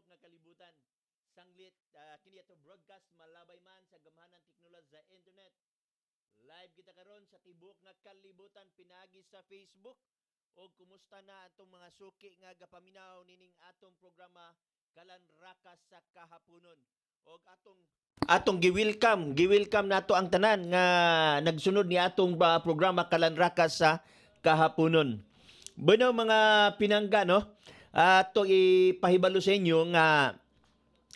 kalihok nga kalibutan. Sanglit, uh, kini ato broadcast malabay man sa gamhanan teknolohiya sa internet. Live kita karon sa tibok nga kalibutan pinagi sa Facebook o kumusta na atong mga suki nga gapaminaw nining atong programa Kalan Raka sa kahaponon. O atong atong giwelcome, giwelcome nato ang tanan nga nagsunod ni atong uh, programa Kalan Raka sa kahaponon. Bueno mga pinangga no, at to ipahibalo sa inyo nga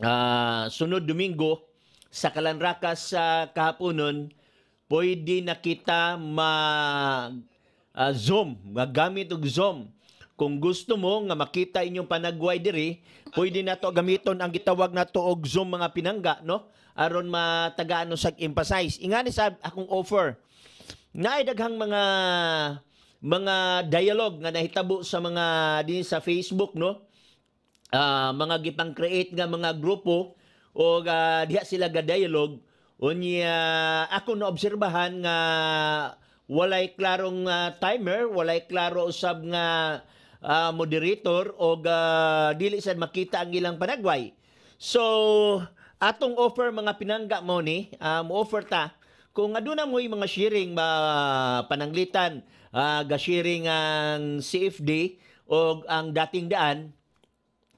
uh, sunod Domingo sa Kalanrakas sa uh, kahaponon, pwede na kita mag uh, Zoom, magamit og Zoom. Kung gusto mo nga makita inyong panagway diri, pwede na to gamiton ang gitawag na to og Zoom mga pinangga, no? Aron matagaan sa emphasize. Ingani sa ah, akong offer. Naay daghang mga mga dialogue nga nahitabo sa mga din sa Facebook no uh, mga gipang create nga mga grupo o uh, diha sila ga dialogue unya uh, ako na obserbahan nga walay klarong uh, timer walay klaro usab nga uh, moderator o uh, dili sad makita ang ilang panagway so atong offer mga pinangga mo ni um, offer ta kung aduna mo mga sharing ba uh, pananglitan uh, gashiring ang CFD o ang dating daan,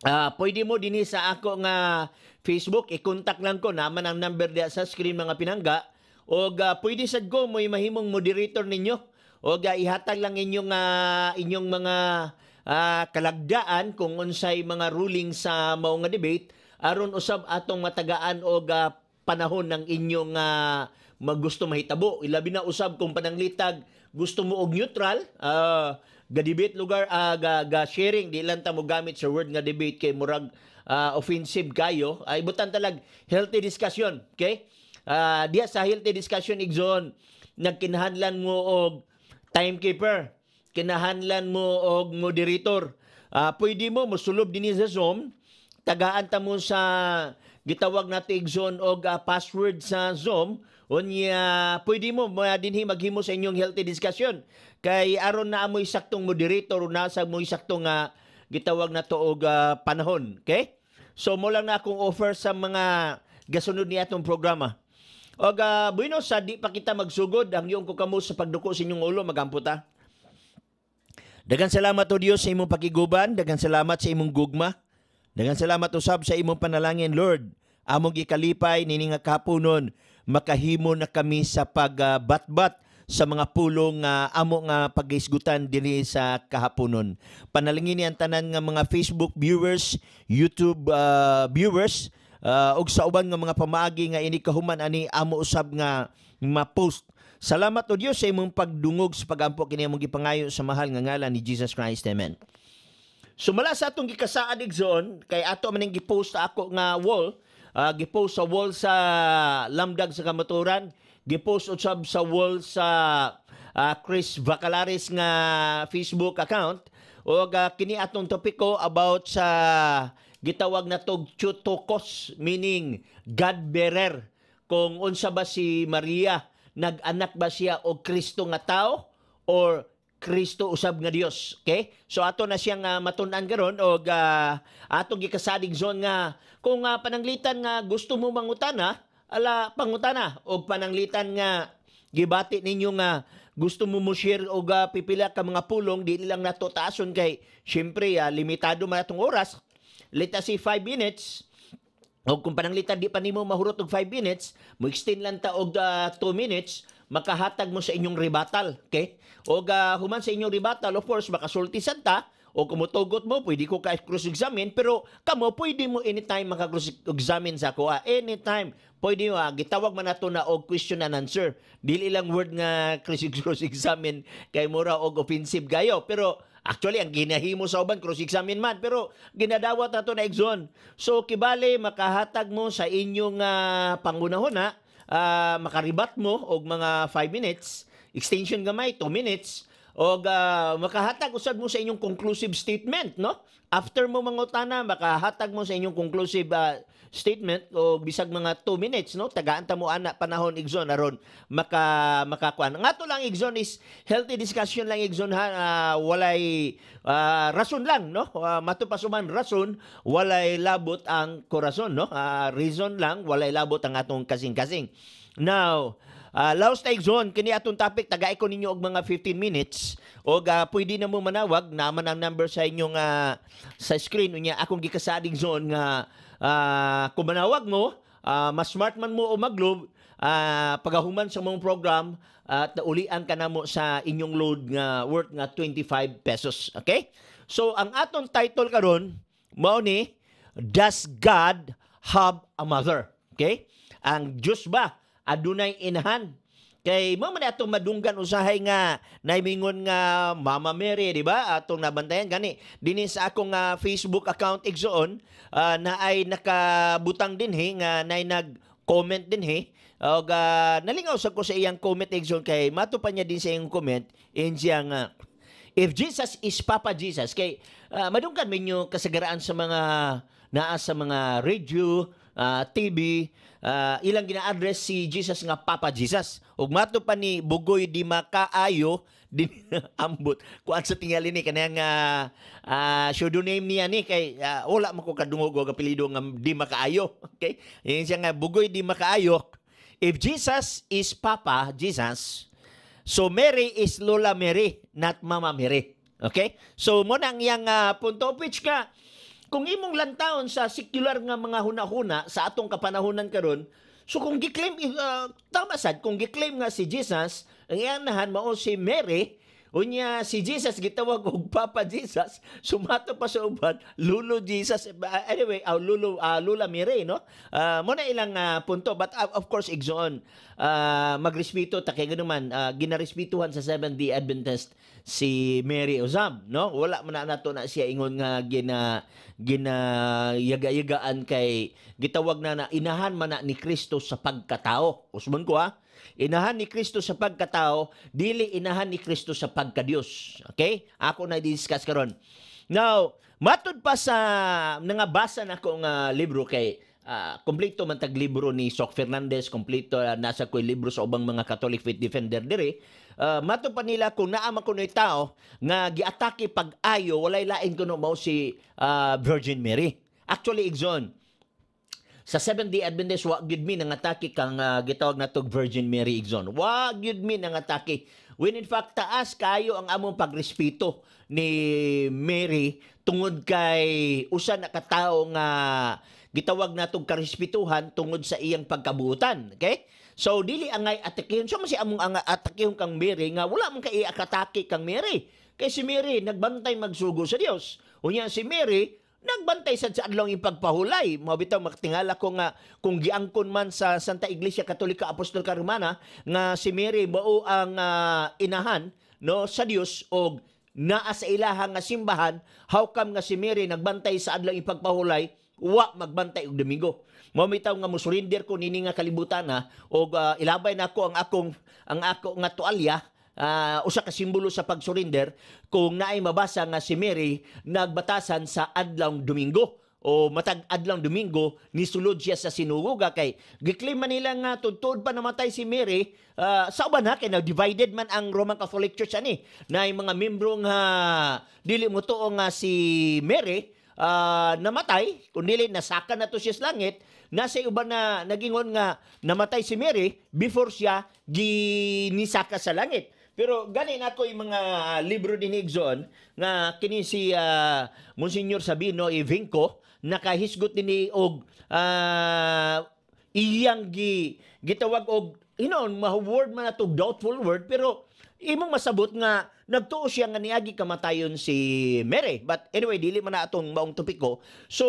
uh, pwede mo din sa ako nga Facebook, i lang ko naman ang number diya sa screen mga pinangga. O uh, pwede sad go, mo mahimong moderator ninyo. O uh, ihatag lang inyong, uh, inyong mga uh, kalagdaan kung unsay mga ruling sa mao nga debate aron usab atong matagaan og uh, panahon ng inyong uh, magusto mahitabo ilabi na usab kung pananglitag gusto mo og neutral, uh, ah, ga debate lugar uh, ga, ga sharing di lang ta mo gamit sa word nga debate kay murag uh, offensive kayo ay butan talag healthy discussion okay uh, diya sa healthy discussion igzon nagkinahanglan mo og timekeeper kinahanglan mo og moderator uh, pwede mo mosulob dinhi sa Zoom tagaan ta mo sa gitawag nato igzon og uh, password sa Zoom Unya, pwede mo dinhi maghimo sa inyong healthy discussion. Kay aron na amoy saktong moderator na sa moy saktong nga uh, gitawag na tuog uh, ah, panahon, okay? So mo lang na akong offer sa mga gasunod ni atong programa. Og uh, ah, bueno, sa di pa kita magsugod ang iyong kukamo sa pagduko sa inyong ulo magamputa. Ah. Dagan salamat o Dios sa imong pakiguban, dagan salamat sa imong gugma. Dagan salamat usab sa imong panalangin, Lord. Among gikalipay nini nga kapunon makahimo na kami sa pagbatbat sa mga pulong uh, amo nga pagisgutan diri sa kahaponon. Panalingin ni ang tanan nga mga Facebook viewers, YouTube uh, viewers uh, ug sa uban nga mga pamaagi nga ini kahuman ani amo usab nga ma-post. Salamat o Dios sa imong pagdungog sa pagampo kini among gipangayo sa mahal nga ngalan ni Jesus Christ. Amen. Sumala so, sa atong gikasaad igzon kay ato maning gipost ako nga wall uh, ah, gipost sa wall sa Lamdag sa Kamaturan, gipost usab sa wall sa uh, Chris Bacalaris nga Facebook account o uh, ah, kini atong topic ko about sa gitawag na tog chutokos meaning God bearer kung unsa ba si Maria nag-anak ba siya og Kristo nga tao or Kristo usab nga Dios okay so ato na siyang uh, matun-an karon og uh, atong gikasadig zone nga kung uh, pananglitan nga gusto mo mangutana ala pangutana og pananglitan nga gibati ninyo nga gusto mo mo share og uh, pipila ka mga pulong di lang nato taason kay syempre uh, limitado man atong oras let us say 5 minutes o kung pananglitan di pa nimo mahurot og 5 minutes, mo extend lang ta og 2 uh, minutes makahatag mo sa inyong rebuttal, Okay? O uh, human sa inyong rebuttal, of course, makasulti sad ta, o kumutugot mo, pwede ko ka cross-examine, pero kamo, pwede mo anytime maka-cross-examine sa ko. Ah, anytime, pwede mo, ah, gitawag man nato na og question and answer. Dili ilang word nga cross-examine kay mura og offensive gayo. Pero Actually, ang ginahimo sa uban, cross-examine man, pero ginadawat na to na exon. So, kibali, makahatag mo sa inyong uh, pangunahon, ha? Ah, uh, makaribat mo og mga 5 minutes, extension gamay 2 minutes og uh, makahatag usab mo sa inyong conclusive statement, no? After mo mangutana, makahatag mo sa inyong conclusive uh, statement o bisag mga 2 minutes no tagaan ta mo ana panahon igzon aron maka makakuan to lang igzon is healthy discussion lang igzon ha uh, walay uh, rason lang no uh, ah, matupasuman rason walay labot ang korason no uh, reason lang walay labot ang atong kasing-kasing now Uh, Laos na Zone, kini atong topic, tagay ko ninyo og mga 15 minutes. O uh, pwede na mo manawag, naman ang number sa inyong uh, sa screen. Unya, akong gikasading zone nga uh, uh, kung manawag mo, uh, mas smart man mo o maglob, uh, pagahuman sa mong program at uh, naulian ka na mo sa inyong load nga worth nga 25 pesos. Okay? So, ang atong title karon mao ni Does God Have a Mother? Okay? Ang Diyos ba adunay inahan Kay mo man atong madunggan usahay nga naimingon nga Mama Mary, di ba? Atong nabantayan gani dinhi sa akong uh, Facebook account igsoon uh, ah, na ay nakabutang din he nga nay nag comment din he. O uh, ah, nalingaw sa ko sa iyang comment igsoon kay matupan niya din sa iyang comment in nga uh, if Jesus is Papa Jesus kay uh, madungkan minyo kasagaraan sa mga naa sa mga radio, uh, TV, uh, ilang gina-address si Jesus nga Papa Jesus ug mato pa ni bugoy di makaayo din ambot kuan sa tingali ni kanang uh, ah, uh, ah, pseudo name niya ni kay uh, wala man kadungog og apelyido nga di makaayo okay yan siya nga bugoy di makaayo if Jesus is papa Jesus so Mary is lola Mary not mama Mary okay so mo nang yang uh, punto which ka kung imong lantawon sa secular nga mga hunahuna sa atong kapanahunan karon So kung giklaim, uh, eh, ah, tama sad, kung giklaim nga si Jesus, ang iyanahan mao si Mary, Unya si Jesus gitawag og Papa Jesus, sumato pa sa uban Lolo Jesus. Anyway, aw uh, Lolo uh, ah, Lula Mire no. Uh, ah, mo na ilang uh, punto but uh, of course igsoon uh, magrespeto ta kay man uh, ginarespetuhan sa Seventh-day Adventist si Mary Ozam no. Wala man na nato na siya ingon nga gina gina yaga yagaan kay gitawag na na inahan man na ni Kristo sa pagkatao. Usman ko ha Inahan ni Kristo sa pagkatao, dili inahan ni Kristo sa pagkadiyos. Okay? Ako na i-discuss karon. Now, matud pa sa nangabasa na ko uh, libro kay uh, ah, kompleto man tag libro ni Sok Fernandez, kompleto uh, ah, nasa ko'y libro sa ubang mga Catholic faith defender diri. Uh, ah, mato pa nila kung naama ko noy tao nga giatake pag-ayo walay lain kuno mao si uh, Virgin Mary. Actually, Igzon, sa Seventh Day Adventist wa gyud mi nang atake kang uh, gitawag natog Virgin Mary Igson. Wa gyud mi nang atake. When in fact taas kayo ang among pagrespeto ni Mary tungod kay usa na katawo nga gitawag natog karespetuhan tungod sa iyang pagkabuutan. Okay? So dili angay atakehon sa si among ang atakehon kang Mary nga wala man kay akatake kang Mary. Kay si Mary nagbantay magsugo sa Dios. Unya si Mary nagbantay sa adlong ipagpahulay mao bitaw magtingala ko nga kung giangkon man sa Santa Iglesia Katolika Apostol Romana nga si Mary bao ang uh, inahan no sa Dios og naa sa ilaha nga simbahan how come nga si Mary nagbantay sa adlong ipagpahulay wa magbantay og Domingo mamitaw nga musurinder ko nini nga kalibutan na ah, og uh, ilabay na na ang akong ang ako nga tualya uh, usa ka simbolo sa pagsurrender kung naay mabasa nga si Mary nagbatasan sa adlaw Domingo o matag adlaw Domingo ni sulod siya sa sinuguga kay giklaim man nila nga tudtod pa namatay si Mary uh, sa uban ha kay na divided man ang Roman Catholic Church ani na mga membro nga dili mo tuo nga si Mary uh, namatay kun dili nasaka na to siya sa langit nasa uban na nagingon nga namatay si Mary before siya ginisaka sa langit pero ganin ako yung mga libro ni Nixon nga kini si uh, Monsignor Sabino Ivinco nakahisgot ni og uh, iyang gi, gitawag og you know, word man ato doubtful word pero imong masabot nga nagtuo siya nga niagi kamatayon si Mere. But anyway, dili man na atong maong topic ko. So,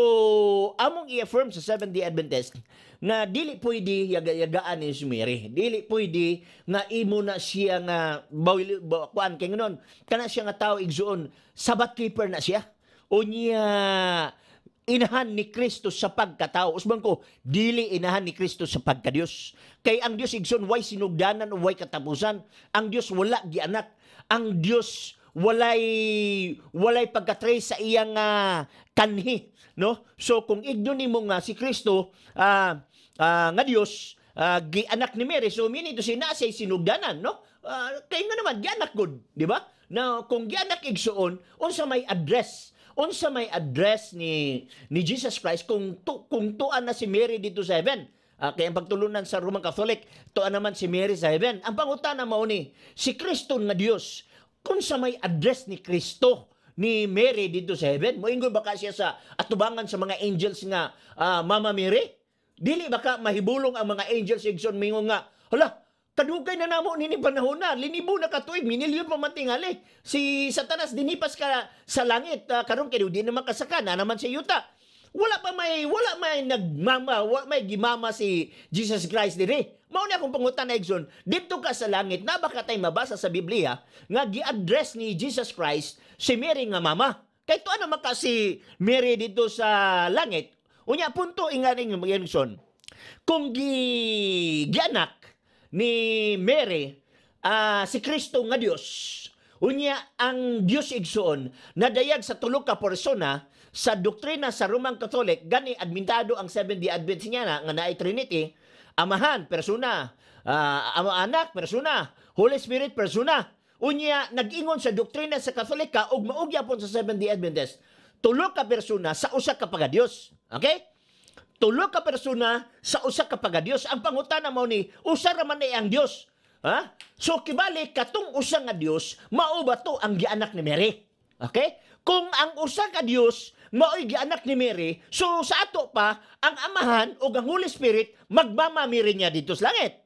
among i-affirm sa 7 day Adventist na dili pwede yagayagaan ni si Mere. Dili pwede nga imo na siya nga bawili, baw, kuan kay noon. Kana siya nga tao igsuon, sabat keeper na siya. O niya inahan ni Kristo sa pagkatao. Usman ko, dili inahan ni Kristo sa pagkadiyos. Kay ang Diyos igsoon why sinugdanan o way katapusan. Ang Diyos wala gianak ang Dios walay walay pagka-trace sa iyang uh, kanhi no so kung igno nimo nga si Kristo uh, uh, nga Dios uh, anak ni Mary so mini to sina say sinugdanan no uh, kay nga naman gianak gud di ba na kung gianak igsuon unsa may address unsa may address ni ni Jesus Christ kung tu, kung tuan na si Mary dito sa heaven Uh, kaya ang pagtulunan sa Roman Catholic, to naman si Mary sa heaven. Ang pangutana mo ni si Kristo nga Dios kung sa may address ni Kristo ni Mary dito sa heaven, moingon baka siya sa atubangan sa mga angels nga uh, Mama Mary? Dili baka mahibulong ang mga angels igsoon mingon nga, hala, kadugay na namo ni ni panahon na linibo na katuig minilyon pa si Satanas dinipas ka sa langit uh, ah, karon kay di naman kasaka na naman si yuta wala pa may wala may nagmama, wala may gimama si Jesus Christ diri. Eh. Mao ni akong pangutan Exxon, didto ka sa langit na tay mabasa sa Biblia nga gi-address ni Jesus Christ si Mary nga mama. Kay tuano maka si Mary dito sa langit. Unya punto inganing Exxon. Kung gi gianak ni Mary uh, si Kristo nga Dios Unya ang Dios igsuon na dayag sa tulo ka persona sa doktrina sa Roman Catholic gani admintado ang Seventh Day Adventist niya na nga naay Trinity, amahan persona, uh, ah, ama anak persona, Holy Spirit persona. Unya nagingon sa doktrina sa Catholic ka og maugya pon sa Seventh Day Adventist. Tulo ka persona sa usa ka Dios. Okay? Tulo ka persona sa usa ka Dios. Ang pangutana mo ni usa ra man ni ang Dios Ha? So kibali katong usa nga Dios mao ba to ang gianak ni Mary. Okay? Kung ang usa ka Dios mao'y gianak ni Mary, so sa ato pa ang amahan o ang Holy Spirit magmamamiri niya dito sa langit.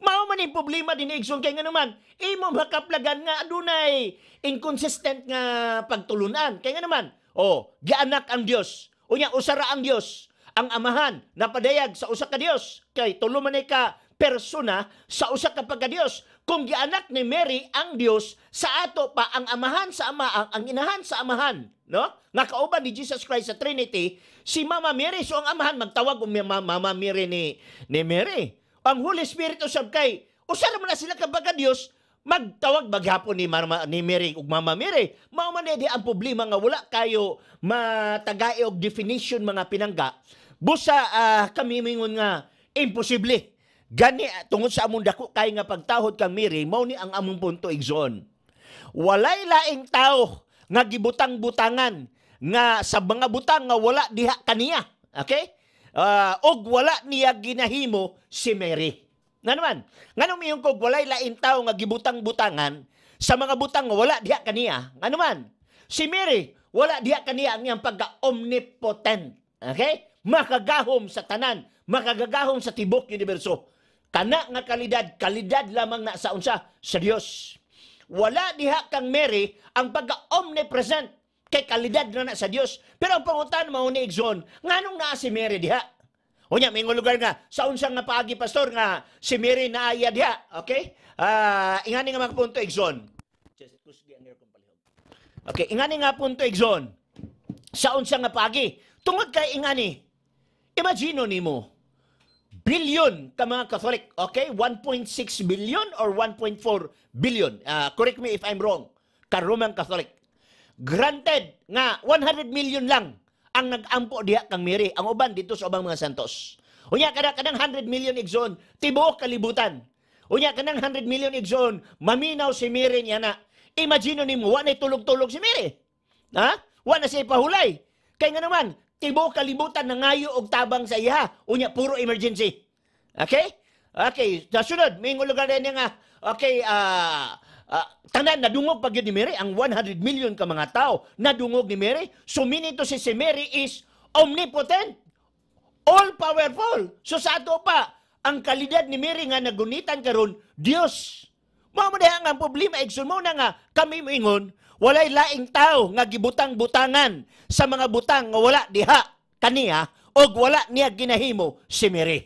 Mao man yung problema din igsoon kay nganuman. Imo makaplagan nga adunay inconsistent nga pagtulunan. Kay nganuman, oh, gianak ang Dios. Unya usara ang Dios ang amahan napadayag sa usa ka Dios kay tulumanay ka persona sa usa ka pagka-Dios. kung gianak ni Mary ang Dios sa ato pa ang amahan sa ama ang, inahan sa amahan no nga ni Jesus Christ sa Trinity si Mama Mary so ang amahan magtawag og Mama Mary ni ni Mary ang Holy Spirit usab kay usa man na sila ka Dios magtawag maghapon ni Mama ni Mary ug Mama Mary mao man di ang problema nga wala kayo matagay og definition mga pinangga busa uh, kami mingon nga imposible Gani tungod sa among dako kay nga pagtahod kang Mary mao ni ang among punto igsoon. Walay laing tao nga gibutang-butangan nga sa mga butang nga wala diha kaniya. Okay? Uh, og wala niya ginahimo si Mary. Nga naman, nga nung iyong kog walay laing tao nga gibutang-butangan sa mga butang nga wala diha kaniya. Nga naman, si Mary, wala diha kaniya ang iyang pagka-omnipotent. Okay? Makagahom sa tanan, makagagahom sa tibok universo. Kana nga kalidad, kalidad lamang na sa unsa sa Dios. Wala diha kang Mary ang pagka-omnipresent kay kalidad na na sa Dios. Pero ang pangutan mao ni Igzon, nganong naa si Mary diha? Unya may lugar nga sa unsa nga paagi pastor nga si Mary naaya diha, okay? Ah, uh, ingani nga mga punto Igson. Okay, ingani nga punto Igzon. Sa unsa nga paagi tungod kay ingani. Imagino nimo billion ka mga Catholic. Okay? 1.6 billion or 1.4 billion. Uh, correct me if I'm wrong. Ka Roman Catholic. Granted nga 100 million lang ang nag-ampo diha kang Miri. Ang uban dito sa ubang mga santos. Unya kada kanang 100 million igsoon tibuok kalibutan. Unya kanang 100 million igsoon maminaw si Miri niya na. Imagine nimo wa na tulog-tulog si Miri. Ha? Wa na siya pahulay. Kaya nga naman, tibo kalibutan na ngayo og tabang sa iya. Unya, puro emergency. Okay? Okay, sa sunod, may lugar rin nga, okay, ah, uh, uh, tanan, nadungog pag yun ni Mary, ang 100 million ka mga tao, nadungog ni Mary, suminito so, si si Mary is omnipotent, all-powerful. So sa ato pa, ang kalidad ni Mary nga nagunitan karon Dios. Mao man nga ang problema igsoon mo na nga kami moingon walay laing tao nga gibutang-butangan sa mga butang nga wala diha kaniya og wala niya ginahimo si Mary.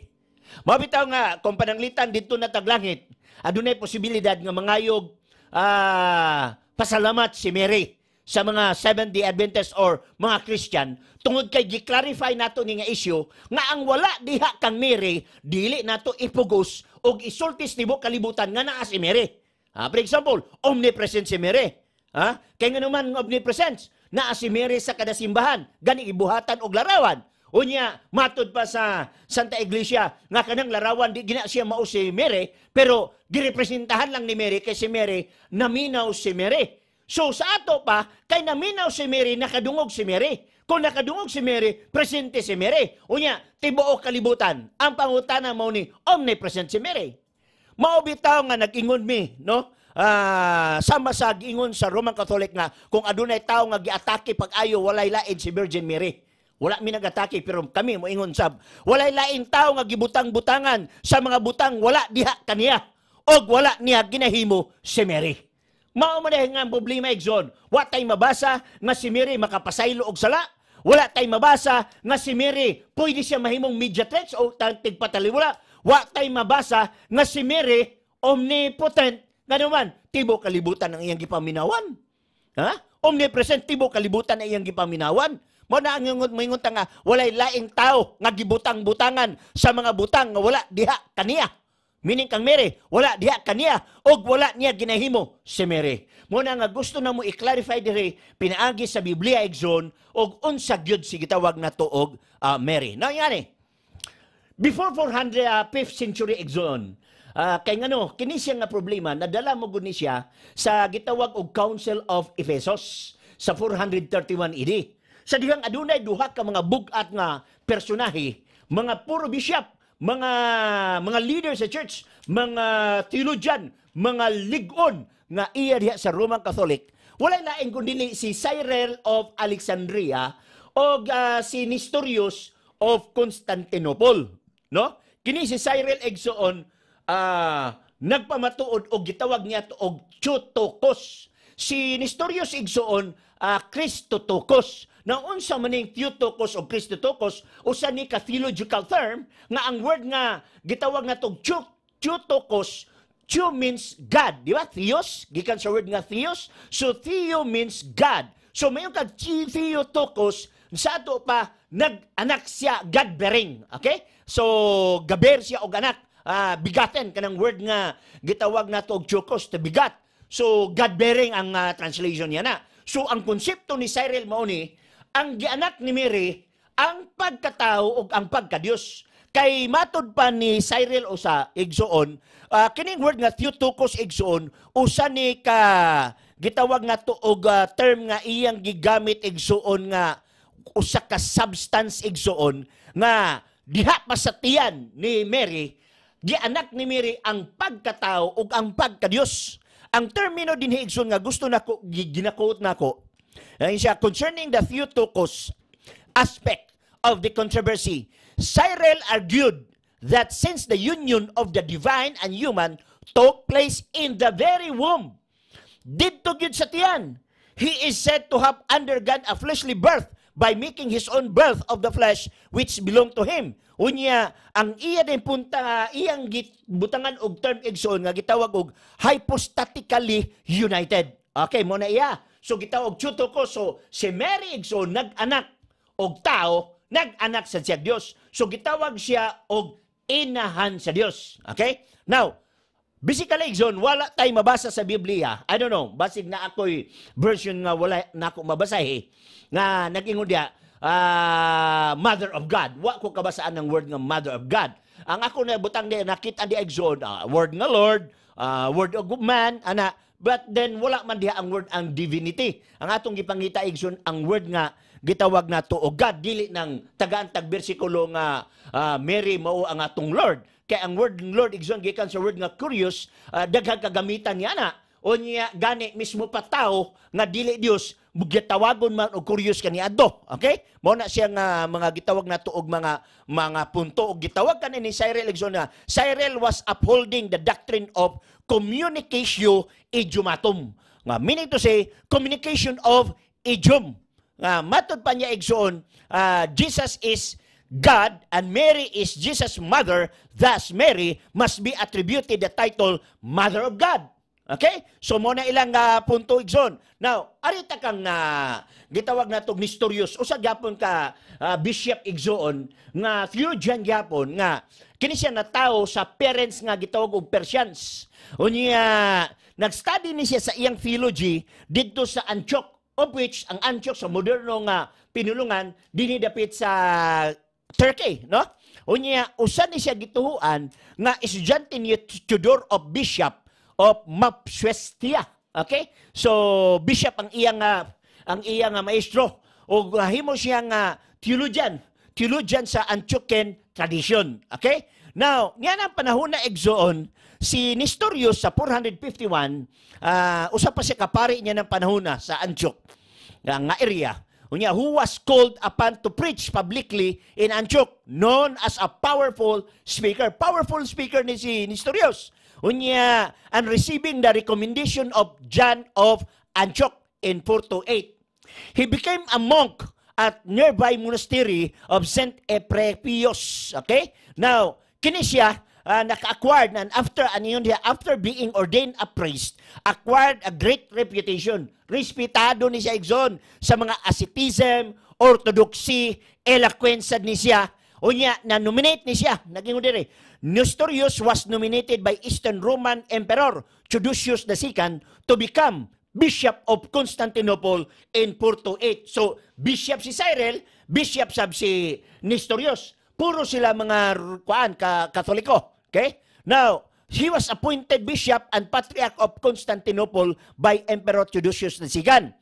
Mabitaw nga kung pananglitan dito na taglangit, adunay posibilidad nga mangayog uh, pasalamat si Mary sa mga Seventh-day Adventists or mga Christian tungod kay gi-clarify nato ni nga issue nga ang wala diha kang Mary dili nato ipugos og isultis nibo kalibutan nga naa si Mary. Ha, ah, for example, omnipresent si Mary. Ha? Kaya nga naman ng omnipresence, naa si Mary sa kada simbahan, gani ibuhatan og larawan. Unya, matod pa sa Santa Iglesia, nga kanang larawan, di gina siya mao si Mary, pero girepresentahan lang ni Mary, kay si Mary, naminaw si Mary. So sa ato pa, kay naminaw si Mary, nakadungog si Mary. Kung nakadungog si Mary, presente si Mary. Unya, tibuo kalibutan. Ang pangutana mao ni omnipresent si Mary. Mao bitaw nga nag-ingon mi, no? uh, sama sa ingon sa Roman Catholic nga kung adunay tao nga giatake pag ayo walay lain si Virgin Mary. Wala mi nagatake pero kami mo ingon sab. Walay lain tao nga gibutang-butangan sa mga butang wala diha kaniya og wala niya ginahimo si Mary. Mao man nga ang problema igsoon. Wa tay mabasa nga si Mary makapasaylo og sala. Wala tay mabasa nga si Mary pwede siya mahimong mediatrix o tigpataliwala. Wa tay mabasa nga si Mary omnipotent Ganuman, tibo kalibutan ang iyang gipaminawan. Ha? Omnipresent, tibo kalibutan ang iyang gipaminawan. Mo na ang mingon nga walay laing tao nga gibutang-butangan sa mga butang nga wala diha kaniya. Mining kang Mary, wala diha kaniya og wala niya ginahimo si Mary. Mo na nga gusto na mo i-clarify diri pinaagi sa Biblia igsoon og unsa gyud si gitawag na tuog uh, ah, Mary. Now yan eh, Before 400 uh, 5th century igsoon, Uh, kay ngano, kini nga problema nadala mo gud ni siya sa gitawag og Council of Ephesus sa 431 AD. E sa dihang adunay duha ka mga bugat nga personahe, mga puro bishop, mga mga leader sa church, mga theologian, mga ligon nga iya diha sa Roman Catholic. Wala laing kundi si Cyril of Alexandria o uh, ah, si Nestorius of Constantinople, no? Kini si Cyril Exoon uh, nagpamatuod og gitawag niya to og Tiyotokos. Si Nestorius Igsoon, uh, ah, Kristotokos. Na unsa man ning Theotokos o Christotokos, usa ni ka theological term nga ang word nga gitawag nga tog Theotokos, Theo means God, di ba? Theos, gikan sa word nga Theos. So Theo means God. So mayon ka Theotokos sa ato pa nag-anak siya God bearing, okay? So gaber siya og anak uh, ah, bigaten kanang word nga gitawag nato og chukos te bigat. So God bearing ang uh, translation niya na. So ang konsepto ni Cyril mao ni ang gianak ni Mary ang pagkatao ug ang pagkadios. Kay matod pa ni Cyril usa igsoon, uh, kining word nga theotokos igsoon usa ni ka gitawag nga to uh, term nga iyang gigamit igsoon nga usa ka substance igsoon nga diha tiyan ni Mary gianak ni Mary ang pagkatao ug ang pagkadiyos. Ang termino dinhi igsoon nga gusto nako ginakuot nako. Ay siya concerning the Theotokos aspect of the controversy. Cyril argued that since the union of the divine and human took place in the very womb, didto gyud sa tiyan, he is said to have undergone a fleshly birth by making his own birth of the flesh which belonged to him Unya, ang iya din punta nga, iyang git, butangan og term igsoon nga gitawag og hypostatically united. Okay, mo na iya. So gitawag chuto ko, so si Mary igsoon nag-anak og tao, nag-anak sa siya Dios. So gitawag siya og inahan sa Dios. Okay? Now, Basically, John, wala tay mabasa sa Biblia. I don't know, basig na ako'y version nga wala na ako mabasahi, eh. nga nag-ingon uh, Mother of God. Wa ko kabasaan ng word nga Mother of God. Ang ako na butang di nakita di exon uh, ah, word nga Lord, uh, word of man ana but then wala man diha ang word ang divinity. Ang atong gipangita exon ang word nga gitawag na to o God dili ng tagaan tag bersikulo nga uh, Mary mao ang atong Lord. Kaya ang word ng Lord exon gikan sa word nga curious uh, daghang kagamitan niya na o niya gani mismo pa tao nga dili Dios gitawagon man og curious kani adto okay mao na siya nga mga gitawag nato og mga mga punto og gitawag kani ni Cyril Exona Cyril was upholding the doctrine of communicatio idiomatum nga meaning to say communication of idiom nga matud pa niya igsoon uh, Jesus is God and Mary is Jesus' mother, thus Mary must be attributed the title Mother of God. Okay? So mo na ilang uh, ah, punto igson. Now, arita kang uh, gitawag na tog Nestorius usa gyapon ka uh, bishop igsoon nga few fusion gyapon nga kini siya na tawo sa parents nga gitawag og Persians. Unya nag-study ni siya sa iyang theology didto sa Antioch of which ang Antioch sa moderno nga pinulungan dinidapit sa Turkey, no? Unya usa ni siya gituhuan nga estudyante ni Tudor of Bishop of Mapsuestia. Okay? So, bishop ang iyang, uh, ang iyang uh, maestro o uh, himo siyang uh, theologian, theologian sa Antiochian tradition. Okay? Now, niyan ang panahon na egzoon, si Nestorius sa 451, uh, usa pa siya kapari niya ng panahon na sa Antioch, nga, nga area. Unya, who was called upon to preach publicly in Antioch, known as a powerful speaker. Powerful speaker ni si Nestorius. Unya, and receiving the recommendation of John of Antioch in 428. He became a monk at nearby monastery of Saint Eprepius. Okay? Now, kini uh, naka-acquired and after ano yun after being ordained a priest, acquired a great reputation. Respetado ni siya Exon sa mga ascetism, orthodoxy, eloquence ni siya Unya, na-nominate ni siya, naging udiri. Nestorius was nominated by Eastern Roman Emperor Theodosius II to become Bishop of Constantinople in 428. So, Bishop si Cyril, Bishop sab si Nestorius. Puro sila mga kuan ka Katoliko. Okay? Now, he was appointed bishop and patriarch of Constantinople by Emperor Theodosius II.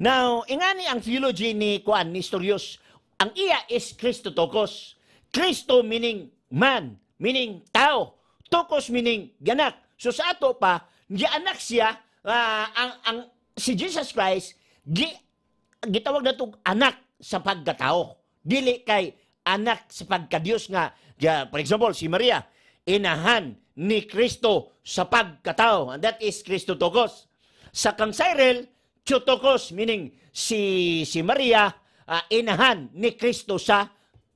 Now, ingani ang theology ni kuan Nestorius ang iya is Kristo tokos. Kristo meaning man, meaning tao. Tokos meaning ganak. So sa ato pa, gianak siya uh, ang ang si Jesus Christ gi gitawag natong anak sa pagkatao. Dili kay anak sa pagkadios nga yeah, for example si Maria inahan ni Kristo sa pagkatao and that is Kristo tokos. Sa kang Cyril, Chotokos, meaning si si Maria uh, inahan ni Kristo sa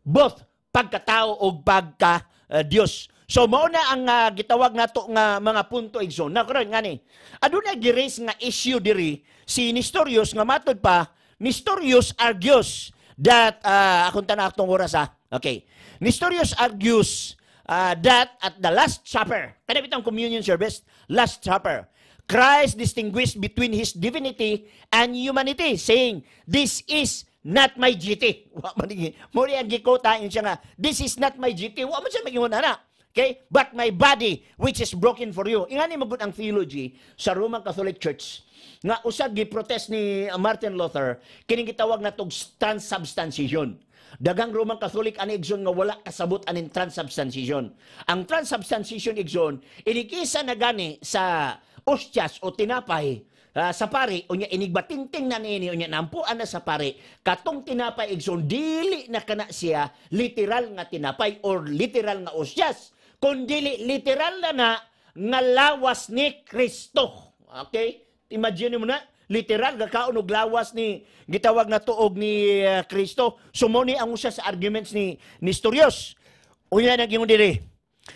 both pagkatao o pagka uh, ah, Dios. So mao na ang uh, gitawag nato nga mga punto igsoon. Na karon ngani. Aduna raise nga issue diri si Nestorius nga matod pa Nestorius argues that uh, akong tanang atong oras ha. Okay. Nestorius argues uh, that at the last supper, kada bitang communion service, last supper, Christ distinguished between his divinity and humanity, saying, This is not my GT. Wa man ni Mori ang gikota in siya nga, this is not my GT. Wa man siya magingon ana. Okay? But my body which is broken for you. Ingani mo ang theology sa Roman Catholic Church nga usag giprotest ni Martin Luther kining gitawag na tog transubstantiation. Dagang Roman Catholic ani igsoon nga wala kasabot anin transubstantiation. Ang transubstantiation exon inikisa na gani sa ostias o tinapay uh, sa pare unya inigbatingting na nini unya nampuan ana sa pare katong tinapay igsoon dili na kana siya literal nga tinapay or literal nga usyas kundi literal na na nga lawas ni Kristo okay imagine mo na literal nga kaon og lawas ni gitawag na tuog ni ah, Kristo uh, sumo ni ang usa sa arguments ni ni Nestorius unya naging diri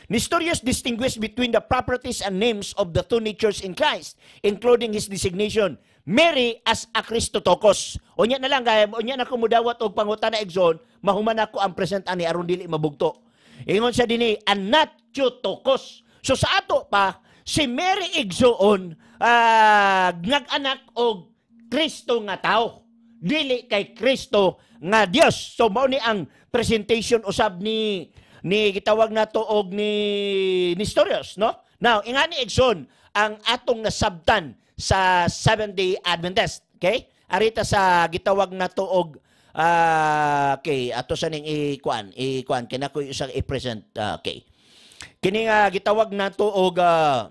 Nestorius distinguished between the properties and names of the two natures in Christ, including his designation, Mary as a Christotokos. O niya na lang, gaya, mo, niya na kumudawat og pangutan na egzon, mahuman ako ang present ani aron dili mabugto. Ingon siya dinhi, anat tokos. So sa ato pa, si Mary egzoon, uh, ah, nag-anak og Kristo nga tao. Dili kay Kristo nga Dios. So mao ni ang presentation usab ni ni gitawag na tuog ni Nestorius, no? Now, ingani igsoon ang atong nasabtan sa Seventh-day Adventist, okay? Arita sa gitawag na tuog uh, ah, okay, ato sa ning ikuan, ikuan kina ko isa i-present uh, ah, okay. Kini nga uh, gitawag na tuog uh,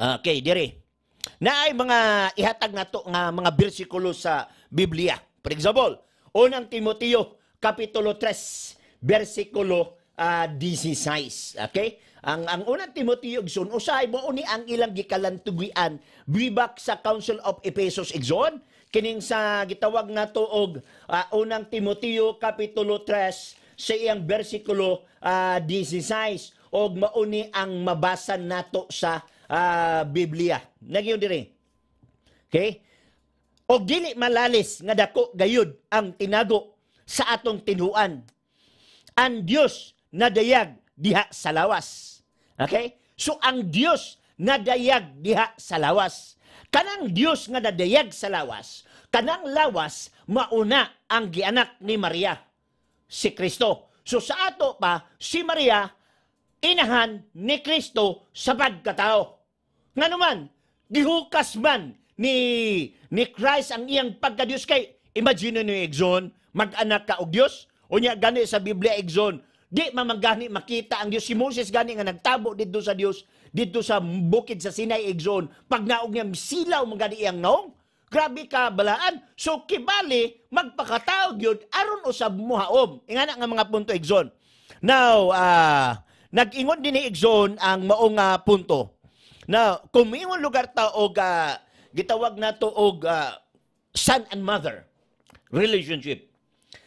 ah, okay, dire. Na ay mga ihatag nato nga mga bersikulo sa Biblia. For example, unang Timoteo kapitulo 3 versikulo uh, ah, 16. Okay? Ang ang unang Timothy Igson, usahay mo ni ang ilang gikalantugian bibak sa Council of Ephesus Igson kining sa gitawag na tuog uh, unang Timoteo kapitulo 3 sa iyang bersikulo uh, ah, 16 og mauni ang mabasa nato sa uh, Biblia. Nagyon dire. Okay? Og dili malalis nga dako gayud ang tinago sa atong tinuan ang Diyos nadayag diha sa lawas. Okay? So ang Diyos nadayag diha sa lawas. Kanang Dios nga nadayag sa lawas, kanang lawas mauna ang gianak ni Maria, si Kristo. So sa ato pa, si Maria, inahan ni Kristo sa pagkatao. Ngano man gihukas man ni, ni Christ ang iyang pagka Dios kay, imagine niyo, Exxon, mag-anak ka og Dios Unya gani sa Biblia Exon, di mamanggani makita ang Dios si Moses gani nga nagtabo didto sa Dios didto sa bukid sa Sinai Exon pag naog niya silaw magani iyang naong grabe ka balaan so kibali magpakatao gyud aron usab muhaom ingana nga mga punto Exon now uh, nag-ingon din ni Exon ang maong uh, punto Na kumingon lugar ta og uh, gitawag nato og uh, son and mother relationship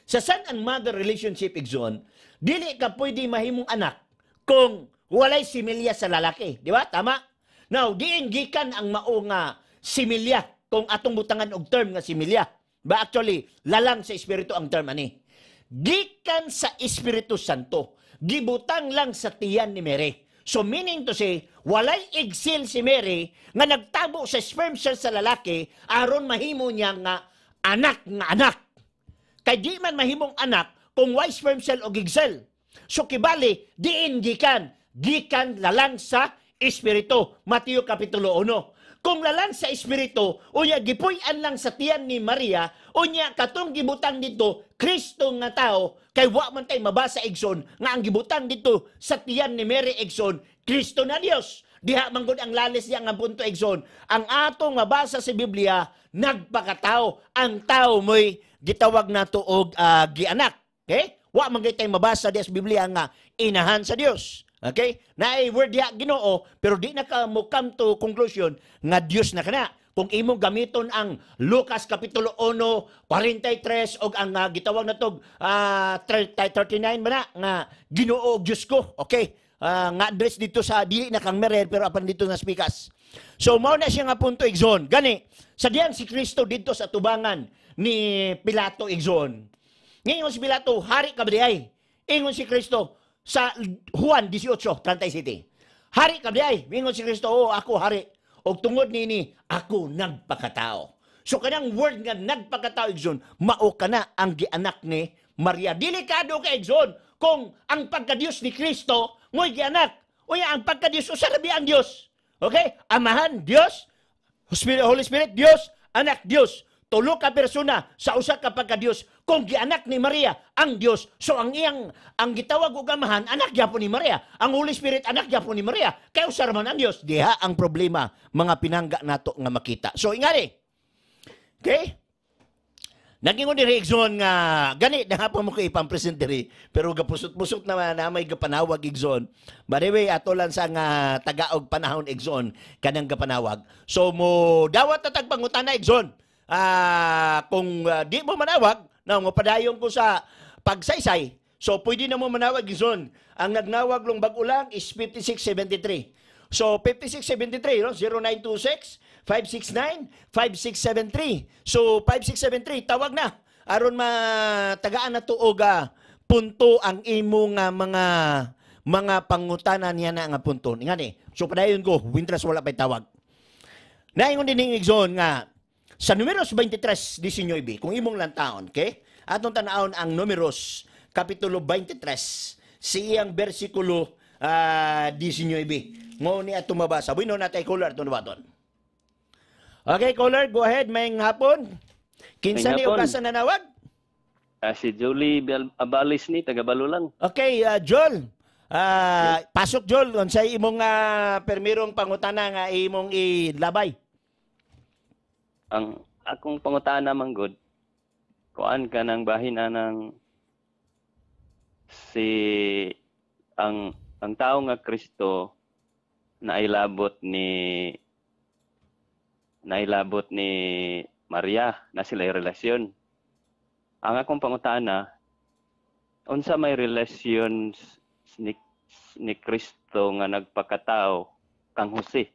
sa son and mother relationship igsoon, dili ka pwede mahimong anak kung walay similya sa lalaki. Di ba? Tama? Now, diin ang mao nga similya kung atong butangan og term nga similya. Ba actually, lalang sa espiritu ang term ani. Gikan sa Espiritu Santo, gibutang lang sa tiyan ni Mary. So meaning to say, walay exil si Mary nga nagtabo sa sperm cell sa lalaki aron mahimo niya nga anak nga anak Kay di man mahimong anak kung wise sperm cell o gigsel. So kibali, diin gikan. Gikan lalang sa Espiritu. Mateo Kapitulo 1. Kung lalang sa Espiritu, unya gipuy-an lang sa tiyan ni Maria, unya katong gibutang dito, Kristo nga tao, kay wa man tay mabasa igsoon nga ang gibutang dito sa tiyan ni Mary igsoon, Kristo na Dios diha manggod ang lalis niya nga punto igsoon ang ato mabasa basa sa Biblia nagpakatao ang tao mo'y gitawag na to og uh, gianak. Okay? Wa man tay mabasa di sa Biblia nga inahan sa Dios. Okay? Naay word ya Ginoo pero di na ka mo come to conclusion nga Dios na kana. Kung imo gamiton ang Lucas kapitulo 1 43 og ang uh, gitawag natog tog uh, 39 ba na nga Ginoo Dios ko. Okay? Uh, nga address dito sa dili na kang merer pero apan dito na spikas. So mao na siya nga punto igsoon. Gani, sa diyan si Kristo dito sa tubangan ni Pilato Igson. Ngayon si Pilato, hari ka ay. Ingon si Kristo sa Juan 18:37. Hari ka ay. Ingon si Kristo, oh, ako hari. Og tungod ni nini, ako nagpakatao. So kanang word nga nagpakatao igsoon, mao na ang gianak ni Maria. Delikado ka igsoon kung ang pagkadiyos ni Kristo mo'y gianak. Uy, ang pagkadiyos, usa rabi ang Dios. Okay? Amahan, Dios. Holy Spirit, Diyos. Anak, Diyos tulo ka persona sa usa ka pagka-Dios kung gianak ni Maria ang Dios. So ang iyang ang gitawag og amahan anak gyapon ni Maria. Ang Holy Spirit anak gyapon ni Maria. Kay usar man ang Dios. Diha ang problema mga pinangga nato nga makita. So ingari Okay? Naging ni Rigson nga gani nahapon mo kay ipampresent diri pero gapusot-pusot naman na may gapanawag Igzon. By the way ato lang sa nga tagaog panahon Igzon kanang gapanawag. So mo dawat na tagpangutana igson uh, kung uh, di mo manawag, na no, padayon ko sa pagsaysay. So pwede na mo manawag gison. Ang nagnawag long bag-ulang is 5673. So 5673 no 0926 569 5673. So 5673 tawag na aron matagaan na tuog uh, punto ang imo nga mga mga pangutana niya na nga punto. Nga ni. So padayon ko, Wintras wala pay tawag. Naingon din ning igsoon nga sa numeros 23-19, kung imong lantaon, okay? Atong tanahon ang numeros, kapitulo 23, ah, sa iyang versikulo uh, 19. ni at tumabasa. Wino na tayo caller, tunabaton. Okay, color, go ahead. Maying hapon. Kinsa ni ukasan nanawag? Uh, ah, si Julie Abalis ni, taga lang. Okay, uh, Joel. Uh, pasok, Joel. Unsay imong uh, permirong pangutana nga imong ilabay ang akong pangutana man gud kuan ka ng bahina anang si ang ang tao nga Kristo ilabot ni na ilabot ni Maria na sila relasyon. Ang akong pangutana unsa may relasyon ni ni Kristo nga nagpakatao kang Jose?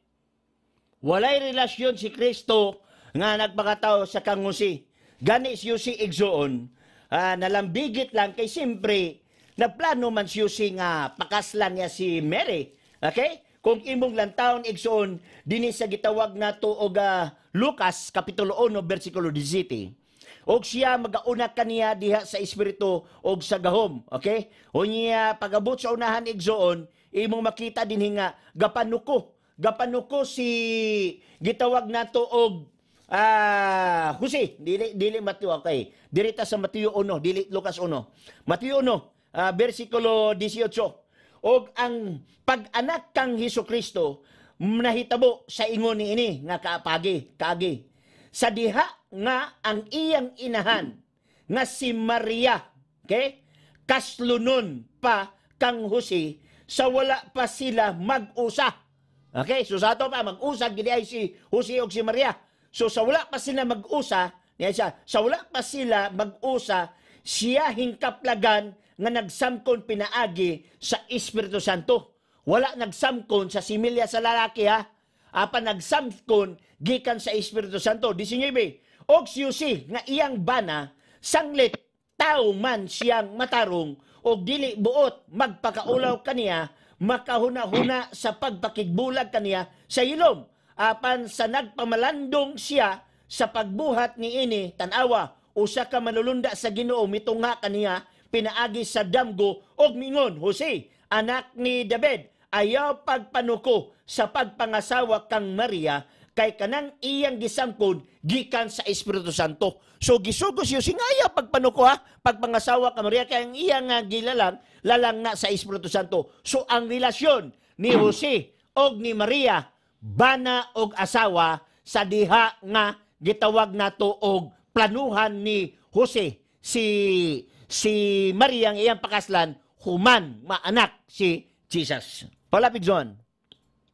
Walay relasyon si Kristo nga nagpakatao sa kangusi. Gani siyo si Igsoon, uh, nalambigit lang kay simpre na plano man siyo si nga pakaslan niya si Mary. Okay? Kung imong lantaon Igsoon, dini sa gitawag nato og uh, Lucas kapitulo 1 bersikulo 17 og siya magauna kaniya diha sa espiritu og sa gahom okay unya pagabot sa unahan igsoon imong makita dinhi nga gapanuko gapanuko si gitawag nato og Ah, Jose, dili dili Mateo okay. Dirita sa Mateo 1, dili Lucas 1. Mateo 1, uh, bersikulo 18. Og ang pag-anak kang Hesus Kristo nahitabo sa ingon ni ini nga kaapagi, kagi. Sa diha nga ang iyang inahan nga si Maria, okay? Kaslunon pa kang Jose sa wala pa sila mag-usa. Okay, so pa mag-usag gid si Jose og si Maria So sa wala pa sila mag-usa, niya siya, sa wala pa sila mag-usa, siya hingkaplagan nga nagsamkon pinaagi sa Espiritu Santo. Wala nagsamkon sa similya sa lalaki ha. Apa nagsamkon gikan sa Espiritu Santo. Disinyoy og siyusi nga iyang bana sanglit tao man siyang matarong o dili buot magpakaulaw kaniya makahuna-huna sa pagpakigbulag kaniya sa ilom apan sa nagpamalandong siya sa pagbuhat ni ini tanawa usa ka manulunda sa Ginoo nga kaniya pinaagi sa damgo og mingon Jose anak ni David ayaw pagpanuko sa pagpangasawa kang Maria kay kanang iyang gisangkod gikan sa Espiritu Santo. So gisugos yo ayaw pagpanuko ha pagpangasawa kang Maria kay ang iyang ah, gilalang lalang na sa Espiritu Santo. So ang relasyon ni Jose og ni Maria bana og asawa sa diha nga gitawag nato og planuhan ni Jose si si Maria ang iyang pakaslan human maanak si Jesus. Palapit John.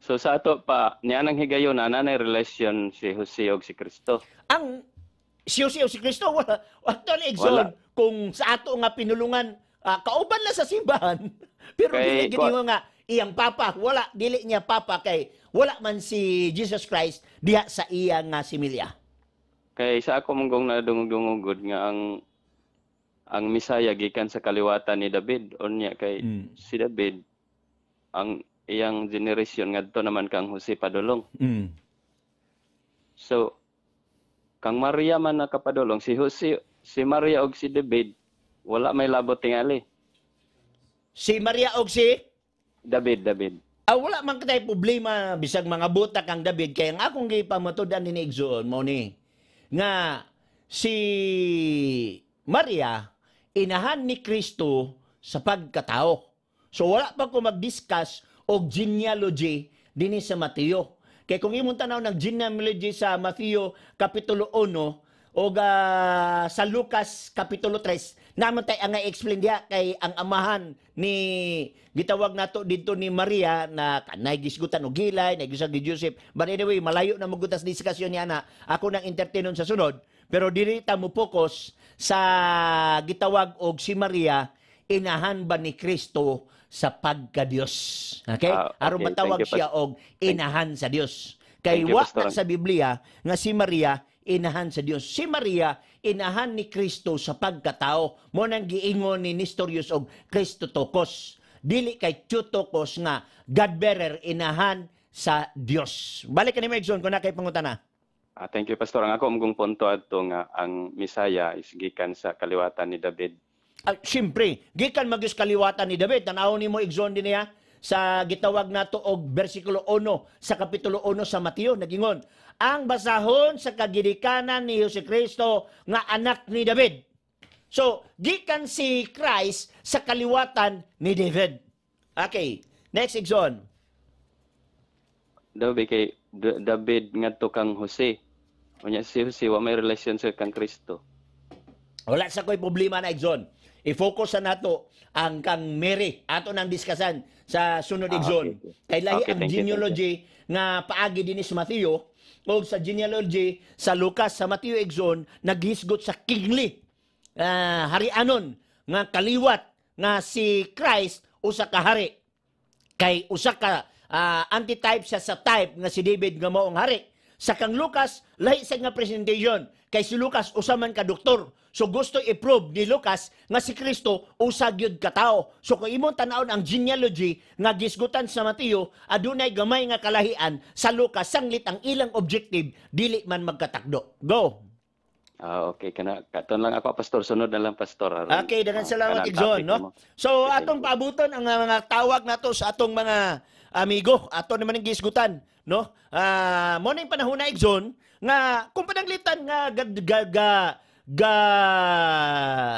So sa ato pa niya nang higayon na nanay relasyon si Jose og si Kristo. Ang si Jose og si Kristo wala wala exon kung sa ato nga pinulungan uh, kauban na sa simbahan pero dili gid nga iyang papa wala dili niya papa kay wala man si Jesus Christ diha sa iyang nga similya. Kay sa ako munggong nadungog nga ang ang misaya gikan sa kaliwatan ni David unya kay mm. si David ang iyang generation ngadto naman kang Jose padulong. Mm. So kang Maria man nakapadulong si Jose si Maria og si David wala may labot tingali. Si Maria og si David David. Ah, wala man kitay problema bisag mga butak ang David kay ang akong gipamatudan ni Igsoon mo ni nga si Maria inahan ni Kristo sa pagkatao. So wala pa ko mag-discuss og genealogy dinhi sa Mateo. Kay kung imong tanaw ng genealogy sa Mateo kapitulo 1 o uh, sa Lucas kapitulo 3 Namon tay ang explain dia kay ang amahan ni gitawag nato didto ni Maria na kanay gisgutan og gilay, nay gisag ni Joseph. But anyway, malayo na magutas diskusyon ni ana. Ako nang entertainon sa sunod, pero diri ta mo focus sa gitawag og si Maria inahan ba ni Kristo sa pagka-Dios. Okay? Ah, okay. Aron matawag you, siya og inahan sa Dios. Kay wa sa Biblia nga si Maria inahan sa Dios. Si Maria inahan ni Kristo sa pagkatao. Mo nang giingon ni Nestorius og Kristo tokos. Dili kay tutokos nga God-bearer inahan sa Dios. Balik ka ni Megson kung na kay pangutana. Uh, thank you, Pastor. Ang ako mong punto ato nga ang Misaya is gikan sa kaliwatan ni David. Uh, Siyempre, gikan magis kaliwatan ni David. Tanaw ni mo, Exxon din niya sa gitawag nato og versikulo 1 sa kapitulo 1 sa Mateo nagingon ang basahon sa kagirikanan ni Jose Cristo nga anak ni David. So, gikan si Christ sa kaliwatan ni David. Okay, next exon. Dabi kay David ngadto kang Jose. Unya si Jose wa may relasyon sa kang Kristo. Wala sa koy problema na exon. I-focus na nato ang kang Mary ato nang diskasan sa sunod ah, Okay. Kay lahi okay, ang genealogy you, nga paagi dinhi sa Mateo o sa genealogy sa Lucas sa Mateo Exon naghisgot sa kingly uh, ah, anon nga kaliwat nga si Christ usa ka hari kay usa ka uh, antitype siya sa type nga si David nga mao ang hari sa kang Lucas lahi sa nga presentation kay si Lucas usa man ka doktor So gusto i-prove ni Lucas nga si Kristo usa gyud ka So kung imong tan ang genealogy nga gisgutan sa Mateo adunay gamay nga kalahian sa Lucas sanglit ang ilang objective dili man magkatakdo. Go. Ah, uh, okay kana katon lang ako pastor sunod na lang pastor. Aron, okay, dagan ah, salamat uh, John, no. So atong paabuton ang ah, mga tawag nato sa atong mga amigo, ato naman ang gisgutan, no? Ah, uh, mo ning panahon na John nga kung pananglitan nga gad, gad, ga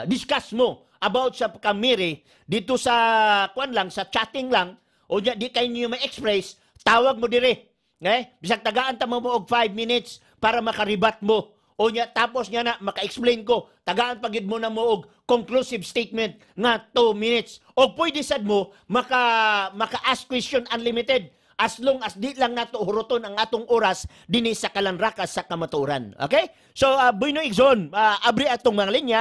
discuss mo about sa kamiri dito sa kuan lang sa chatting lang o di kay niyo may express tawag mo dire ngay eh, bisag tagaan ta mo og 5 minutes para makaribat mo o nya tapos nya na maka-explain ko tagaan pagid mo na mo og conclusive statement nga 2 minutes o pwede sad mo maka maka ask question unlimited as long as di lang nato huruton ang atong oras dinhi sa kalanrakas sa kamatuoran. Okay? So uh, ah, Buino Igzon, uh, ah, abri atong mga linya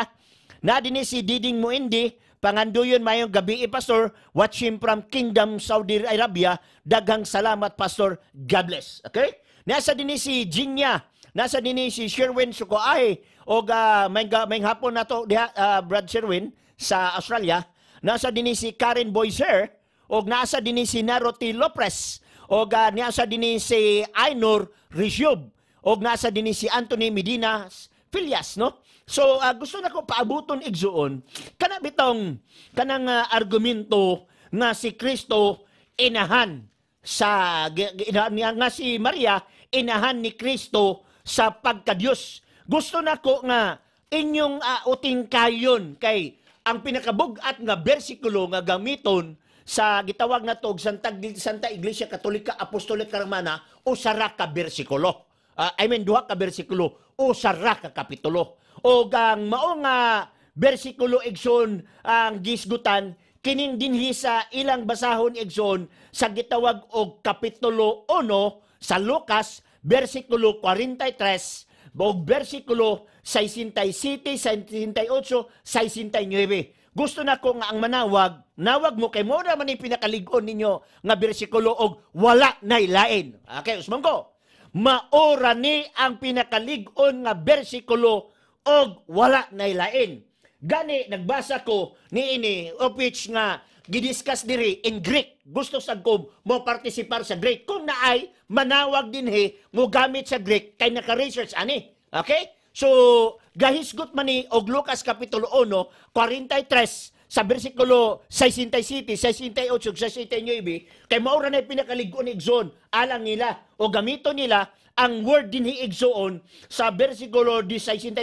na dinhi si Diding Muindi panganduyon mayong gabi eh, pastor watching from Kingdom Saudi Arabia daghang salamat pastor God bless okay nasa dinhi si Jinya nasa dinhi si Sherwin Sukoay og uh, may, may hapon nato diha uh, Brad Sherwin sa Australia nasa dinhi si Karen Boyser og nasa dinhi si Naroti Lopez og uh, niya sa dini si Ainor Riziob o nga sa dini si Anthony Medina Filias, no? So, uh, gusto nako ko paabuton igsuon, kana bitong, kanang uh, argumento nga si Kristo inahan sa, inahan niya, nga si Maria, inahan ni Kristo sa pagka pagkadyos. Gusto nako nga inyong uh, uting kayon kay ang pinakabugat nga bersikulo nga gamiton sa gitawag na tog Santa, Santa Iglesia Katolika Apostolika Romana o sara ka bersikulo. Uh, I mean duha ka bersikulo o sara ka kapitulo. O gang mao nga bersikulo igsoon ang gisgutan kining dinhi sa ilang basahon igsoon sa gitawag og kapitulo 1 sa Lucas bersikulo 43 og bersikulo 67, 68, 69 gusto na ko nga ang manawag, nawag mo kay mo na man pinakaligon ninyo nga bersikulo og wala na ilain. Okay, usman ko. Maora ni ang pinakaligon nga bersikulo og wala na ilain. Gani nagbasa ko ni ini of which nga gidiscuss diri in Greek. Gusto sa ko mo participar sa Greek kung naay manawag din he, mo gamit sa Greek kay naka-research ani. Okay? So, gahisgot man ni og Lucas Kapitulo 1, 43, sa bersikulo 67, 68, 69, kay maura na pinakaligon Igzon, alang nila, o gamito nila, ang word din hiigsoon sa bersikulo 69,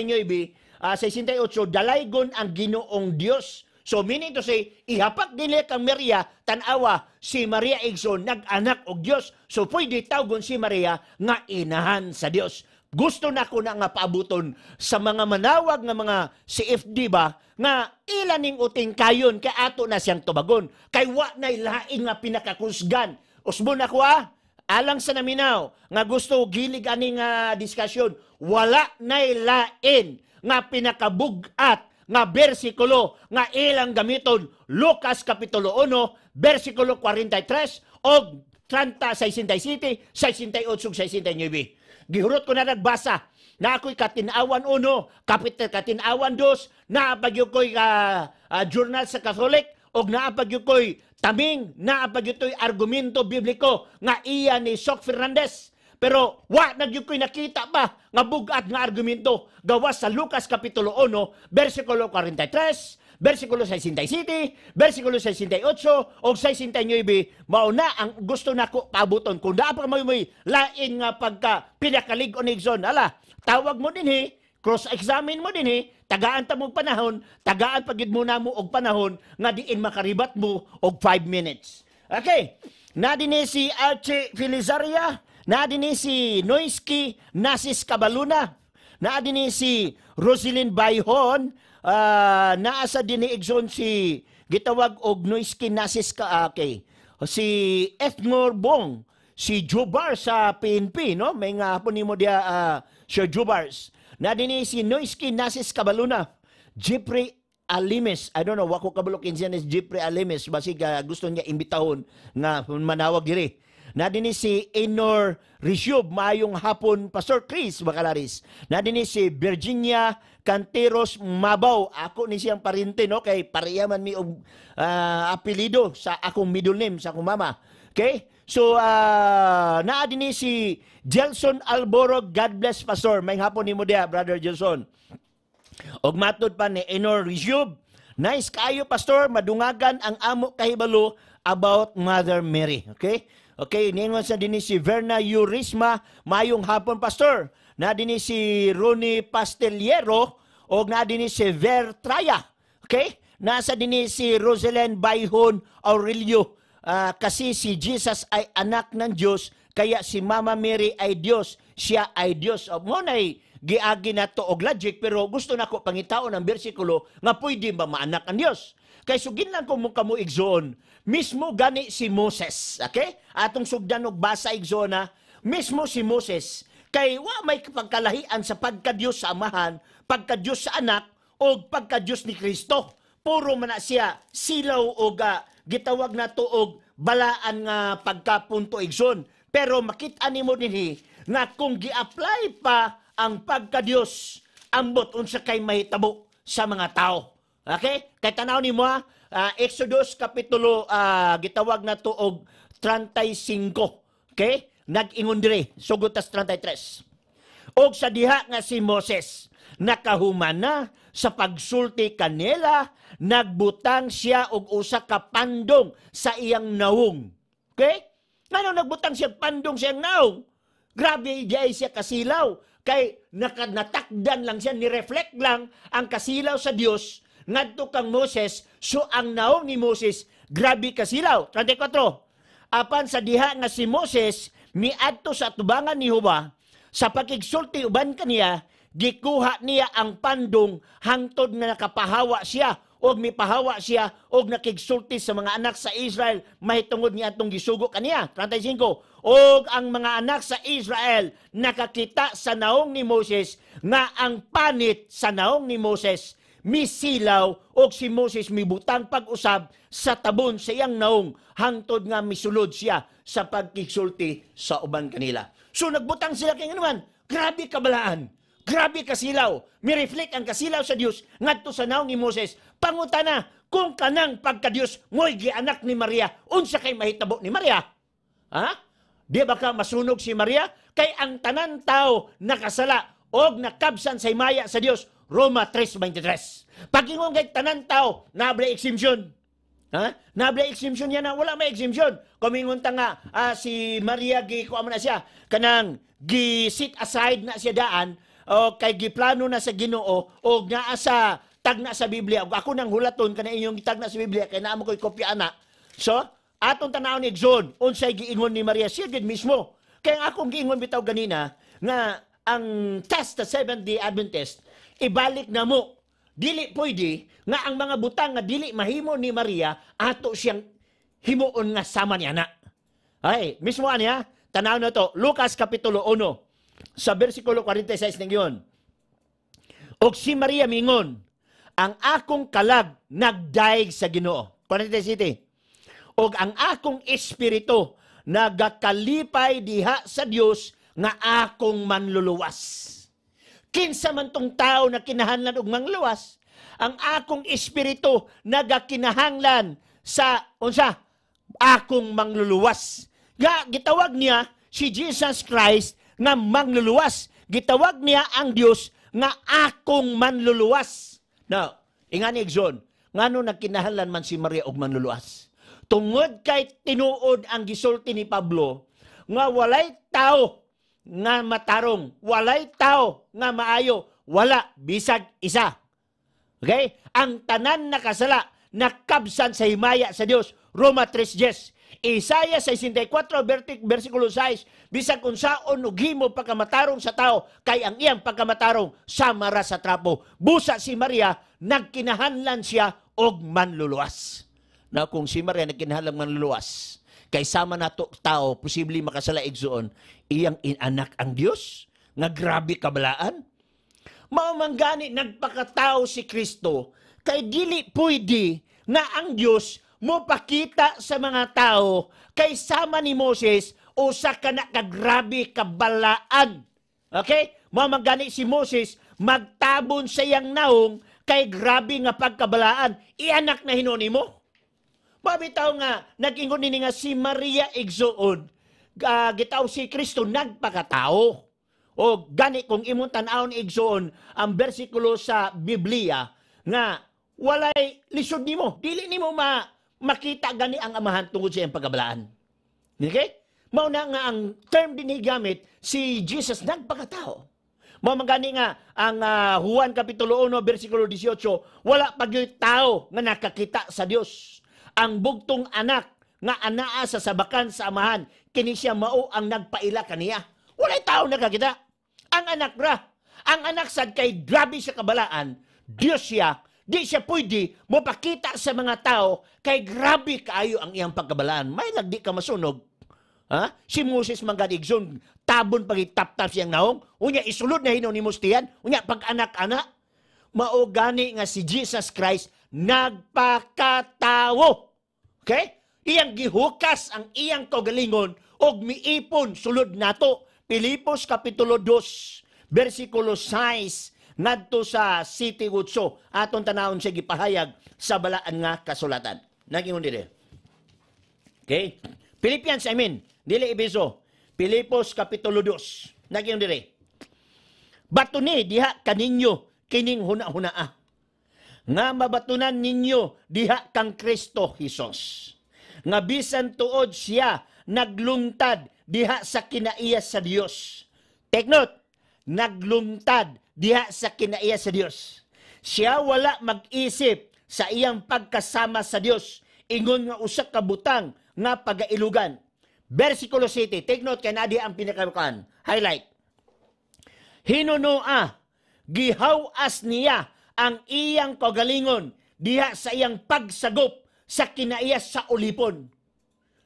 uh, 68, dalaygon ang ginoong Dios. So meaning to say, ihapak nila kang Maria, tanawa si Maria Igzon, nag-anak og Dios. So pwede tawgon si Maria nga inahan sa Dios. Gusto na ko na nga paabuton sa mga manawag nga mga CFD ba nga ilaning uting kayon kay ato na siyang tubagon. Kay wa na ilaing nga pinakakusgan. Usbon ako ah, alang sa naminaw nga gusto gilig ani nga diskasyon, wala na ilain nga pinakabugat nga bersikulo nga ilang gamiton Lucas Kapitulo 1, bersikulo 43 og 30, 67, 68, 69 gihurot ko na nagbasa na ako'y katinawan uno, kapitel katinawan dos, na ko'y uh, uh, journal sa Catholic, og naapag ko'y taming, naapag ko'y argumento bibliko nga iya ni Sok Fernandez. Pero wa nagyud ko'y nakita ba nga bugat nga argumento gawas sa Lucas Kapitulo 1, versikulo 43, versikulo 67, versikulo 68, o 69, mao na ang gusto nako pabuton. Kung naa pa may, may lain nga pagka pinakalig o nigson, ala, tawag mo din he, cross-examine mo din he, tagaan ta mo panahon, tagaan pagid mo na mo og panahon, nga diin makaribat mo og 5 minutes. Okay, na din si Archie Filizaria, na din si Noisky Nasis Kabaluna, na din si Roselyn Bayhon, uh, ah, naa sa diniigson si gitawag og noise kinasis kaake ah, si Ethngor Bong si Jubar sa PNP no may nga po nimo dia uh, ah, Sir Jubars na dinhi si noise kinasis kabaluna Jeffrey Alimes. I don't know, wako kabulokin siya ni Jeffrey Alimes. Basig uh, gusto niya imbitahon nga manawag diri. Na din si Enor Rishub, maayong hapon, Pastor Chris Bacalaris. Na din si Virginia Canteros Mabaw. Ako ni siyang parintin, okay? Pariyaman mi og um, uh, ah, apelido sa akong middle name, sa akong mama. Okay? So, uh, naa din si Jelson Alborog. God bless, Pastor. May hapon ni mo dia, Brother Jelson. Og matod pa ni Enor Rizub. Nice kayo, Pastor. Madungagan ang amo kahibalo about Mother Mary. Okay? Okay, ningon sa din si Verna Eurisma. Mayong hapon, Pastor na din si Rooney Pasteliero o na din si Ver Traya. Okay? Nasa din si Rosalind Bayhon Aurelio. Uh, kasi si Jesus ay anak ng Diyos, kaya si Mama Mary ay Diyos, siya ay Diyos. Ah, o munay, giagi na to og logic, pero gusto nako ko pangitaon ang bersikulo nga pwede ba maanak ang Dios Kay sugin lang ko mong kamo igsoon, mismo gani si Moses, okay? Atong sugdan og basa igsoon mismo si Moses, Kay wa may pagkalahian sa pagka-Diyos sa amahan, pagka-Diyos sa anak, o pagka-Diyos ni Kristo. Puro man siya silaw o ga, gitawag na tuog balaan nga pagkapunto igsoon. Pero makita nimo dinhi na kung gi-apply pa ang pagka-Diyos, ambot unsa kay mahitabo sa mga tao. Okay? Kay tanaw nimo ha, uh, ah, Exodus kapitulo uh, gitawag na tuog 35. Okay? nag-ingon diri sugod 33 og sa diha nga si Moses nakahuman na sa pagsulti kanila nagbutang siya og usa ka pandong sa iyang nawong okay ngano nagbutang siya pandong sa iyang nawong grabe diay siya kasilaw kay natakdan lang siya ni reflect lang ang kasilaw sa Dios ngadto kang Moses so ang naong ni Moses grabe kasilaw 34 apan sa diha nga si Moses niadto sa tubangan ni Huba sa pagigsulti uban kaniya gikuha niya ang pandong hangtod na nakapahawa siya og mipahawa siya og nakigsulti sa mga anak sa Israel mahitungod ni atong gisugo kaniya 35 og ang mga anak sa Israel nakakita sa naong ni Moses nga ang panit sa naong ni Moses misilaw o si Moses mibutang pag-usab sa tabon sa iyang naong hangtod nga misulod siya sa pagkisulti sa uban kanila. So nagbutang sila kay naman, grabe kabalaan. Grabe kasilaw. Mi-reflect ang kasilaw sa Dios ngadto sa naong ni Moses. Pangutana kung kanang pagka-Dios mo'y anak ni Maria, unsa kay mahitabo ni Maria? Ha? Di ba ka masunog si Maria? Kay ang tanan tao nakasala og nakabsan sa himaya sa Dios Roma 3.23. Pagingon kay tanan tao, nabla exemption. Ha? Nabla exemption yan na, wala may exemption. Kumingon ta nga, ah, si Maria, gi, kuha na siya, kanang gi-sit aside na siya daan, o kay giplano na sa ginoo, o nga sa tagna sa Biblia. Ako nang hulaton, kana inyong tagna sa Biblia, kaya naamo ko'y kopya ana. So, atong tanaw ni John, unsay giingon ni Maria, siya gid mismo. Kaya akong giingon bitaw ganina, nga ang test sa Seventh-day Adventist, ibalik na mo. Dili pwede nga ang mga butang nga dili mahimo ni Maria ato siyang himuon nga sama niya na. Ay, mismo niya, ah. tanaw na to, Lucas Kapitulo 1, sa versikulo 46 ning yun. Og si Maria mingon, ang akong kalag nagdaig sa Ginoo. 46 City. Og ang akong espiritu nagakalipay diha sa Dios nga akong manluluwas kinsa man tong tao na kinahanglan og mangluwas, ang akong espiritu nagakinahanglan sa unsa akong mangluluwas. Nga gitawag niya si Jesus Christ nga mangluluwas. Gitawag niya ang Dios nga akong manluluwas. Now, ingani John, ngano nagkinahanglan man si Maria og manluluwas? Tungod kay tinuod ang gisulti ni Pablo nga walay tao na matarong. Walay tao nga maayo. Wala bisag isa. Okay? Ang tanan na kasala nakabsan sa himaya sa Dios. Roma 3:10. Isaiah 64 versikulo 6 bisag unsaon ug himo pagkamatarong sa tao kay ang iyang pagkamatarong ra sa trapo. Busa si Maria nagkinahanlan siya og manluluwas. Na kung si Maria nagkinahanlan manluluwas kay sama nato tao posible makasala igsoon iyang inanak ang Dios nga grabe kabalaan mao man gani nagpakatao si Kristo kay dili pwede na ang Dios mo pakita sa mga tao kay sama ni Moses usa ka na kagrabe kabalaan okay mao man gani si Moses magtabon sa iyang naong kay grabe nga pagkabalaan ianak na hinunimo Mabitaw nga, nag-ingon ni nga si Maria Igsoon, uh, gitaw si Kristo nagpakatao. O gani kung imong tan-awon igsoon ang bersikulo sa Biblia nga walay lisod nimo, dili nimo ma makita gani ang amahan tungod sa iyang pagkabalaan. Okay? Mao na nga ang term din gamit si Jesus nagpakatao. Mao magani nga ang uh, Juan kapitulo 1 bersikulo 18, wala pagyoy tao nga nakakita sa Dios. Ang bugtong anak nga anaa sa sabakan sa amahan kini siya mao ang nagpaila kaniya walay tao nakakita ang anak ra ang anak sad kay grabe siya kabalaan Dios siya di siya pwede mapakita sa mga tao kay grabe kaayo ang iyang pagkabalaan may lagdi ka masunog ha si Moses mangadigson tabon pagitaptap siyang naong unya isulod na hinon ni Mustian unya pag anak ana mao gani nga si Jesus Christ nagpakatawo okay iyang gihukas ang iyang kogalingon og miipon sulod nato Pilipos kapitulo 2 bersikulo 6 ngadto sa City Utso aton tanawon siya gipahayag sa balaan nga kasulatan nagingon dire Okay Philippians I mean dili ibiso Pilipos kapitulo 2 nagingon dire Bato ni diha kaninyo kining huna-hunaa nga mabatunan ninyo diha kang Kristo Hesus nga bisan tuod siya naglumtad diha sa kinaiya sa Dios. Take note, naglumtad diha sa kinaiya sa Dios. Siya wala mag-isip sa iyang pagkasama sa Dios ingon nga usa ka butang nga pagailugan. Versikulo 7. Take note kay nadi ang pinakabukan. Highlight. Hinunoa gihaw as niya ang iyang kagalingon diha sa iyang pagsagop sa kinaiyas sa ulipon.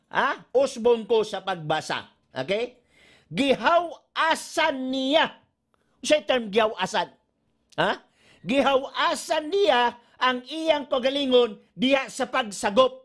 Ha? Usbong ko sa pagbasa. Okay? Gihaw asan niya. Sa term gihaw asan. Ha? Gihaw asan niya ang iyang pagalingon diha sa pagsagop.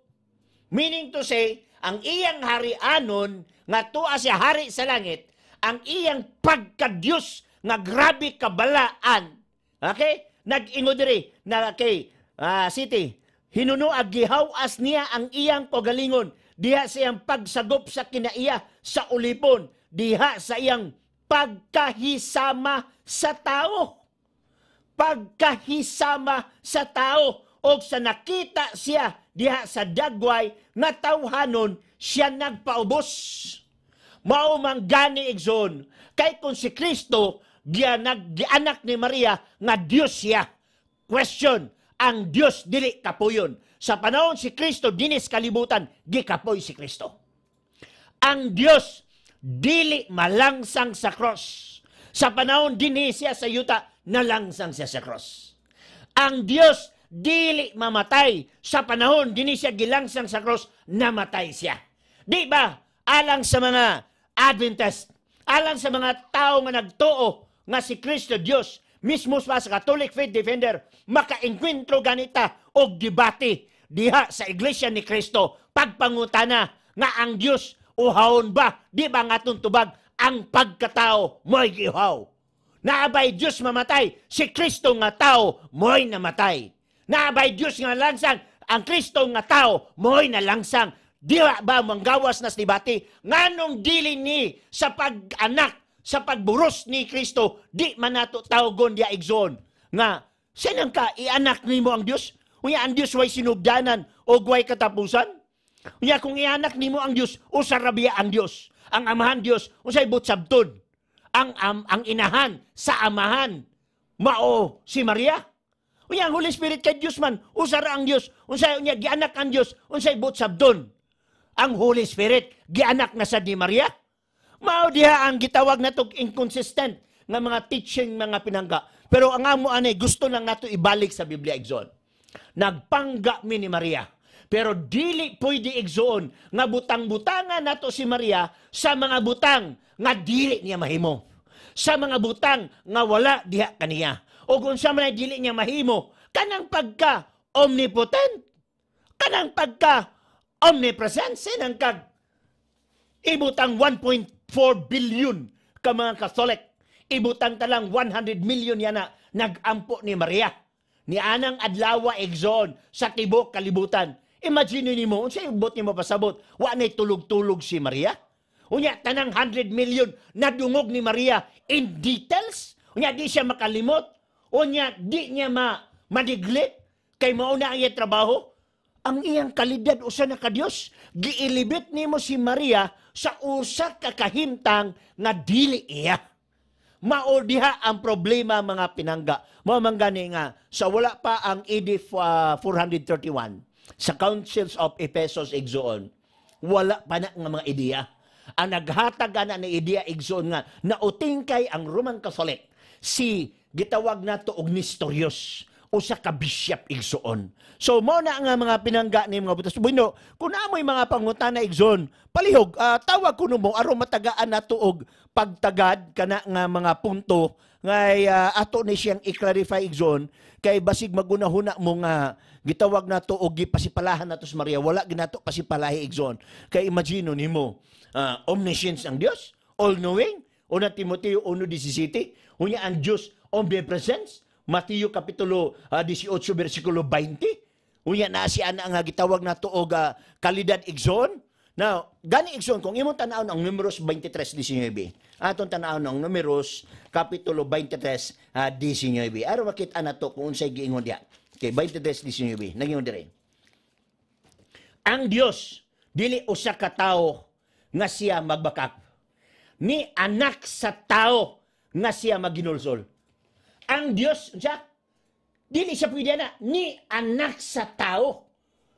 Meaning to say, ang iyang hari anon nga tuwa siya hari sa langit, ang iyang pagkadyos nga grabe kabalaan. Okay? Nag-ingo diri na kay uh, city Hinuno agihaw as niya ang iyang pagalingon diha sa iyang pagsagop sa kinaiya sa ulipon diha sa iyang pagkahisama sa tao pagkahisama sa tao og sa nakita siya diha sa dagway nga tawhanon siya nagpaubos. Mao mang gani igsoon kay kung si Kristo nag anak ni Maria nga Dios siya. Question, ang Dios dili kapuyon. Sa panahon si Kristo dinis kalibutan gikapoy si Kristo. Ang Dios dili malangsang sa cross. Sa panahon dinhi siya sa yuta nalangsang siya sa cross. Ang Dios dili mamatay sa panahon dinhi siya gilangsang sa cross namatay siya. Di ba? Alang sa mga Adventist, alang sa mga tao nga nagtuo nga si Kristo Dios mismo sa Catholic Faith Defender, makaengkwentro ganita og debate diha sa Iglesia ni Kristo, pagpangutana nga ang Dios uhaon ba, di ba nga tubag, ang pagkatao mo'y gihaw. Naabay Dios mamatay, si Kristo nga tao mo'y namatay. Naabay Dios nga langsang, ang Kristo nga tao mo'y nalangsang. Di ba manggawas nas debate? Nganong dili ni sa pag-anak sa pagburos ni Kristo, di man nato tawgon diya igsoon. Nga, sinang ka, ianak nimo ang Dios? Unya ang Dios way sinugdanan o way katapusan? Unya kung ianak nimo ang Dios, usa rabiya ang Dios. Ang amahan Dios, usay butsabton. Ang am, ang inahan sa amahan mao si Maria. Unya ang Holy Spirit kay Dios man, usa ra ang Dios, unsay unya gianak ang Dios, unsay butsabton. Ang Holy Spirit gianak na sa di Maria. Mao diha ang gitawag natog inconsistent nga mga teaching mga pinangga. Pero ang amo ani gusto lang nato ibalik sa Biblia Exon. Nagpangga mi ni Maria. Pero dili pwede igsoon nga butang-butangan nato si Maria sa mga butang nga dili niya mahimo. Sa mga butang nga wala diha kaniya. O kung sa man dili niya mahimo, kanang pagka omnipotent, kanang pagka omnipresent, Sinang eh, kag ibutang 1.2 4 billion ka mga kasolek. Ibutang ka lang 100 million yan na nag-ampo ni Maria. Ni Anang Adlawa Exxon sa tibok kalibutan. Imagine ni mo, unsa ibot ni mapasabot, wa na tulog-tulog si Maria. Unya, tanang 100 million nadungog ni Maria in details. Unya, di siya makalimot. Unya, di niya ma madiglit. Kay mauna ang trabaho ang iyang kalidad usa na ka Dios giilibit nimo si Maria sa usa ka kahimtang nga dili iya mao diha ang problema mga pinangga mao man gani nga sa wala pa ang ED uh, 431 sa Councils of Ephesus igsoon wala pa na nga mga ideya ang naghatag na ni ideya igsoon nga nauting kay ang Roman Catholic si gitawag nato og Nestorius usa ka bishop igsuon. So mo na nga mga pinangga ni mga butas. Bueno, kun amoy mga pangutan na igsoon, palihog uh, tawag kuno mo aron matagaan na tuog pagtagad kana nga mga punto nga uh, ah, ato ni siyang i-clarify igsoon kay basig magunahuna mo nga gitawag nato og gipasipalahan nato sa Maria wala ginato pasipalahi igsoon kay imagine nimo uh, omniscience ang Dios all knowing una Timoteo 1:17 unya ang Dios omnipresence Mateo Kapitulo uh, ah, 18 versikulo 20. Unya na si ana ang gitawag nato og uh, kalidad igsoon. Now, gani igsoon kung imong tan-aw ang Numeros 23:19. Aton tan-aw ang Numeros kapitulo 23 uh, 19. Aron makita nato kung unsay giingon diha. Okay, 23:19. Nagingon dire. Ang Dios dili usa ka tawo nga siya magbakak ni anak sa tao nga siya maginulsol ang Dios siya. dili siya pwede na ni anak sa tao.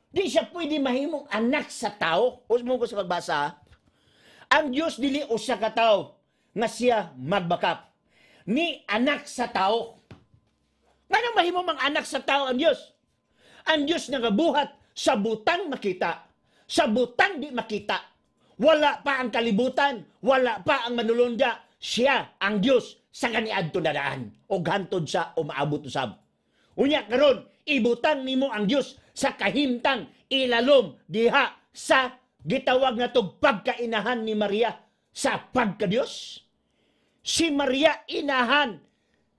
Di siya pwede mahimong anak sa tao. Usmo ko sa pagbasa. Ang Dios dili usa ka tao nga siya magbakap ni anak sa tao. Ngano mahimong mang anak sa tao ang Dios? Ang Dios nagabuhat sa butang makita, sa butang di makita. Wala pa ang kalibutan, wala pa ang manulunda. Siya ang Dios sa kaniadto na daan o hantod sa umaabot usab. Unya karon ibutan nimo ang Dios sa kahimtang ilalom diha sa gitawag na tog pagkainahan ni Maria sa pagka Dios. Si Maria inahan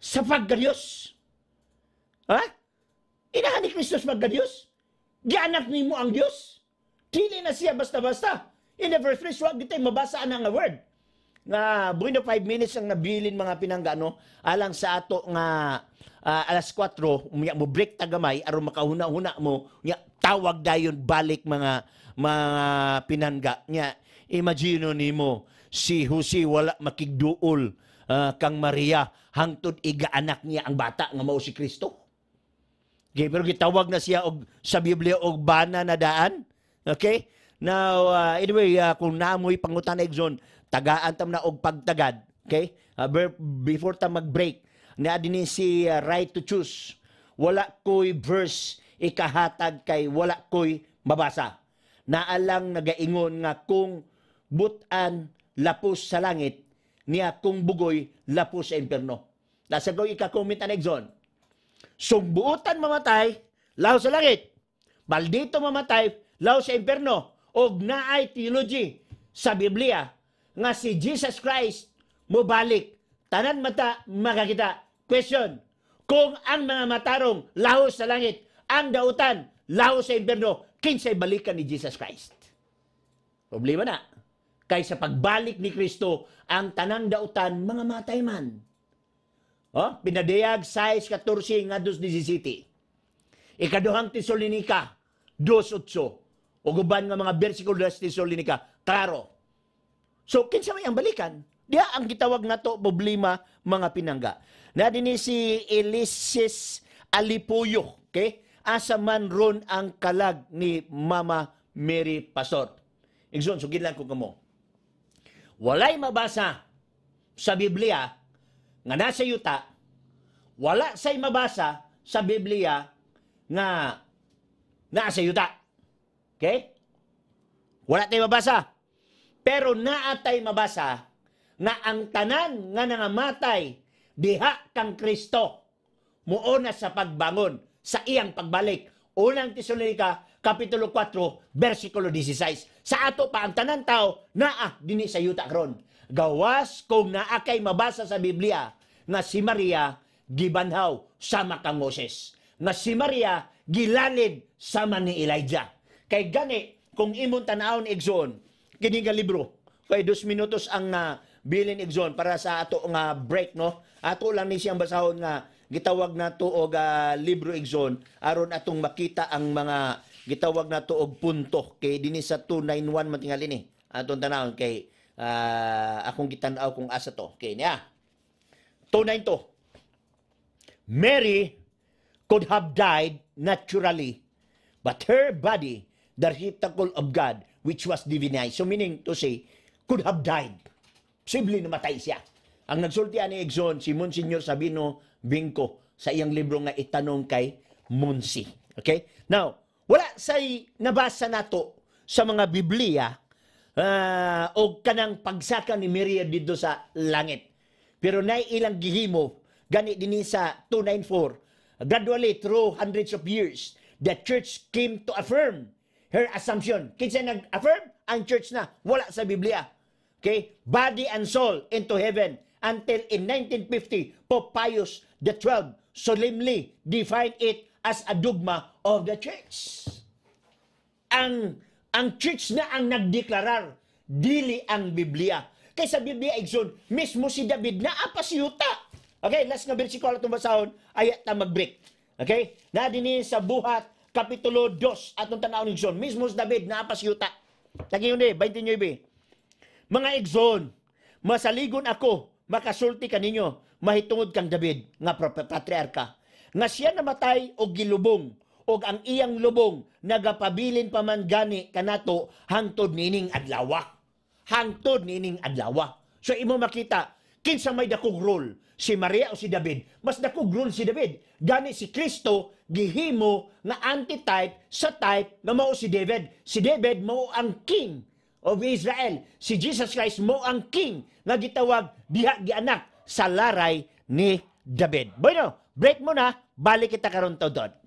sa pagka Dios. Ha? Inahan ni sa pagka Dios. Gianak nimo ang Dios. Dili na siya basta-basta. In the first place, wag kita mabasa ang word nga bueno 5 minutes ang nabilin mga pinangga no alang sa ato nga uh, alas 4 umiya mo break tagamay aron makahuna-huna mo nga tawag dayon balik mga mga pinangga nya imagino nimo si Jose wala makigduol uh, kang Maria hangtod igaanak niya ang bata nga mao si Kristo Okay, pero gitawag na siya og sa Biblia og bana na daan. Okay? Now, uh, anyway, uh, kung naamoy pangutan na tagaantam na og pagtagad okay uh, before ta magbreak break na dinhi si uh, right to choose wala koy verse ikahatag kay wala koy mabasa naalang nagaingon nga kung butan lapos sa langit niya kung bugoy lapos sa impierno nasagoy ika-comment an exon sumbuotan mamatay lao sa langit baldito mamatay lao sa impierno og naay theology sa Biblia nga si Jesus Christ mo balik tanan mata makakita. Question, kung ang mga matarong laos sa langit, ang dautan laos sa impyerno, kinsay balikan ni Jesus Christ. Problema na. Kaysa pagbalik ni Kristo, ang tanang dautan mga matay man. Oh, pinadayag 6:14 nga 17 Ikaduhang Tesalonika 2:8. Uguban nga mga bersikulo sa Tesalonika, klaro So, kinsa may ang balikan? Diha ang gitawag nato problema mga pinangga. Na din si Elises Alipuyo, okay? Asa man ron ang kalag ni Mama Mary Pasor. Igsoon, sugid lang ko kamo. Walay mabasa sa Biblia nga nasa yuta, wala say mabasa sa Biblia nga nasa yuta. Okay? Wala tayong mabasa. Pero naatay mabasa na ang tanan nga nangamatay diha kang Kristo muona sa pagbangon sa iyang pagbalik. Unang Tesalonica kapitulo 4 bersikulo 16. Sa ato pa ang tanan tao naa dinhi sa yuta karon. Gawas kung naa kay mabasa sa Biblia na si Maria gibanhaw sama kang Moses. Nga si Maria gilalid sama ni Elijah. Kay gani kung imong tanawon igsoon kini nga libro kay dos minutos ang uh, ah, bilin igsoon para sa ato nga break no ato lang ni siyang basahon nga gitawag nato og uh, libro igsoon aron atong makita ang mga gitawag nato og punto kay dinhi sa 291 man tingali ni atong tanawon kay uh, akong gitan-aw kung asa to kay niya 292 Mary could have died naturally but her body the receptacle of God which was divinized. So meaning to say, could have died. Posible namatay siya. Ang nagsultian ni Exxon, si Monsignor Sabino Bingko, sa iyang libro nga itanong kay Monsi. Okay? Now, wala say nabasa nato sa mga Biblia uh, o kanang pagsaka ni Maria dito sa langit. Pero na ilang gihimo, gani din sa 294, gradually through hundreds of years, the church came to affirm her assumption. Kinsa nag-affirm? Ang church na. Wala sa Biblia. Okay? Body and soul into heaven. Until in 1950, Pope Pius XII solemnly defined it as a dogma of the church. Ang ang church na ang nagdeklarar, dili ang Biblia. Kay sa Biblia, Igson, mismo si David na apas yuta. Okay, last nga versikulo itong basahon, ayat na mag-break. Okay? Na din sa buhat Kapitulo 2, atong tanawon igsoon. Mismo si David, naapasyuta. Lagi yun eh, 29. Eh. Mga Exon, masaligon ako, makasulti kaninyo, mahitungod kang David, nga patriarka. Nga siya namatay o gilubong, o ang iyang lubong, nagapabilin pa man gani kanato, hangtod nining adlawa. Hangtod nining adlawa. So, imo makita, kinsa may dakong role si Maria o si David. Mas dakog rule si David. Gani si Kristo gihimo nga antitype sa type na mao si David. Si David mao ang king of Israel. Si Jesus Christ mao ang king nga gitawag diha gi anak sa laray ni David. Bueno, break muna. Balik kita karon to dot.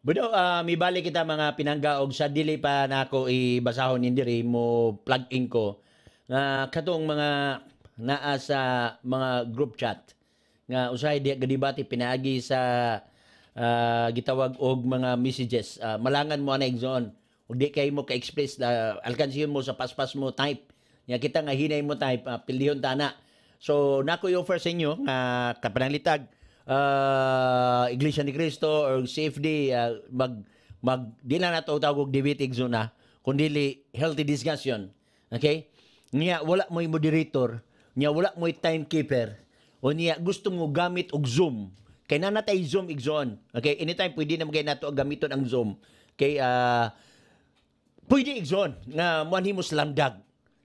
Budo, uh, ah, may balik kita mga pinanggaog sa dili pa na ako ibasahon in diri mo plug in ko nga uh, katong mga naa sa mga group chat nga usay di gadibati pinaagi sa uh, gitawag og mga messages uh, malangan mo na igsoon ug di kay mo ka-express uh, alkansiyon mo sa paspas mo type nga kita nga hinay mo type uh, pilihon tana so nako i-offer sa inyo nga uh, kapanalitag uh, Iglesia ni Cristo or safety uh, mag mag di na nato tawag debating zona ah, kundi healthy discussion. Okay? Niya wala mo moderator, niya wala mo timekeeper, o niya gusto mo gamit og Zoom. Kay na natay Zoom igsoon. Okay, anytime pwede na magay nato gamiton ang Zoom. Okay, uh, pwede igsoon nga muanhi mo slamdag.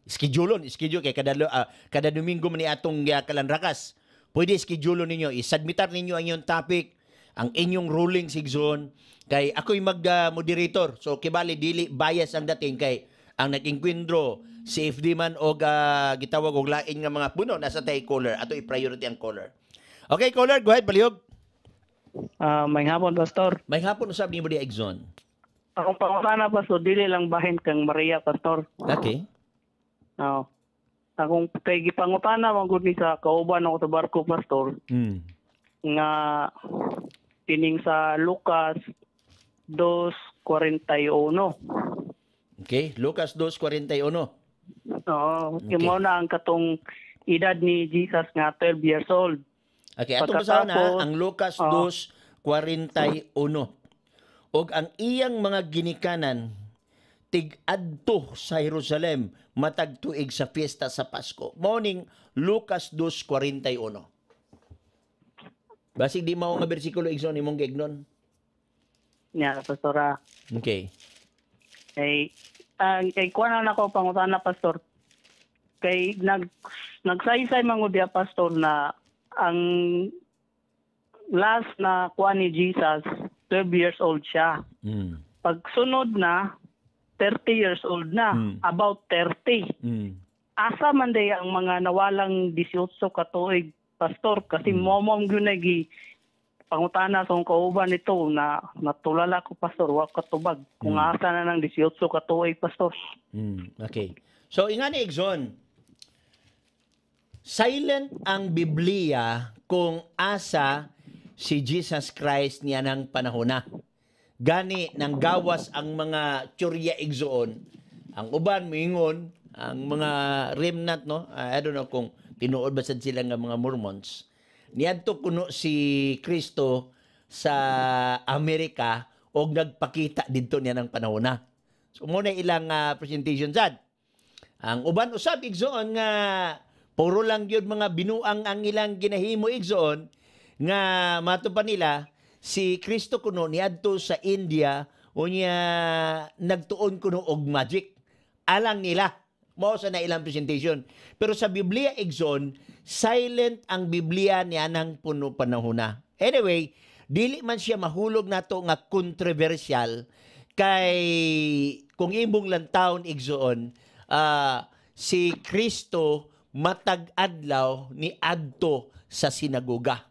Schedule on, schedule kay kada uh, kada Domingo man atong uh, kalanrakas Pwede schedule ninyo, isubmitar ninyo ang inyong topic, ang inyong ruling Zone, kay ako'y mag-moderator. Uh, so, kibali, dili, bias ang dating kay ang nag-inkwindro, safety man o uh, gitawag og lain nga mga puno, nasa tay caller. Ato i-priority ang caller. Okay, caller, go ahead, baliog. Uh, ah, may hapon, Pastor. May hapon, usab ni mo di Exxon. Akong pangutana, Pastor, dili lang bahin kang Maria, Pastor. Okay. Oh akong kay gipangutana man gud ni sa kauban ako sa barko pastor mm. nga tining sa Lucas 2:41 Okay Lucas 2:41 Oo okay. mo na ang katong edad ni Jesus nga 12 years old Okay atong basahan na ang Lucas uh, 2:41 og ang iyang mga ginikanan tigadto sa Jerusalem matagtuig sa fiesta sa Pasko. Morning Lucas 2:41. Basig di mao nga bersikulo igsoon imong giignon. Nya, yeah, pastora. Okay. Hey, ang uh, kay ah, kuan na ko pangutana pastor. Kay nag nagsaysay man gud pastor na ang last na kuan ni Jesus 12 years old siya. Mm. Pag sunod na 30 years old na, mm. about 30. Mm. Asa man day ang mga nawalang 18 ka tuig pastor kasi mm. momom gunagi pangutana sa kauban nito na natulala ko pastor wa katubag kung mm. asa na nang 18 ka tuig pastor. Mm. Okay. So ingani Exon. silent ang Biblia kung asa si Jesus Christ niya ng panahon na gani ng gawas ang mga churya igsoon ang uban mingon ang mga remnant no ah, I don't know kung tinuod ba sad sila nga mga Mormons niadto kuno si Kristo sa Amerika og nagpakita didto niya ng panahon na so muna ilang uh, presentation sad ang uban usab igsoon nga puro lang gyud mga binuang ang ilang ginahimo igsoon nga matupan nila si Kristo kuno niadto sa India unya nagtuon kuno og magic alang nila mao sa na ilang presentation pero sa Biblia Exon silent ang Biblia niya nang puno panahuna anyway dili man siya mahulog nato nga controversial kay kung imong lantawon Exxon uh, ah, si Kristo matag adlaw ni adto sa sinagoga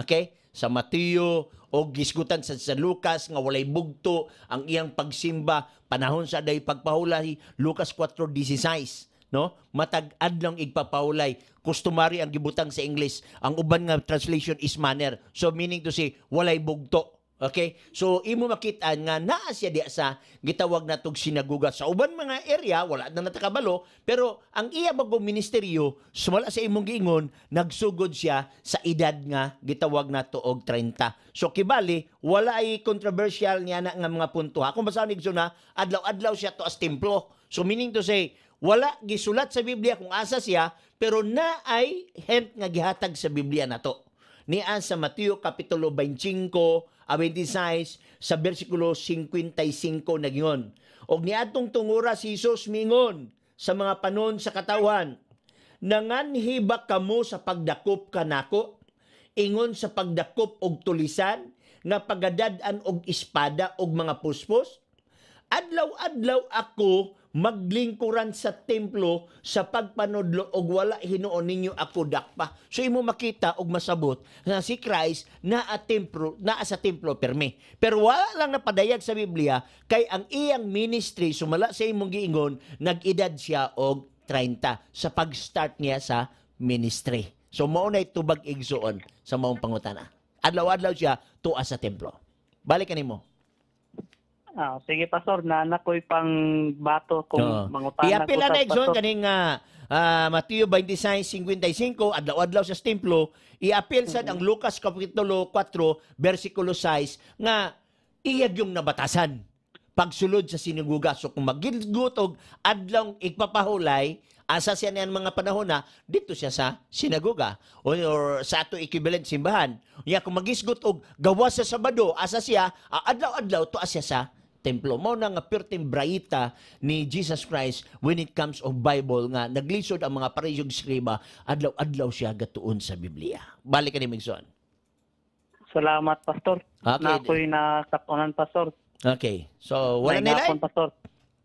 okay sa Mateo o gisgutan sa San Lucas nga walay bugto ang iyang pagsimba panahon sa day pagpahulay Lucas 4:16 no matag adlong igpapahulay customary ang gibutang sa English ang uban nga translation is manner so meaning to say walay bugto Okay? So, imo makita nga naa siya di sa gitawag na tog sinaguga. Sa uban mga area, wala na natakabalo, pero ang iya bagong ministeryo, sumala sa imong giingon, nagsugod siya sa edad nga gitawag na og 30. So, kibali, wala ay controversial niya na nga mga punto. Ha? Kung basa ni na, adlaw-adlaw siya to as templo. So, meaning to say, wala gisulat sa Biblia kung asa siya, pero na ay hent nga gihatag sa Biblia na to. Niya sa Mateo Kapitulo 25, 26 sa bersikulo 55 na giyon. Og niadtong tungura si Jesus mingon sa mga panon sa katawhan, nanganhi ba kamo sa pagdakop kanako? Ingon sa pagdakop og tulisan nga pagadad-an og espada og mga puspos? Adlaw-adlaw ako maglingkuran sa templo sa pagpanudlo og wala hinuon ninyo ako dakpa. So imo makita og masabot na si Christ naa templo, naa sa templo permi. Pero wala lang napadayag sa Biblia kay ang iyang ministry sumala sa imong giingon nag-edad siya og 30 sa pag-start niya sa ministry. So mao na itubag igsuon sa maong pangutana. Adlaw-adlaw siya tuas sa templo. Balik kanimo. mo. Ah, sige pastor, nana ko'y pang bato kung Oo. mangutana Iapila na igsoon kaning nga ah, ah Mateo 26:55 adlaw-adlaw sa templo, iapil sad mm-hmm. ang Lucas kapitulo 4 versikulo 6 nga iyad yung nabatasan. Pagsulod sa sinaguga so kung magigutog adlaw igpapahulay asa siya niyan mga panahon na dito siya sa sinaguga or, or sa ato equivalent simbahan. Ya kung magisgot gawa sa Sabado asa siya ah, adlaw-adlaw to asya sa templo. Mao na nga pure timbraita ni Jesus Christ when it comes of Bible nga naglisod ang mga parisyong skriba adlaw-adlaw siya gatuon sa Biblia. Balik ka ni Mingson. Salamat, Pastor. Okay. Na ako'y nakatunan, Pastor. Okay. So, wala na nila? Pastor.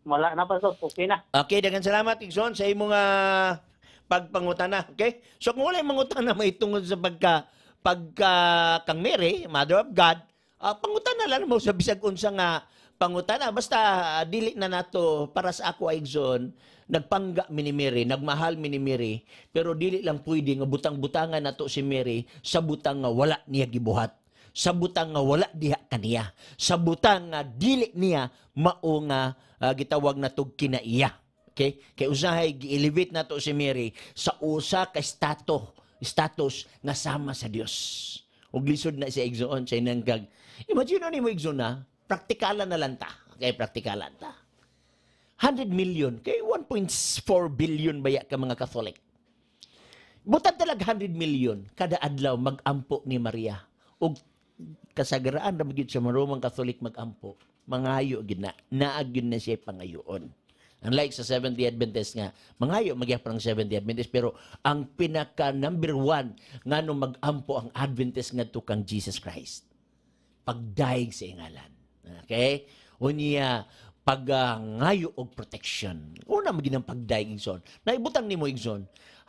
Wala na, Pastor. Okay na. Okay, dagan salamat, Igson, sa imong uh, pagpangutana. Okay? So, kung wala yung mangutana, may tungod sa pagka, pagka kang Mary, Mother of God, uh, pangutana lang mo sa bisag unsa nga pangutana basta ah, dili na nato para sa ako Igson nagpangga mini Mary nagmahal mini Mary pero dili lang pwede nga butang-butangan nato si Mary sa butang nga wala niya gibuhat sa butang nga wala diha kaniya sa butang nga dili niya mao nga uh, gitawag natog kinaiya okay kay usahay gi-elevate nato si Mary sa usa ka status status na sama sa Dios og lisod na si Exon sa inang imagine ni mo Igsoon na ah praktikalan na lang ta. Kay praktikalan ta. 100 million. Kay 1.4 billion baya ka mga Catholic. Butan talaga 100 million kada adlaw magampo ni Maria. Og kasagaraan na magigit sa Roman Catholic magampo. Mangayo gina. na yun na siya pangayoon. Unlike sa Seventh-day Adventist nga, mangayo magyapon ng Seventh-day Adventist, pero ang pinaka number one nga nung magampo ang Adventist nga kang Jesus Christ. Pagdaig sa ingalan. Okay? Unya, pag uh, ngayo og protection. Una maging ang pagdaing igsoon. Naibutang nimo igsoon,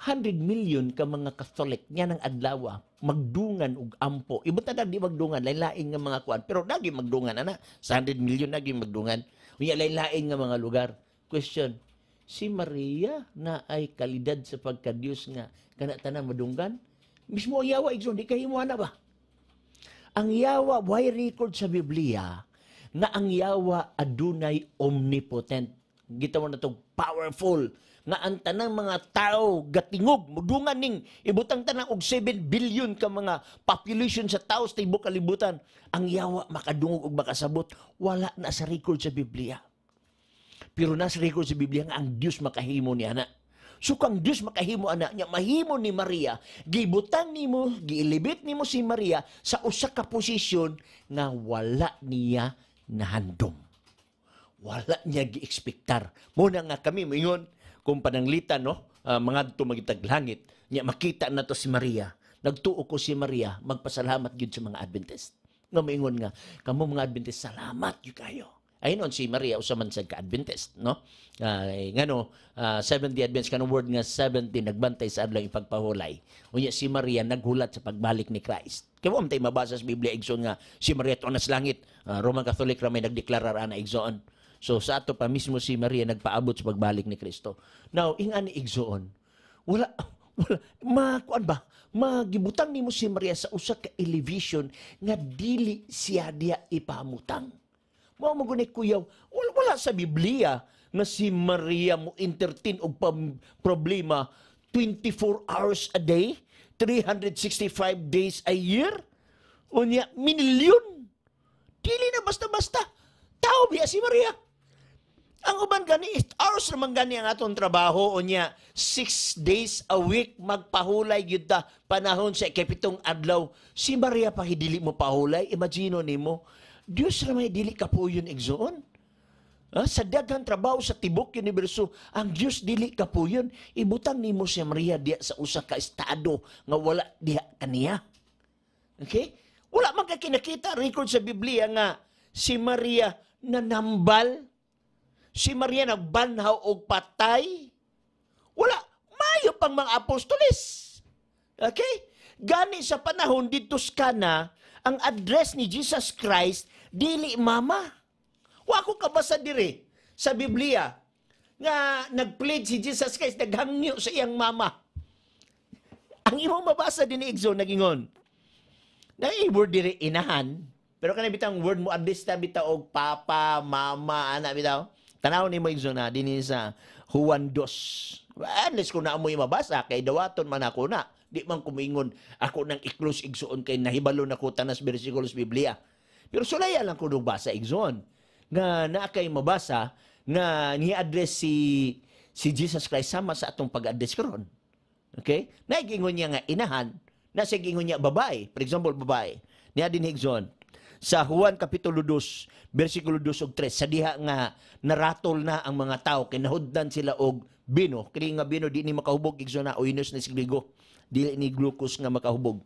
100 million ka mga Catholic nya nang adlaw ah, magdungan og ampo. Ibutan di magdungan lain-lain nga mga kuan, pero dagi magdungan ana. Sa 100 million dagi magdungan. Unya lain-lain nga mga lugar. Question, si Maria na ay kalidad sa pagkadiyos nga kana tanan madunggan? Mismo ang yawa igsoon di kay mo ana ba? Ang yawa way record sa Biblia nga ang yawa adunay omnipotent. Gitawon na to, powerful nga ang tanang mga tao gatingog mudungan ning ibutang tanang og 7 billion ka mga population sa tao sa tibuok kalibutan ang yawa makadungog og makasabot wala na sa record sa Biblia pero na sa record sa Biblia nga ang Dios makahimo ni ana So kang Dios makahimo ana nya mahimo ni Maria, gibutang nimo, giilibit nimo si Maria sa usa ka posisyon nga wala niya na handom. Wala niya giekspektar. Muna nga kami, mingon, kung pananglitan, no, uh, mga magitag langit, niya makita na to si Maria. Nagtuo ko si Maria, magpasalamat yun sa mga Adventist. Nga maingon nga, kamo mga Adventist, salamat yun kayo. Ayun on si Maria usa man sa ka-Adventist, no? Uh, ah, eh, ngano, uh, ah, Seventh day Adventist kanang word nga 70 nagbantay sa adlaw ipagpahulay. Unya si Maria naghulat sa pagbalik ni Christ kaya mo tayo mabasa sa Biblia Igson nga si Maria to nas langit. Uh, Roman Catholic ra nagdeklara nagdeklarar ana igsoon. So sa ato pa mismo si Maria nagpaabot sa pagbalik ni Kristo. Now, ing ani igsoon, wala wala makuan ba? Magibutang nimo si Maria sa usa ka elevation nga dili siya dia ipamutang. Mao mo gunay kuyaw, wala, wala sa Biblia na si Maria mo entertain og problema 24 hours a day 365 days a year? Unya, minilyon. Dili na basta-basta. Tao biya si Maria. Ang uban gani, hours naman gani ang atong trabaho, unya, six days a week magpahulay gyud ta panahon sa ikapitong adlaw. Si Maria pa hidili mo pahulay, imagino nimo. Dios ra may dili kapuyon igsoon. Ah, sa daghang trabaho sa tibok universo, ang Dios dili ka po yun. Ibutang nimo si Maria diya sa usa ka estado nga wala diha kaniya. Okay? Wala man ka kinakita record sa Biblia nga si Maria nanambal, si Maria nagbanhaw og patay. Wala mayo pang mga apostolis. Okay? Gani sa panahon dito Toskana, ang address ni Jesus Christ dili mama Wa ko kabasa dire sa Biblia nga nag-plead si Jesus Christ naghangyo sa iyang mama. Ang imong mabasa din igso nagingon. Na i-word dire inahan, pero kanay bitang word mo at least bitaw og papa, mama, ana bitaw. Tanaw ni mo igso na dinhi sa Juan dos. Well, unless ko na mo mabasa kay dawaton man ako na. Di man kumingon ako nang iklos igsoon kay nahibalo na ko tanas bersikulos Biblia. Pero sulaya lang ko nung basa igsoon nga naa kay mabasa nga ni-address si si Jesus Christ sama sa atong pag-address karon. Okay? Naigingon niya nga inahan, na sa gingon niya babae, for example babae, niya din Higson sa Juan kapitulo 2 bersikulo 2 ug 3 sa diha nga naratol na ang mga tao kay nahuddan sila og bino kini nga bino di ni makahubog Higson na uinos ni sigligo dili ni glucose nga makahubog.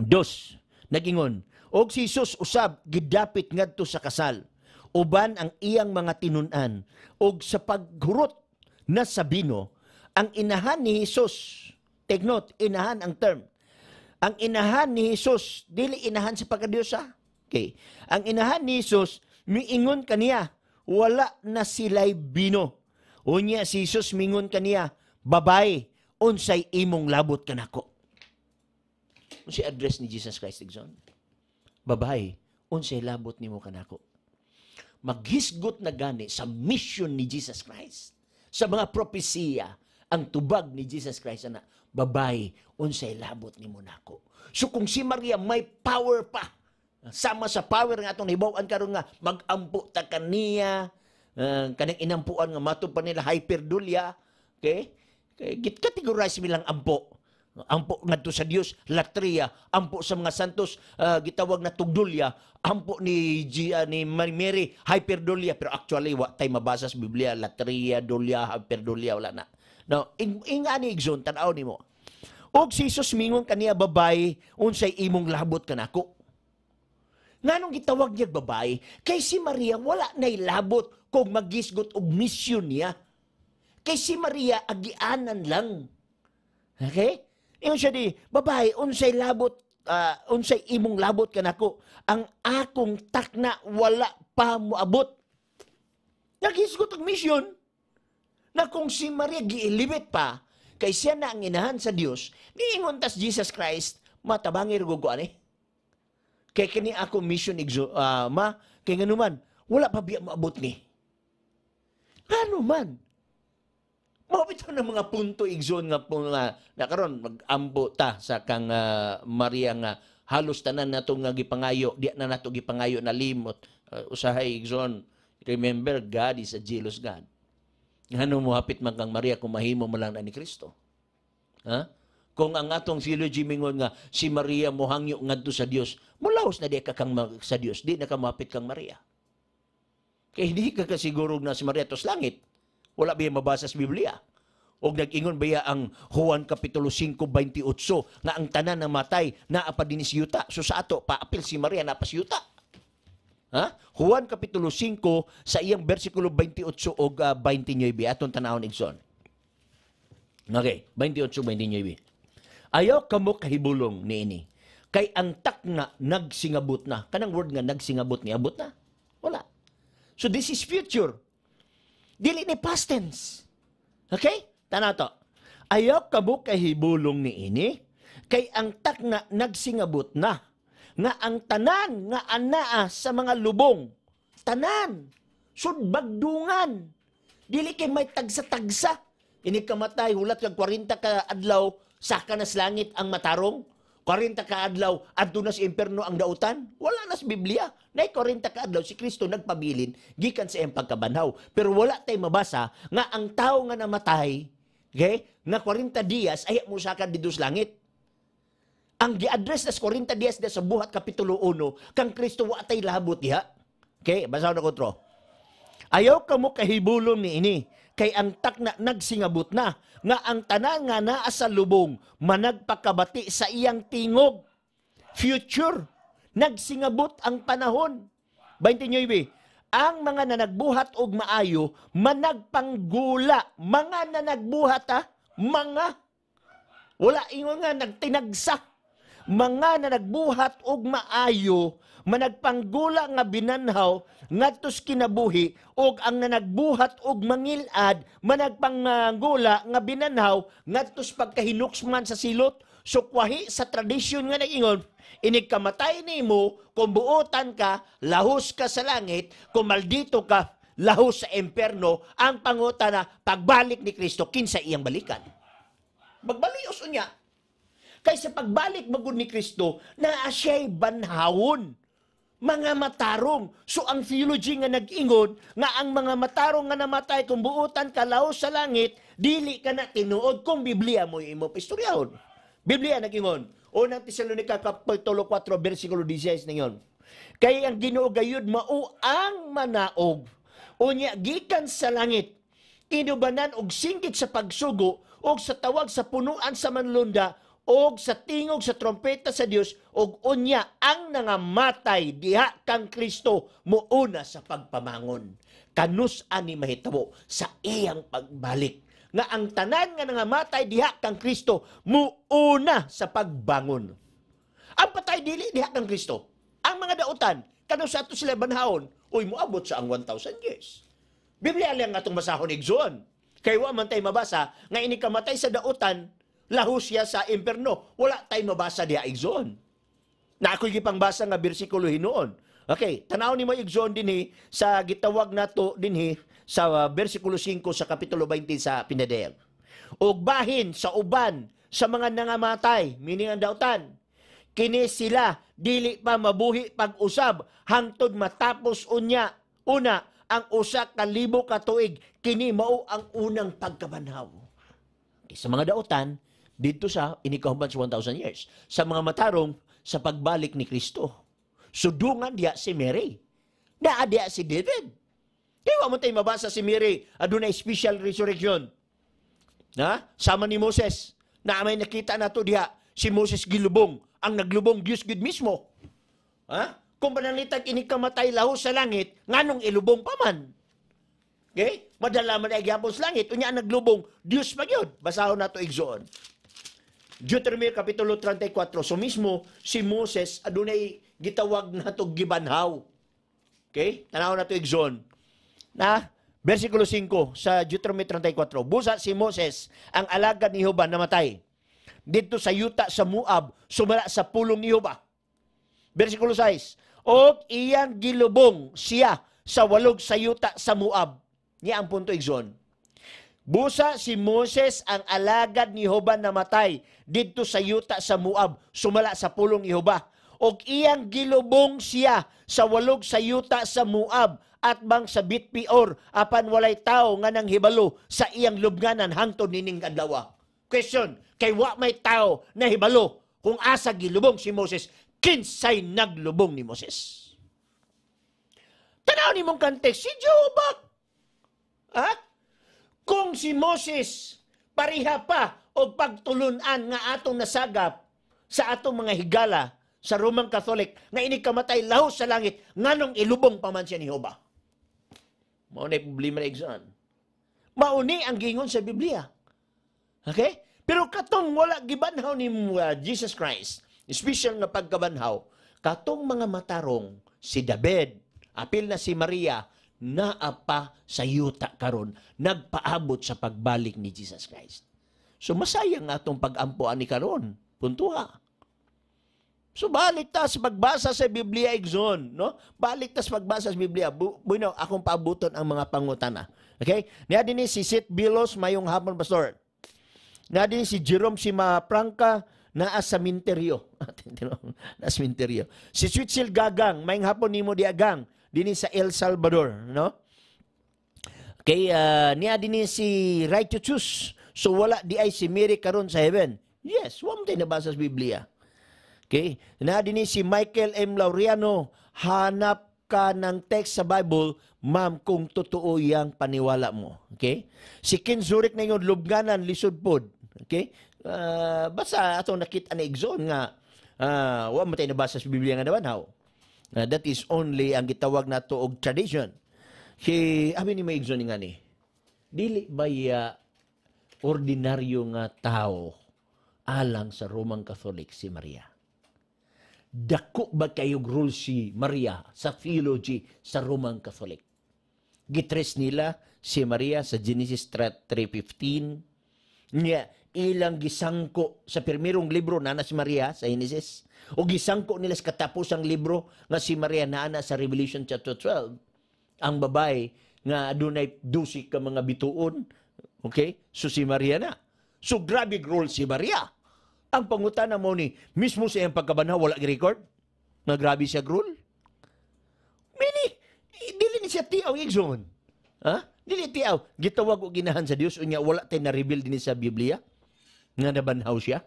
Dos, nagingon, Og si Jesus usab gidapit ngadto sa kasal uban ang iyang mga tinunan og sa paghurot na sabino ang inahan ni Jesus take note inahan ang term ang inahan ni Jesus dili inahan sa pagkadiyosa okay ang inahan ni Jesus miingon kaniya wala na sila'y bino unya si Jesus mingon kaniya babay unsay imong labot kanako ano si address ni Jesus Christ Exxon babay, unsay labot nimo kanako. Maghisgot na gani sa mission ni Jesus Christ. Sa mga propesiya, ang tubag ni Jesus Christ na babay, unsay labot nimo nako. So kung si Maria may power pa, sama sa power nga atong hibawan karon nga magampo ta kaniya, uh, ah, kaning inampuan nga matupad nila hyperdulia, okay? Kay git categorize bilang ampo ampo ngadto sa Dios latria ampo sa mga santos uh, gitawag na tugdulya ampo ni Gia, ah, ni Mary hyperdolia pero actually wa tay mabasa sa Biblia latria dolya hyperdolia wala na no ing ingani igsoon tan-aw nimo og si Jesus mingon kaniya babay unsay imong labot kanako nganong gitawag niya babay kay si Maria wala nay labot kung magisgot og misyon niya kay si Maria agianan lang Okay? Ingon siya di, babae, unsay labot, uh, unsay imong labot kanako. Ang akong takna wala pa moabot. Nagisgot ang mission na kung si Maria giilibit pa, kay siya na ang inahan sa Dios, niingon tas Jesus Christ, matabangir guguan eh. Kay kini ako mission exo, uh, ah, ma, kay nganuman, wala pa biya maabot ni. Ano man? Mabito na mga punto igsoon nga po nga karon magambo ta sa kang uh, Maria nga halos tanan nato nga gipangayo di na nato gipangayo na limot uh, usahay igsoon remember God is a jealous God ngano mo hapit man kang Maria kung mahimo mo lang na ni Kristo ha huh? kung ang atong theology mingon nga si Maria mohangyo ngadto sa Dios mulaos na di ka kang sa Dios di na ka mapit kang Maria kay hindi ka kasiguro na si Maria tos langit wala ba mabasa sa Biblia? O nag-ingon ba ang Juan Kapitulo 5.28 nga ang tanan na matay na apadin si Yuta. So sa ato, paapil si Maria na pa si Yuta. Ha? Juan Kapitulo 5 sa iyang versikulo 28 o uh, ah, 29 atong tanahon igson. Okay, 28 29. Ayaw kamo kahibulong niini. Kay ang tak nga nagsingabot na. Kanang word nga nagsingabot ni abot na. Wala. So this is future. Dili ni past tense. Okay? Tanaw to. Ayaw kabo kay hibulong ni ini, kay ang tak na nagsingabot na, nga ang tanan nga anaa sa mga lubong. Tanan! Sud bagdungan! Dili kay may tagsa-tagsa. Ini kamatay, hulat kag 40 ka adlaw, sa kanas langit ang matarong 40 kaadlaw adto na sa imperno ang dautan? Wala na sa Biblia. Nay 40 kaadlaw si Kristo nagpabilin gikan sa iyang pagkabanhaw. Pero wala tay mabasa nga ang tao nga namatay, okay, nga 40 dias ay musakan didto sa langit. Ang gi-address sa 40 dias na sa buhat kapitulo 1 kang Kristo wa tay labot diha. Okay, basahon na ko tro. Ayaw ka mo kahibulom ni ini kay antak na nagsingabot na, nga ang tanan nga naa sa lubong, managpakabati sa iyang tingog. Future, nagsingabot ang panahon. Baintin nyo ibi, ang mga nanagbuhat og maayo, managpanggula, mga nanagbuhat ha, ah, mga, wala ingon nga nagtinagsa, mga nanagbuhat og maayo, managpanggula nga binanhaw ngadtos kinabuhi ug ang nanagbuhat og mangilad managpanggula nga binanhaw ngadtos pagkahinuksman sa silot sukwahi sa tradisyon nga nagingon inig kamatay nimo kung buotan ka lahos ka sa langit kung maldito ka lahos sa emperno ang panguta na pagbalik ni Kristo kinsa iyang balikan magbalios unya kaysa pagbalik magud ni Kristo na siya'y banhawon mga matarong. So ang theology nga nag-ingod nga ang mga matarong nga namatay kung buutan kalaw sa langit, dili ka na tinuod kung Biblia mo imo pistoryahon. Biblia nag-ingon. Unang Tesalonica kapitulo 4 bersikulo 16 ningon. Kay ang Ginoo gayud mao ang manaog unya gikan sa langit inubanan og singgit sa pagsugo og sa tawag sa punuan sa manlunda og sa tingog sa trompeta sa Dios og unya ang nangamatay diha kang Kristo muuna sa pagpamangon kanus ani mahitabo sa iyang pagbalik nga ang tanan nga nangamatay diha kang Kristo muuna sa pagbangon ang patay dili diha kang Kristo ang mga dautan kanus ato sila banhaon uy muabot sa ang 1000 years Biblia lang atong basahon igsoon kay wa man tay mabasa nga ini kamatay sa dautan laho sa imperno. Wala tayong mabasa diya igsoon. Na ako'y gipangbasa nga bersikulo hinoon. Okay, tanaw ni mo igsoon dinhi eh, sa gitawag nato dinhi eh, sa uh, bersikulo 5 sa kapitulo 20 sa Pinadel. Ug bahin sa uban sa mga nangamatay, meaning ang dautan, kini sila dili pa mabuhi pag-usab hangtod matapos unya una ang usa ka libo ka tuig kini mao ang unang pagkabanhaw. Okay, sa mga dautan dito sa inikahuban sa 1,000 years. Sa mga matarong, sa pagbalik ni Kristo. Sudungan diya si Mary. Naa diya si David. Kaya mo tayo mabasa si Mary, adunay special resurrection. Na? Sama ni Moses. Na may nakita na to diya, si Moses gilubong. Ang naglubong, Diyos Gud mismo. Ha? Kung panalitag inikamatay laho sa langit, nganong ilubong pa man. Okay? Madala man ay gyapon sa langit, unya naglubong, Dios pa gyud. Basahon nato igsoon. Deuteronomy Kapitulo 34, so mismo si Moses, adunay gitawag na itong gibanhaw. Okay? Tanaw na ito igzon. Na, versikulo 5 sa Deuteronomy 34, Busa si Moses, ang alaga ni Jehovah namatay. Dito sa yuta sa Moab, sumala sa pulong ni Jehovah. Versikulo 6, O iyang gilubong siya sa walog sa yuta sa Moab. Niya ang punto igzon Busa si Moses ang alagad ni Hoba namatay didto sa yuta sa Moab sumala sa pulong ni Hoba og iyang gilubong siya sa walog sa yuta sa Moab at bang sa Bitpior apan walay tao nga nang hibalo sa iyang lubnganan hangtod nining adlaw. Question, kay wa may tao na hibalo kung asa gilubong si Moses kinsay naglubong ni Moses. Tanaw ni mong konteks si Jehovah. Ha? Kung si Moses pariha pa o pagtulunan nga atong nasagap sa atong mga higala sa Roman Catholic nga ini kamatay laho sa langit nganong ilubong pa man siya ni Hoba. Mao na problema na igsoon. Mauni ang gingon sa Biblia. Okay? Pero katong wala gibanhaw ni uh, Jesus Christ, special nga pagkabanhaw, katong mga matarong si David, apil na si Maria, naapa sa yuta karon nagpaabot sa pagbalik ni Jesus Christ. So masayang atong pagampuan ni karon, puntuha. So balik ta sa pagbasa sa Biblia Exon, no? Balik ta sa pagbasa sa Biblia. bueno, akong paabuton ang mga pangutana. Okay? Niya din si Sit Bilos mayong hapon pastor. Niya din si Jerome si Mapranka naa sa minteryo. na sa minteryo. Si Switsil Gagang mayong hapon nimo diagang dinhi sa El Salvador, no? Kay uh, niya dinhi si right to choose. So wala di ay si Mary karon sa heaven. Yes, wa mo nabasa sa Biblia. Okay? Na dinhi si Michael M. Laureano, hanap ka ng text sa Bible, ma'am, kung totoo yang paniwala mo. Okay? Si Kinzurik na yun, lubganan, lisod pod. Okay? Uh, basta ato nakita na igzon nga, uh, ah, wa mo tayo nabasa sa Biblia nga naman, how? Uh, that is only ang gitawag na og tradition. Si, abi ni Maigso ni nga ni, dili ba ya ordinaryo nga tao alang sa Roman Catholic si Maria? Dako ba kayo rule si Maria sa theology sa Roman Catholic? Gitres nila si Maria sa Genesis 3.15. Nga, ilang gisangko sa pirmirong libro na si Maria sa Genesis o gisangko nila sa katapusang libro nga si Maria na ana sa Revelation chapter 12 ang babay nga adunay dusi ka mga bituon okay so si Maria na so grabe role si Maria ang pangutana mo ni mismo sa iyang pagkabanha wala record nga grabe siya role mini dili ni siya tiaw igsoon ha dili tiaw gitawag og ginahan sa Dios unya wala tay na reveal dinhi sa Biblia nga nabanhaw siya.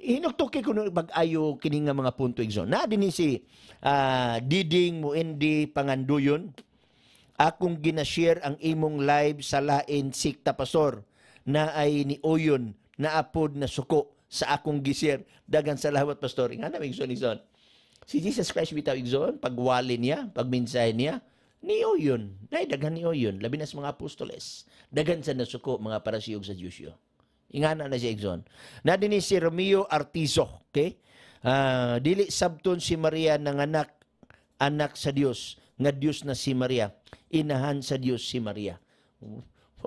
Hinuktuki ko bag-ayo kining mga punto igsoon. Na din si uh, Diding Muendi Panganduyon. Akong ginashare ang imong live sa lain sikta pastor na ay ni Oyon na apod na suko sa akong gisir. Dagan salawat pastor. Nga na igsoon igsoon. Si Jesus Christ bitaw igsoon pagwali niya, pagminsahe niya, ni Oyon. Nay daghan ni Oyon labi na sa mga apostoles. Dagan sa nasuko mga parasiyog sa Diyos Ingana na si Exxon. Na din si Romeo Artizo, okay? Uh, dili sabton si Maria ng anak, anak sa Dios, nga Dios na si Maria. Inahan sa Dios si Maria.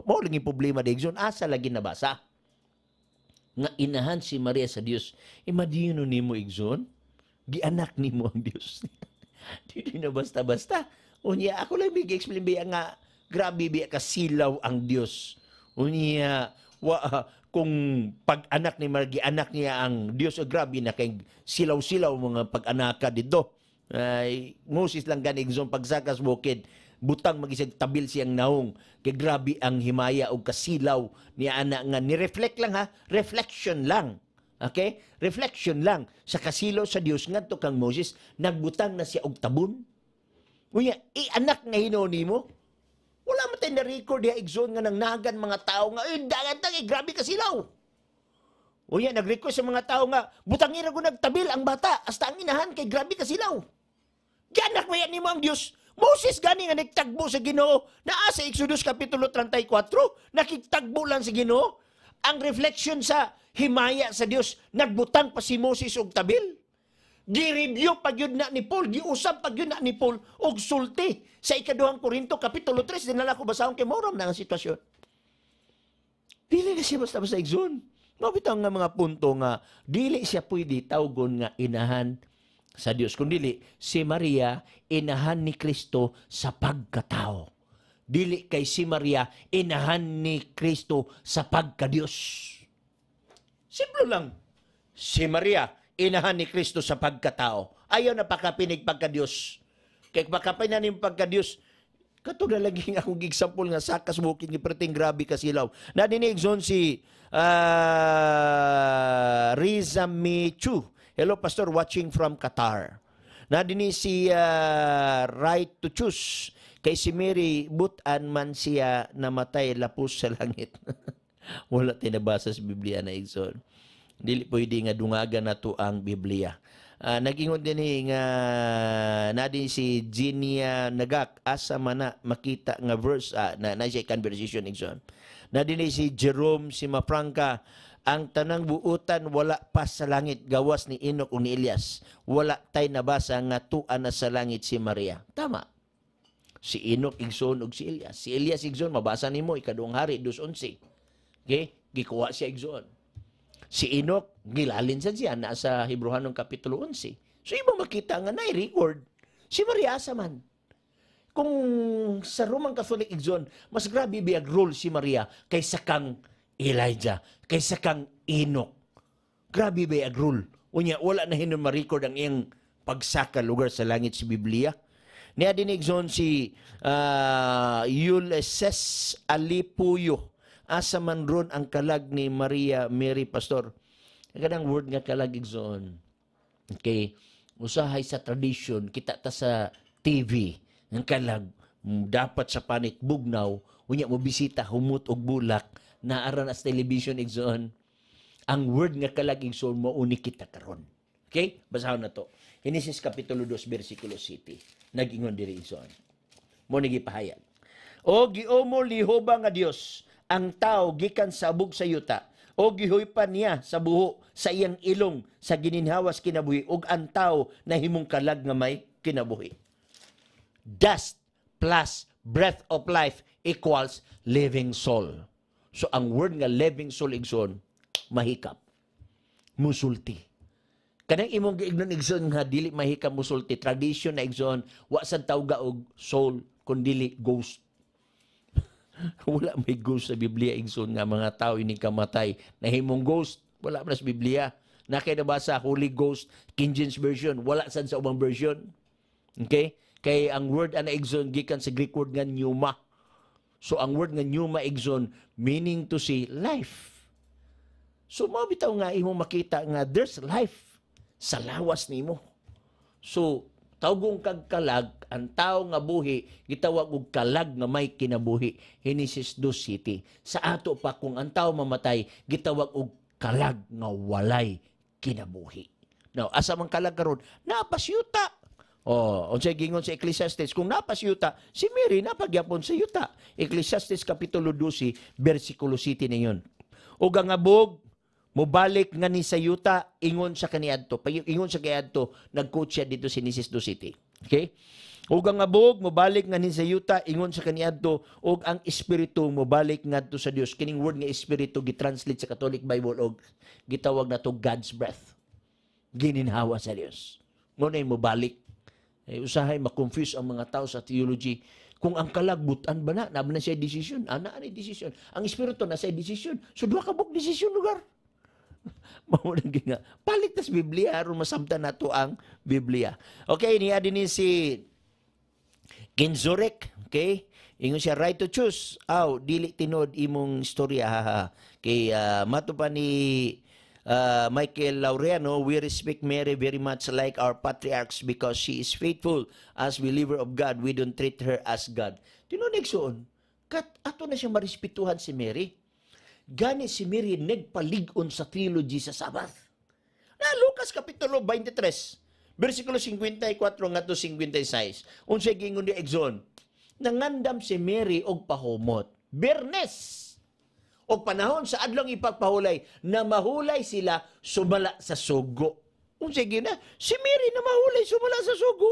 Mao lang problema di Exxon. Asa lagi nabasa? Nga inahan si Maria sa Dios. Imagine e, nimo Exxon, anak nimo ang Dios. Dili na basta-basta. Unya, ako lang big explain ba nga grabe biya ka silaw ang Dios. Unya, wa, kung pag-anak ni Margi, anak niya ang Dios o oh, grabe na kay silaw-silaw mga pag-anaka dito. Ay, Moses lang ganig zon pagsakas bukid butang magisag tabil siyang naong kay grabe ang himaya o kasilaw ni ana nga ni reflect lang ha reflection lang okay reflection lang sa kasilaw sa Dios ngadto kang Moses nagbutang na siya og tabon unya i anak nga hino mo? Wala man tayo na-record ya igsoon nga nang nagan mga tao nga, eh, dagatang, eh, grabe ka silaw. O yan, nag-request sa mga tao nga, butangira ko nagtabil ang bata, hasta ang inahan kay grabe ka silaw. Ganak mo yan ni mo ang Diyos. Moses gani nga nagtagbo sa Ginoo naa sa Exodus kapitulo 34 nakigtagbo lang sa Ginoo ang reflection sa himaya sa Dios nagbutang pa si Moses og tabil Gireview pag pagyud na ni Paul, giusab pagyud na ni Paul, og sulti. Sa ikaduhang Korinto, Kapitulo 3, dinala ko basahon kay Moram na ang sitwasyon. Dili na siya basta-basta igsoon. Mabitaw nga mga punto nga, dili siya pwede tawgon nga inahan sa Dios kundi si Maria inahan ni Kristo sa pagkatao. Dili kay si Maria inahan ni Kristo sa pagka Dios. Simple lang. Si Maria inahan ni Kristo sa pagkatao. Ayaw na pakapinig pagka Diyos. Kaya pakapinig pagka Diyos, Kato na lagi nga akong gigsampol nga sakas bukid ni perting grabe ka silaw. Nadinig zon si uh, Riza Michu. Hello pastor watching from Qatar. Nadinig si uh, Right to Choose kay si Mary Butan man siya namatay lapos sa langit. Wala tinabasa sa Biblia na igsoon dili pwede nga dungagan nato ang Biblia. Uh, nagingon din nga nadin si Ginia Nagak asa man na makita nga verse uh, na na siya conversation igson. Nadin si Jerome si Mafranca ang tanang buutan wala pa sa langit gawas ni Inok ug ni Elias. Wala tay nabasa nga tuan na sa langit si Maria. Tama. Si Inok igsoon og si Elias. Si Elias igsoon mabasa nimo ikaduhang hari 2:11. Okay? Gikuha siya igsoon. Si Enoch, gilalin sa siya na sa Hebruhan ng Kapitulo 11. So, iba makita nga na record si Maria Asaman. Kung sa Roman Catholic Exon, mas grabe biag role si Maria kaysa kang Elijah, kaysa kang Enoch. Grabe biag role. Unya, wala na hinun ma-record ang iyang pagsaka lugar sa langit si Biblia. Niya din zon si uh, Ulysses Alipuyo asa man ron ang kalag ni Maria Mary Pastor. Kanang word nga kalag igsoon. Okay. Usahay sa tradisyon kita ta sa TV ang kalag dapat sa panit bugnaw unya mo bisita humut og bulak na naaran sa television igsoon. Ang word nga kalag igsoon mo uni kita karon. Okay? Basahon na to. Genesis kapitulo 2 bersikulo 7. Nagingon diri igsoon. Mo nagipahayag. O giomo lihoba nga Dios ang tao gikan sa abog sa yuta o pa niya sa buho sa iyang ilong sa gininhawas kinabuhi ug ang tao na himong kalag nga may kinabuhi dust plus breath of life equals living soul so ang word nga living soul igsoon mahikap musulti kanang imong giignon igsoon nga dili mahikap musulti tradition na igsoon wa sad tawga og soul kun dili ghost wala may ghost sa Biblia ingsun nga mga tao ini kamatay nahimong ghost wala pa sa Biblia na kay Holy Ghost King James version wala sad sa ubang version okay kay ang word ana igsoon gikan sa Greek word nga pneuma so ang word nga pneuma igsoon meaning to say life so mao bitaw nga imo makita nga there's life sa lawas nimo so tawgong kag kalag ang tao nga buhi gitawag og kalag nga may kinabuhi Genesis 2 City sa ato pa kung ang tao mamatay gitawag og kalag nga walay kinabuhi now asa man kalag karon napasyuta Oh, unsay gingon sa Ecclesiastes kung napas yuta si Mary napagyapon sa yuta. Ecclesiastes kapitulo 12 bersikulo 7 ninyon. Ug ang abog mobalik nga ni sa yuta ingon sa kaniadto. Ingon sa kaniadto nagkutya dito si Mrs. Ducity. Okay? Ug ang abog mobalik nganin sa yuta ingon sa kaniadto ug ang espiritu mobalik ngadto sa Dios. Kining word nga espiritu gitranslate sa Catholic Bible og gitawag nato God's breath. Gininhawa sa Dios. Mo nay mobalik. Eh, usahay ma-confuse ang mga tao sa theology kung ang kalagbutan ba na, naman na siya decision, ana ah, ani decision. Ang espiritu na siya decision. So duha ka bug decision lugar. Mao na nga. Palit tas Biblia aron masabtan nato ang Biblia. Okay, niya din si Ginzurek, okay? Ingon siya, right to choose. Aw, dili tinod imong istorya, ha, ha. Kay uh, ah, matupan ni uh, Michael Laureano, we respect Mary very much like our patriarchs because she is faithful as believer of God. We don't treat her as God. Tinunig soon, kat ato na siya marespetuhan si Mary. Gani si Mary nagpaligon sa trilogy sa Sabbath. Na Lucas Kapitulo 23. Versikulo 54 ngadto 56. Unsay gingon ni Exon? Nangandam si Mary og pahumot. Bernes. Og panahon sa adlong ipagpahulay na mahulay sila sumala sa sugo. Unsay gina? Si Mary na mahulay sumala sa sugo.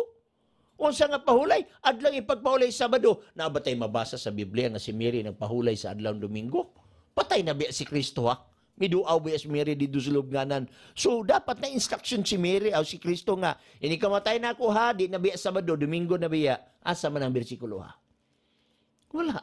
Unsa nga pahulay? Adlang ipagpahulay Sabado. Nabatay mabasa sa Biblia nga si Mary nagpahulay sa adlang Domingo. Patay na biya si Kristo ha miduaw as Mary di dusulog nga nan. So, dapat na instruction si Mary o si Kristo nga, ini kamatay na ako ha, di na Sabado, Domingo na asa man ang bersikulo ha. Wala.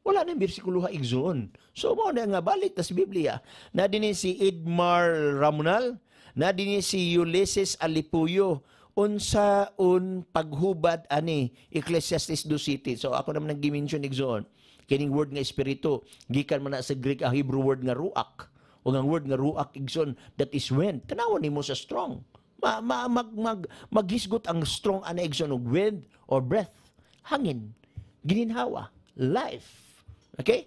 Wala na bersikulo ha igsoon. So, mo na nga balik tas Biblia. Na din si Edmar Ramonal, na din si Ulysses Alipuyo, unsa un paghubad ani Ecclesiastes do City. So, ako naman nag-mention igsoon Kining word nga espiritu, gikan man na sa Greek ang Hebrew word nga ruak. O ang word nga ruak igson that is wind. Tanawon nimo sa strong. Ma, ma, mag, mag, maghisgot ang strong ana igsoon og wind or breath. Hangin. Gininhawa. Life. Okay?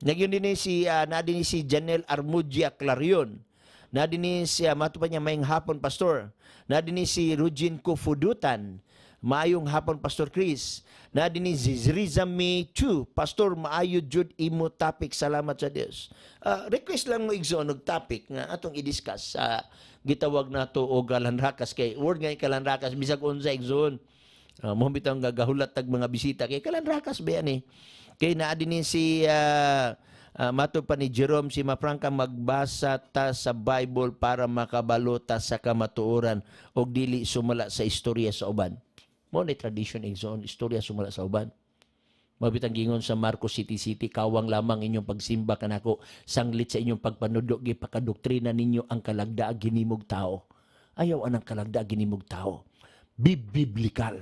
Nagyon din si uh, na din si Janel Armudia Clarion. Na din si uh, ah, matupan niya mayang hapon pastor. Na din si Rugin Kufudutan. Maayong hapon, Pastor Chris. Na din si Zriza May 2. Pastor, maayo jud imo topic. Salamat sa Dios. Uh, ah, request lang mo igso og topic nga atong i-discuss sa uh, gitawag nato og kalanrakas kay word nga kalanrakas bisag unsa igsoon. Uh, ah, mo bitaw nga gahulat tag mga bisita kay kalanrakas ba ni. Eh? Kay naa din si uh, uh, mato pa ni Jerome si Mafranca magbasa ta sa Bible para makabalota sa kamatuoran og dili sumala sa istorya sa uban. Mo ni tradition igsoon, istorya sumala sa uban. Mabitang gingon sa Marcos City City, kawang lamang inyong pagsimba kanako, sanglit sa inyong pagpanudlo, gipakadoktrina ninyo ang kalagda ginimog tao. Ayaw anang kalagda ginimog tao. Bibiblikal.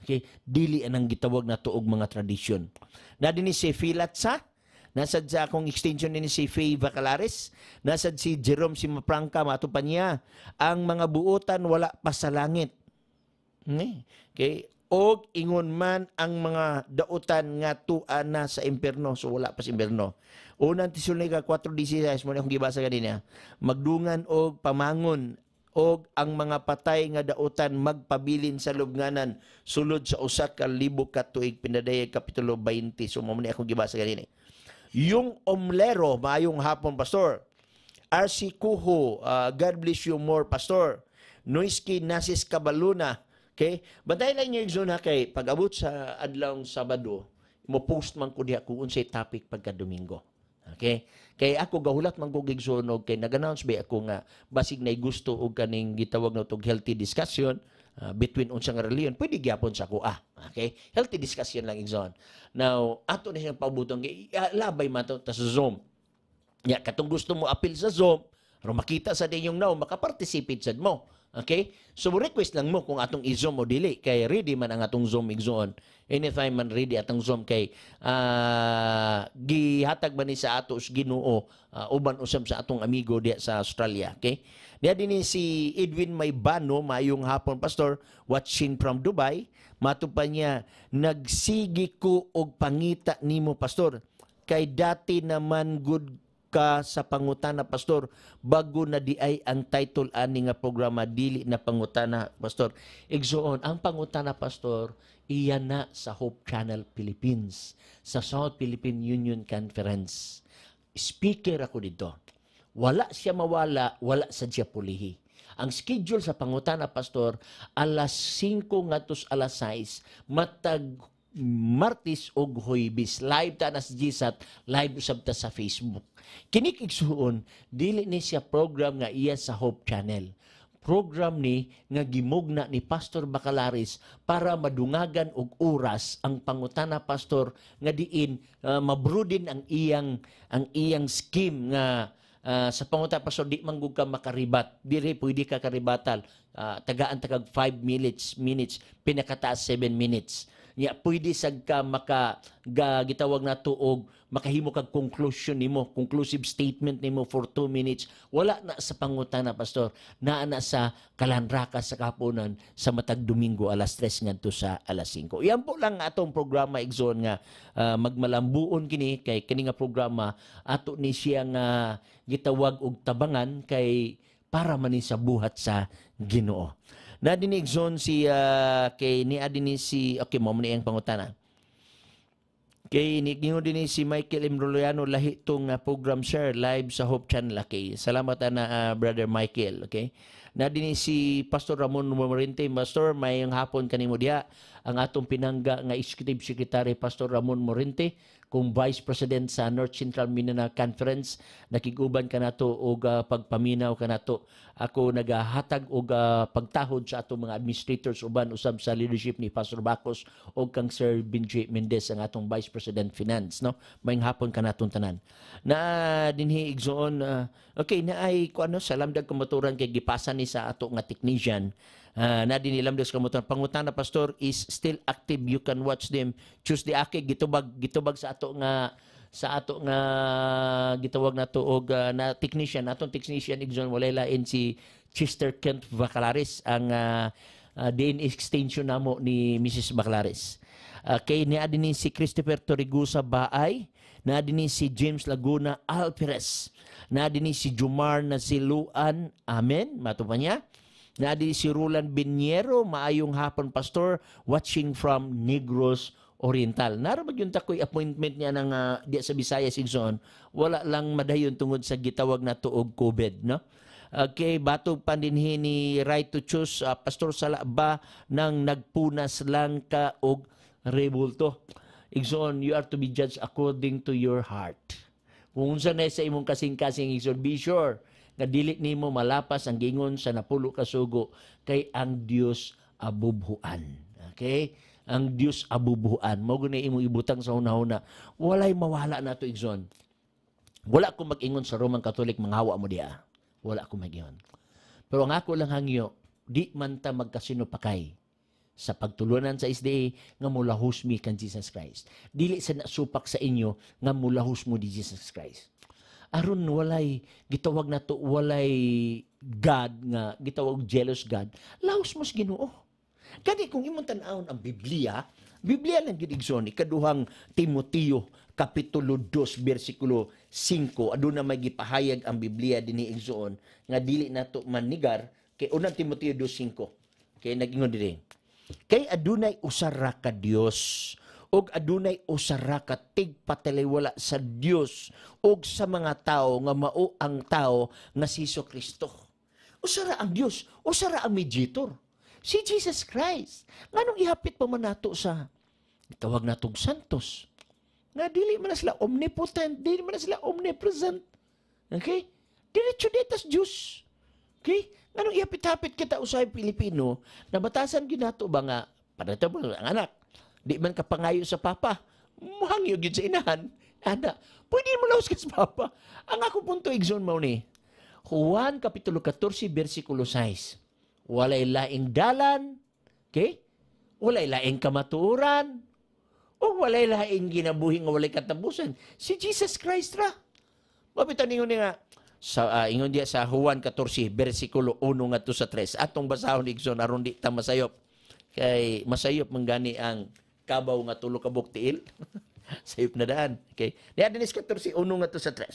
Okay? Dili anang gitawag na tuog mga tradisyon. Na din si Filat sa Nasad sa akong extension ni si Faye Bacalares. Nasad si Jerome Simapranca, matupan niya. Ang mga buutan wala pa sa langit. Ni. Okay? O ingon man ang mga dautan nga tuan na sa impierno. So wala pa sa impierno. Unang Tesalonica 4.16, mo na akong gibasa kanina. Magdungan og pamangon o ang mga patay nga dautan magpabilin sa lubnganan sulod sa usak ka libo ka tuig pinadayag kapitulo 20 so mo ni akong gibasa kanina eh. yung omlero maayong hapon pastor RC Kuho uh, ah, God bless you more pastor Noiski Nasis Kabaluna Okay? Baday lang yung igsoon kay pag-abot sa adlaw Sabado, mo post man ko diha kung unsay topic pagka Domingo. Okay? Kay ako gahulat man ko gigsunog kay nag-announce ba ako nga basig nay gusto og kaning gitawag na tog healthy discussion uh, between unsang reliyon, pwede gyapon sa kuha. Ah. Okay? Healthy discussion lang igsoon. Now, ato na siyang paubutong kay ah, labay man to ta sa Zoom. Ya, katong gusto mo apil sa Zoom, ro makita sa dinyong now makaparticipate sad mo. Okay? So, request lang mo kung atong i-zoom o dili. Kay ready man ang atong zoom igsoon. Anytime man ready atong zoom kay uh, gihatag man ni sa ato ginoo uh, uban usam sa atong amigo diya sa Australia. Okay? Diya din si Edwin Maybano, mayong hapon, Pastor, watching from Dubai. Matupan niya, nagsigi ko og pangita nimo Pastor. Kay dati naman good ka sa pangutana pastor bago na di ay ang title ani nga programa dili na pangutana pastor igsoon ang pangutana pastor iya na sa Hope Channel Philippines sa South Philippine Union Conference speaker ako dito wala siya mawala wala sa siya ang schedule sa pangutana pastor alas 5 ngadtos alas 6 matag Martis og Huibis. Live ta nas Gisat, live usab ta sa Facebook. Kini igsuon dili ni siya program nga iya sa Hope Channel. Program ni nga gimugna ni Pastor Bacalaris para madungagan og oras ang pangutana pastor nga diin uh, mabrudin ang iyang ang iyang scheme nga uh, sa panguta pastor di manggug ka makaribat dire pwede ka karibatal uh, ah, tagaan tagag 5 minutes minutes pinakataas 7 minutes niya pwede sad ka maka ga, gitawag na tuog makahimo kag conclusion nimo conclusive statement nimo for two minutes wala na sa pangutan na pastor na na sa kalanraka sa kapunan sa matag Domingo alas 3 ngadto sa alas 5 yan po lang atong programa Exxon nga uh, magmalambuon kini kay kini nga programa ato ni siya nga gitawag og tabangan kay para man sa buhat sa Ginoo na zon si uh, kay ni adini si okay mo ang pangutana. Kay nigingon din si Michael Imroliano lahi tong uh, program share live sa Hope Channel kay. Salamat ah, na uh, brother Michael, okay? Na din si Pastor Ramon Morente, Pastor, mayang hapon kanimo diha ang atong pinangga nga executive secretary Pastor Ramon Morente kung Vice President sa North Central Mindanao Conference nakiguban ka nato og uh, ah, pagpaminaw ka nato ako nagahatag og uh, ah, pagtahod sa atong mga administrators uban usab sa leadership ni Pastor Bacos og kang Sir Benji Mendez ang atong Vice President Finance no maayong hapon ka natong tanan na dinhi igsoon uh, okay na ay kuno salamdag kumaturan kay gipasa ni sa ato nga technician uh, na dinilam Dios kamutan na pastor is still active you can watch them Tuesday aki gitubag gitubag sa ato nga sa ato nga gitawag na tuog uh, na technician atong technician igjon walay lain si Chester Kent Bacalaris ang uh, ah, uh, ah, DNA extension namo ni Mrs. Bacalaris uh, kay ni adin si Christopher Torigusa Baay na din si James Laguna Alperes na din si Jumar na si Luan amen matupan niya Nadi si Roland Biniero, maayong hapon pastor, watching from Negros Oriental. Narabag yung takoy appointment niya ng uh, ah, di sa Visayas igsoon. Wala lang madayon tungod sa gitawag na tuog COVID, no? Okay, batog pandinhi ni Right to Choose uh, Pastor Sala ba nang nagpunas lang ka og rebulto. Igsoon, you are to be judged according to your heart. Kung unsa na sa imong kasing-kasing igsoon, be sure nga dili nimo malapas ang gingon sa napulo ka sugo kay ang Dios abubhuan. Okay? Ang Dios abubuhan. Mao gani imong ibutang sa una-una. Walay mawala nato igsoon. Wala ko magingon sa Roman Catholic manghawa mo diha. Wala ko magingon. Pero ang ako lang hangyo, di man ta magkasinupakay sa pagtulunan sa SDA nga mulahos mi kan Jesus Christ. Dili sa nasupak sa inyo nga mulahos mo di Jesus Christ aron walay gitawag to walay God nga gitawag jealous God laos mos Ginoo kani kung imong tan-awon ang Biblia Biblia lang gidigson kaduhang Timoteo kapitulo 2 bersikulo 5 aduna may gipahayag ang Biblia dinhi igsoon nga dili nato manigar kay unang Timoteo 2:5 kay nagingon diri kay adunay usa ra ka Dios og adunay usara ka tigpataliwala sa Dios og sa mga tao nga mao ang tao nga si Hesus Kristo. Usara ang Dios, usara ang mediator. Si Jesus Christ. Nganong ihapit pa man nato sa tawag natong santos. Nga dili man sila omnipotent, dili man sila omnipresent. Okay? Diretso ditas Dios. Okay? Nganong ihapit-hapit kita usay Pilipino, nabatasan gyud nato ba nga para ang anak Di man ka pangayo sa papa. Muhangyo gyud sa inahan. Ana, pwede mo laos ka sa papa. Ang ako punto igsoon mao ni. Juan Kapitulo 14, versikulo 6. Walay laing dalan, okay? Walay laing kamaturan, o walay laing ginabuhi nga walay katapusan. Si Jesus Christ ra. Mabitan ninyo ni nga, sa uh, ingon diya sa Juan 14 bersikulo 1 ngadto sa 3 atong basahon igsoon aron di ta masayop kay masayop man ang kabaw nga tulo ka buktiil. Safe na daan. Okay? Niya dinis 14 uno nga to sa 3.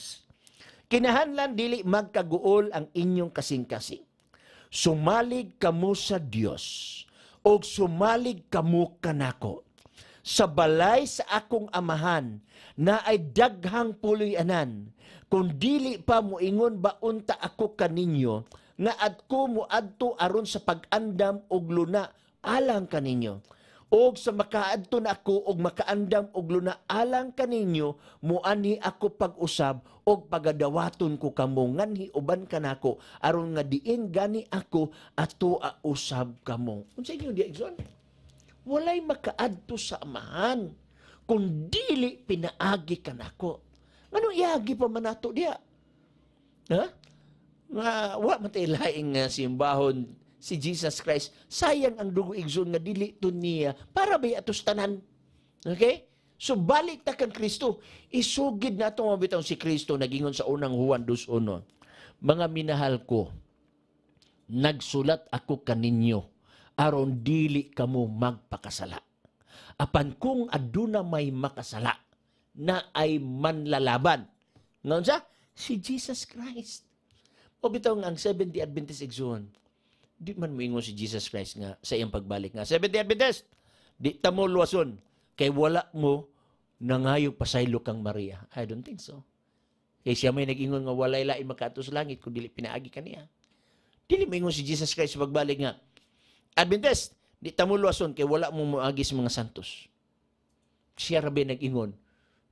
Kinahanlan dili magkaguol ang inyong kasing-kasing. Sumalig kamo sa Dios og sumalig kamo kanako sa balay sa akong amahan na ay daghang puloy-anan kung dili pa mo ingon ba unta ako kaninyo nga adko mo adto aron sa pag-andam og luna alang kaninyo og sa makaadto na ako og makaandam luna alang kaninyo muani ako pag-usab og pagadawaton ko kamo nganhi uban kanako aron nga diin gani ako ato usab kamo unsa inyo di Exxon walay makaadto sa amahan kung dili pinaagi kanako ngano iagi pa man ato diha ha nga wa man laing uh, simbahon si Jesus Christ, sayang ang dugo igsoon nga dili to niya para bay atos tanan. Okay? So balik ta kang Kristo. Isugid na itong mabitaw si Kristo nagingon sa unang Juan 2.1. Mga minahal ko, nagsulat ako kaninyo aron dili kamo magpakasala. Apan kung aduna may makasala na ay manlalaban. Ngayon sa? Si Jesus Christ. O bitaw ang 70 Adventist Exon Di man moingon si Jesus Christ nga sa iyang pagbalik nga. 70 Adventist, di ta mo luwason kay wala mo nangayo pasaylo kang Maria. I don't think so. Kay siya may nagingon nga walay lain makatos langit kung dili pinaagi kaniya. Dili moingon si Jesus Christ sa pagbalik nga. Adventist, di ta mo luwason kay wala mo moagi sa mga santos. Siya rabi nagingon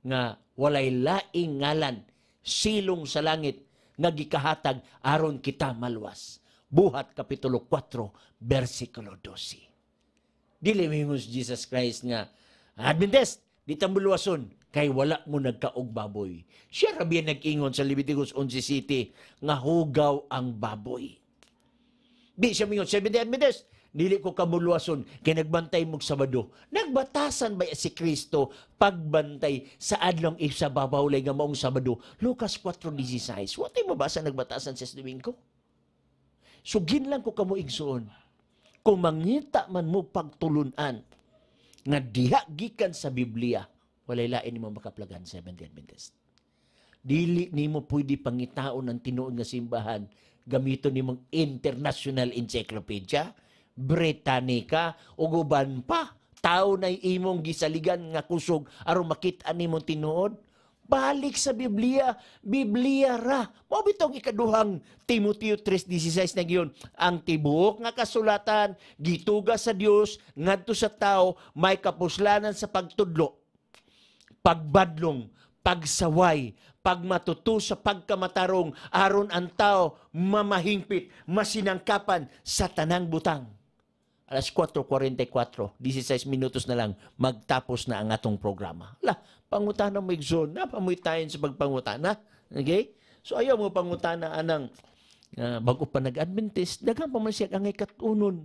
nga walay laing ngalan silong sa langit nga gikahatag aron kita maluwas. Buhat Kapitulo 4, versikulo 12. Dili mingos Jesus Christ nga, Adventist, di tambuluason, kay wala mo nagkaog baboy. Siya rabi nag-ingon sa Leviticus 11 City, nga hugaw ang baboy. Di siya mingon, 70 Adventist, dili ko kamuluason kay nagbantay mog Sabado. Nagbatasan ba si Kristo pagbantay sa adlong isa babaw nga maong Sabado? Lucas 4:16. Wa tay mabasa nagbatasan sa Domingo? Sugin lang ko kamo igsoon. Kung mangita man mo pagtulunan nga diha gikan sa Biblia, walay lain nimo makaplagan 70 Adventist. Dili nimo pwede pangitaon ang tinuod nga simbahan gamito nimong International Encyclopedia, Britannica o uban pa. Tao na imong gisaligan nga kusog aron makita nimong tinuod Balik sa Biblia, Biblia ra. Mao bitong ikaduhang Timoteo 3:16 na giyon, ang tibuok nga kasulatan gituga sa Dios ngadto sa tao may kapuslanan sa pagtudlo, pagbadlong, pagsaway, pagmatuto sa pagkamatarong aron ang tao mamahingpit, masinangkapan sa tanang butang. Alas 4.44, 16 minutos na lang, magtapos na ang atong programa. La, pangutana mo igsoon na, pamuy pamuytayan sa pagpangutana. Okay? So ayaw mo pangutana anang uh, bago pa nag-Adventist, daghang pa man siya ang ikatunon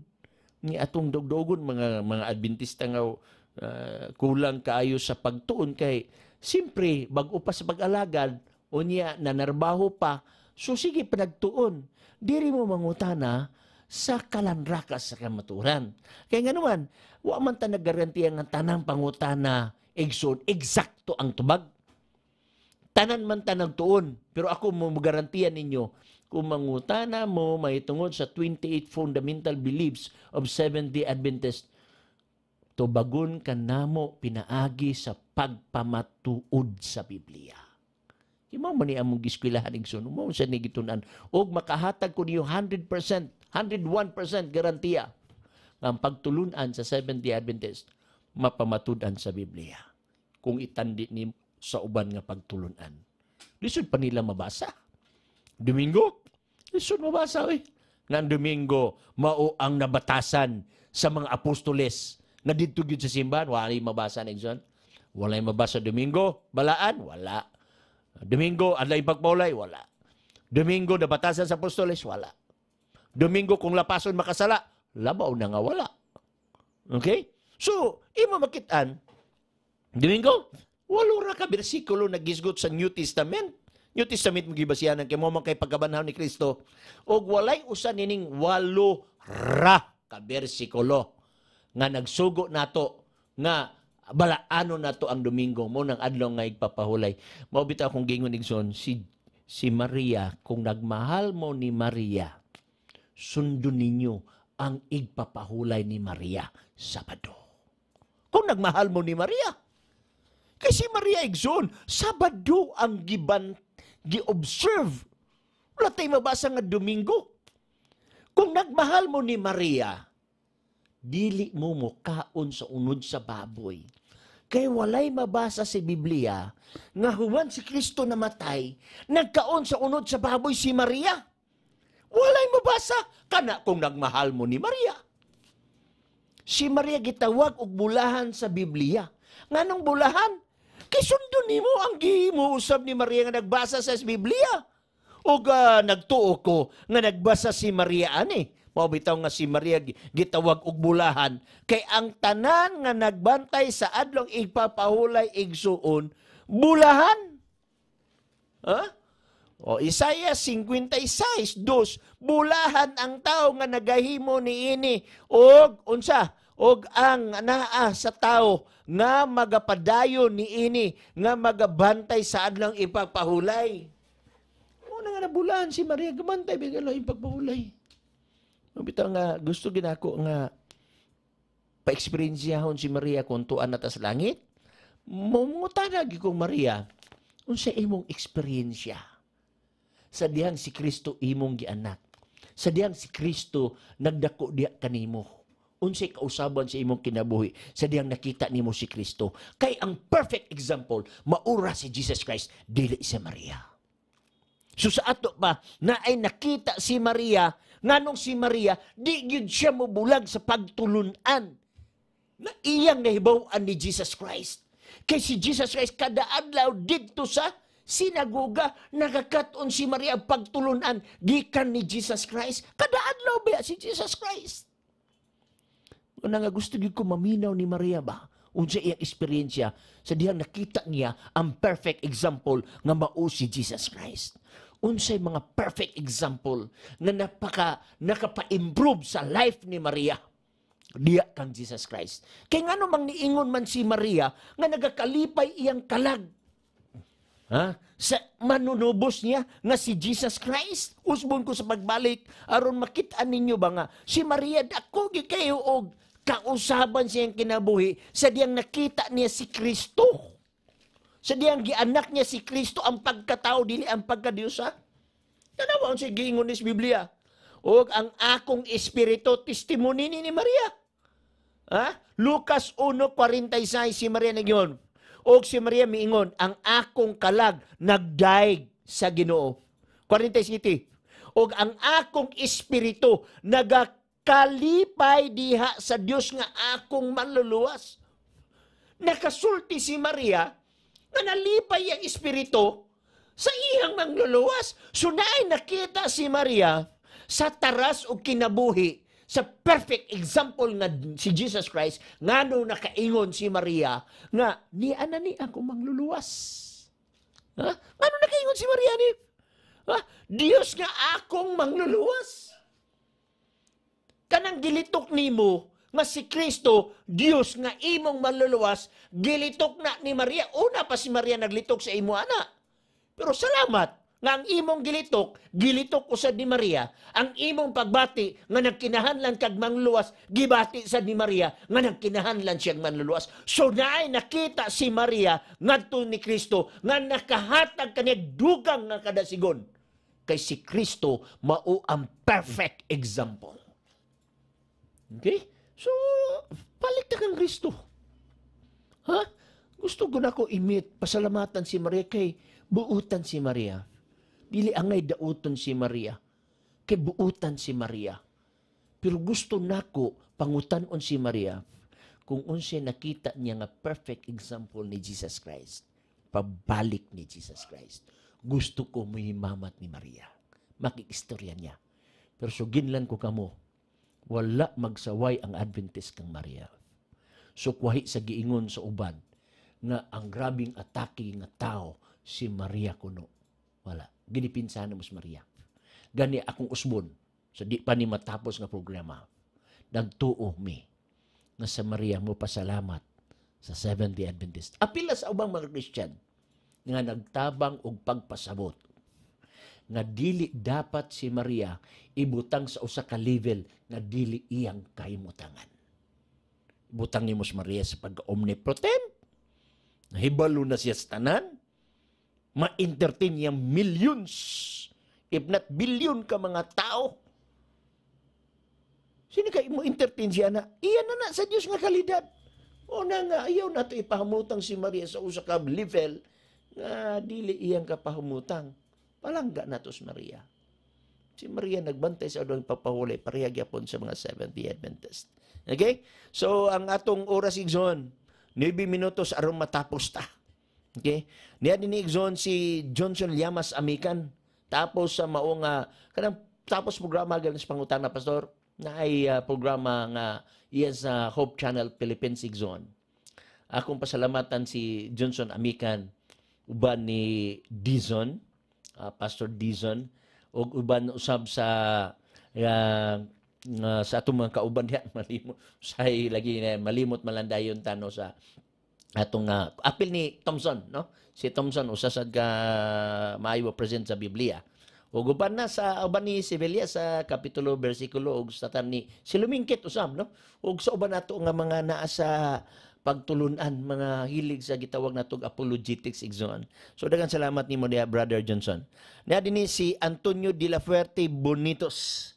ni atong dogdogon mga mga Adventista nga uh, kulang kaayo sa pagtuon kay simpre bago pa sa pag-alagad unya nanarbaho pa so sige panagtuon diri mo mangutana sa kalanrakas sa kamaturan. Kaya nga naman, wa man ta nagarantiya ng tanang pangutana igsoon, eksakto ang tubag. Tanan man tanag tuon, pero ako mo garantiya ninyo, kung mangutana mo may tungod sa 28 fundamental beliefs of Seventh-day Adventist, tubagon ka namo pinaagi sa pagpamatuod sa Biblia. Imaw man ni among giskwilahan ng suno mo sa nigitunan. O makahatag ko niyo 100%, 101% garantiya ng pagtulunan sa Seventh-day Adventist mapamatudan sa Biblia kung itandi ni sa uban nga pagtulunan. Lisod pa nila mabasa. Domingo, lisod mabasa eh. Nang Domingo, mao ang nabatasan sa mga apostoles na dito sa simbahan. Wala mabasa na yun. Wala mabasa Domingo. Balaan? Wala. Domingo, adlay pagpaulay? Wala. Domingo, nabatasan sa apostoles? Wala. Domingo, kung lapason makasala, labaw na nga wala. Okay? So, imo makitaan, Domingo, walo ra ka bersikulo na gisgot sa New Testament. New Testament mo gibasiyanan kay mo kay pagkabanhaw ni Kristo og walay usa nining walo ra ka bersikulo nga nagsugo nato nga balaano nato ang Domingo mo nang adlaw nga igpapahulay. Mao bitaw kung gingon son si si Maria kung nagmahal mo ni Maria sundo ninyo ang igpapahulay ni Maria Sabado kung nagmahal mo ni Maria. Kasi Maria Exon, Sabado ang giban, gi-observe. Wala tayo mabasa nga Domingo. Kung nagmahal mo ni Maria, dili mo mo kaon sa unod sa baboy. Kay walay mabasa si Biblia nga human si Kristo namatay, nagkaon sa unod sa baboy si Maria. Walay mabasa kana kung nagmahal mo ni Maria si Maria gitawag og bulahan sa Biblia. Nganong bulahan? Kisundo nimo ang gihimo usab ni Maria nga nagbasa sa Biblia. O uh, nagtuo ko nga nagbasa si Maria ani. Mao bitaw nga si Maria gitawag og bulahan kay ang tanan nga nagbantay sa adlong igpapahulay igsuon bulahan. Ha? Huh? O Isaiah 56:2 bulahan ang tao nga nagahimo niini og unsa og ang naa sa tao nga magapadayon ini nga magabantay sa adlang ipagpahulay. Mo na nga nabulan si Maria gabantay bigalo ipagpahulay. Mabitaw nga gusto ginako nga pa-experiencehon experience si Maria kung tuan na ta sa langit. Mumunguta na kong Maria, unsa imong eksperyensya sa dihang si Kristo imong gianak. Sa dihang si Kristo nagdako diya kanimo unsay kausaban sa imong kinabuhi sa diyang nakita nimo si Kristo kay ang perfect example maura si Jesus Christ dili si Maria so sa ato pa na ay nakita si Maria nganong si Maria di gyud siya mobulag sa pagtulunan na iyang nahibaw ni Jesus Christ kay si Jesus Christ kada adlaw didto sa sinagoga nagakaton si Maria ang pagtulunan gikan ni Jesus Christ kada adlaw ba si Jesus Christ na nga gusto gyud ko maminaw ni Maria ba unsa iyang esperyensya sa dihang nakita niya ang perfect example nga mao si Jesus Christ unsay mga perfect example nga napaka nakapa-improve sa life ni Maria diya kang Jesus Christ. Kay ngano mang niingon man si Maria nga nagakalipay iyang kalag Ha? Sa manunubos niya nga si Jesus Christ, usbon ko sa pagbalik aron makita ninyo ba nga si Maria dako gyud kayo og kausaban siyang kinabuhi sa diyang nakita niya si Kristo. Sa diyang gianak niya si Kristo ang pagkatao dili ang pagkadiusa. Tanawa ang giingon ni Biblia. O ang akong espiritu testimony ni, ni Maria. Ha? Lucas 1:46 si Maria nagyon. O si Maria miingon, ang akong kalag nagdaig sa Ginoo. 47. O ang akong espiritu naga kalipay diha sa Dios nga akong manluluwas. Nakasulti si Maria nga nalipay ang espiritu sa iyang mangluluwas. Sunay nakita si Maria sa taras o kinabuhi sa perfect example nga si Jesus Christ ngano nakaingon si Maria nga ni ana ni ako mangluluwas. Ha? Ngano nakaingon si Maria ni? Ha? Dios nga akong mangluluwas. Kanang gilitok nimo nga si Kristo, Dios nga imong manluluwas, gilitok na ni Maria. Una pa si Maria naglitok sa imo ana. Pero salamat nga ang imong gilitok, gilitok usab ni Maria. Ang imong pagbati nga nagkinahanlan kag mangluwas gibati sa ni Maria nga nagkinahanlan siyang manluluwas. So naay nakita si Maria ngadto ni Kristo nga nakahatag kaniya dugang nga kadasigon kay si Kristo mao ang perfect example. Okay? So, palit na kang Kristo. Ha? Gusto ko na ko imit, pasalamatan si Maria kay buutan si Maria. Dili angay dauton si Maria. Kay buutan si Maria. Pero gusto nako pangutanon si Maria kung unsa nakita niya nga perfect example ni Jesus Christ. Pabalik ni Jesus Christ. Gusto ko muhimamat ni Maria. Makikistorya niya. Pero suginlan ko kamo, wala magsaway ang Adventist kang Maria. So kuhi sa giingon sa uban na ang grabing atake nga tao si Maria kuno. Wala. Ginipinsana mo si Maria. Gani akong usbon sa so, di pa ni matapos nga programa. Nagtuo mi nga sa Maria mo pasalamat sa Seventh-day Adventist. Apila sa ubang mga Christian nga nagtabang og pagpasabot nga dili dapat si Maria ibutang sa usa ka level nga dili iyang kahimutangan. Butang ni Mus Maria sa pag-omnipotent. Hibalo na siya sa tanan. Ma-entertain niya millions, if not billion ka mga tao. Sino ka mo entertain siya na? Iyan na na sa Dios nga kalidad. O na nga, ayaw na ito ipahamutang si Maria sa usa ka level na dili iyang kapahumutang palangga na to si Maria. Si Maria nagbantay sa adong papahuli, parehag yapon sa mga Seventh-day Adventist. Okay? So, ang atong oras igsoon, 9 minutos aron matapos ta. Okay? Niya din igsoon si Johnson Llamas Amikan. Tapos sa maong, uh, kanang tapos programa galing sa pangutana, Pastor, na ay uh, programa nga iyan yes, sa Hope Channel Philippines igsoon. Akong pasalamatan si Johnson Amikan, uban ni Dizon, uh, Pastor Dizon o uban usab sa uh, uh, sa atong mga kauban diha malimot say lagi na malimot malandayon tano sa atong uh, apil ni Thompson no si Thompson usa sad ka maayo present sa Biblia ug uban na sa uban ni Sibelia sa kapitulo versikulo og sa tan ni si Lumingkit usab no ug sa uban nato nga mga naa sa pagtulunan mga hilig sa gitawag na tug apologetics igsoon. So dagan salamat nimo diha Brother Johnson. Na dinhi si Antonio De La Fuerte Bonitos.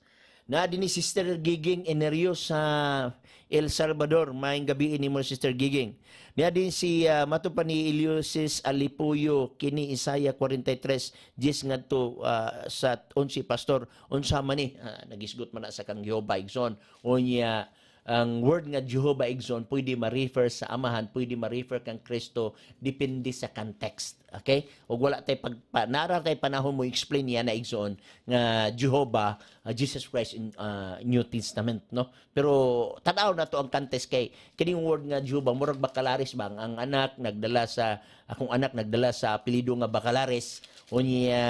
Na dinhi Sister Giging Enerio sa El Salvador. Maayong gabi ni mo Sister Giging. Na din si uh, ah, matupan ni Eliosis Alipuyo kini Isaya 43 jis ngadto uh, sa 11 pastor unsa man ni uh, nagisgot man sa kang Jehova igsoon. Unya uh, ang word nga Jehovah Exon pwede ma-refer sa amahan, pwede ma-refer kang Kristo depende sa context. Okay? Ug wala tay pag pa, nara tay panahon mo explain niya na Exon nga Jehovah uh, Jesus Christ in uh, New Testament no. Pero tanaw na to ang context kay kining word nga Jehovah murag Bacalaris bang ang anak nagdala sa akong anak nagdala sa apelyido nga o niya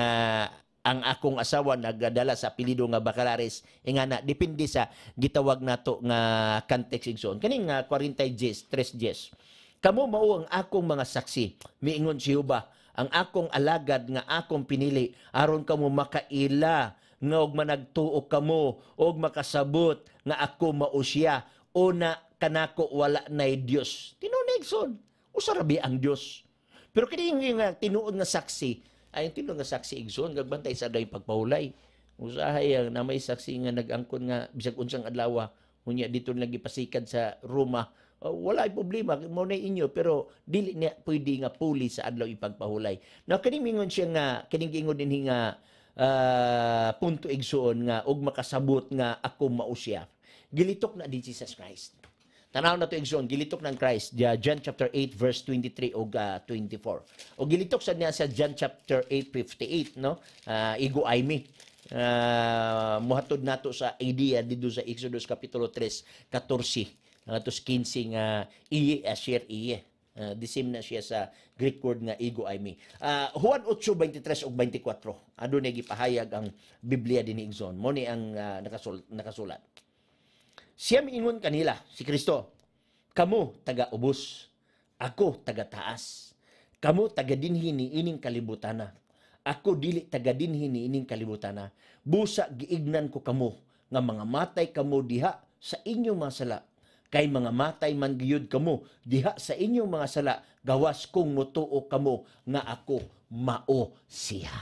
ang akong asawa nagdala sa apelyido nga Bacalares ingana eh e depende sa gitawag nato nga context igsoon kaning nga 40 days 3 days kamo mao ang akong mga saksi miingon si Jehova ang akong alagad nga akong pinili aron kamo makaila nga og managtuo kamo og makasabot nga ako mausya una kanako wala nay Dios tinunigson usarabi ang Dios pero kini nga tinuod nga saksi ayon tilo nga saksi igsoon gagbantay sa aday pagpahulay usahay ang ah, namay saksi nga nagangkon nga bisag unsang adlaw kunya ah, dito nagipasikad sa Roma uh, ah, wala ay problema mo na inyo pero dili na pwede nga puli sa adlaw ipagpahulay Na kini mingon siya nga kining giingon dinhi nga uh, punto igsoon nga og makasabot nga ako mausya gilitok na di Jesus Christ Tanaw na to igsoon gilitok ng Christ dia uh, John chapter 8 verse 23 ug uh, 24. O gilitok sad niya sa John chapter 8:58 no. Uh, igo ay mi. Uh, muhatod nato sa idea dito sa Exodus kapitulo 3 14 ang atos 15 nga uh, iye asher uh, iye. the same na siya sa Greek word nga ego I mi. Uh, Juan 8:23 ug 24. Ano na gipahayag ang Biblia dinhi igsoon. Mo ni ang uh, nakasulat. nakasulat. Siyam ingon kanila, si Kristo, Kamu taga-ubos, ako taga-taas. Kamu taga-dinhi ni ining kalibutan na. Ako dili taga-dinhi ni ining kalibutan na. Busa giignan ko kamo, nga mga matay kamo diha sa inyong mga sala. Kay mga matay man giyod kamo diha sa inyong mga sala, gawas kong mutuo kamo nga ako mao siya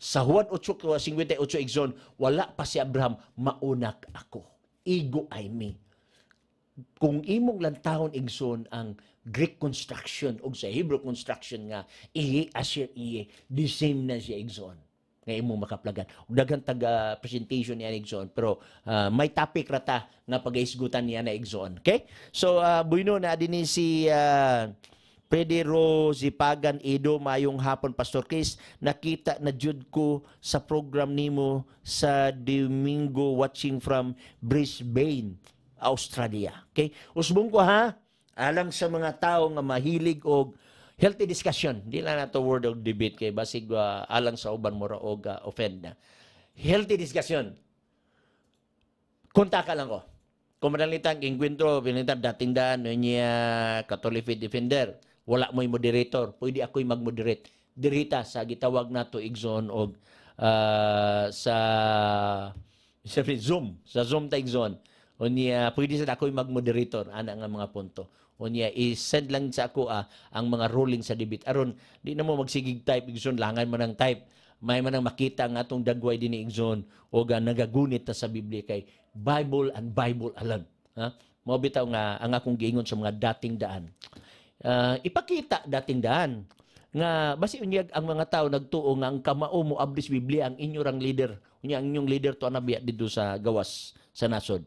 sa Juan 8:58 igsoon, wala pa si Abraham, maunak ako ego ay me. Kung imong lantahon igsoon ang Greek construction o sa Hebrew construction nga ihi asir iye, the same na siya igsoon nga imong makaplagan. Ug daghan taga presentation niya igsoon pero uh, may topic rata nga pagaisgutan niya na igsoon. Okay? So uh, buino na din si uh, Pwede ro zipagan ido mayong hapon Pastor Chris nakita na jud ko sa program nimo sa Domingo watching from Brisbane, Australia. Okay? Usbong ko ha alang sa mga tao nga mahilig og healthy discussion. Di na nato word of debate kay basig uh, alang sa uban mo ra og uh, offend na. Healthy discussion. Kontak lang ko. Kung manalitang inkwentro, pinalitan dating niya Catholic Defender wala mo'y moderator, pwede ako'y mag-moderate. Dirita sa gitawag nato igsoon og uh, ah, sa sa Zoom, sa Zoom ta igsoon. Unya pwede sa ako'y mag-moderator ana nga mga punto. Unya i-send lang sa ako ah, ang mga ruling sa debit aron di na mo magsigig type igsoon langan man ang type may manang makita ang atong dagway din ni igsoon o ga nagagunit ta sa Biblia kay Bible and Bible alone. Ha? Mao bitaw nga ang akong giingon sa mga dating daan uh, ipakita datindahan nga basi unyag ang mga tao nagtuo nga ang kamao mo ablis Biblia ang inyo rang leader unya ang inyong leader to anabiya didto sa gawas sa nasod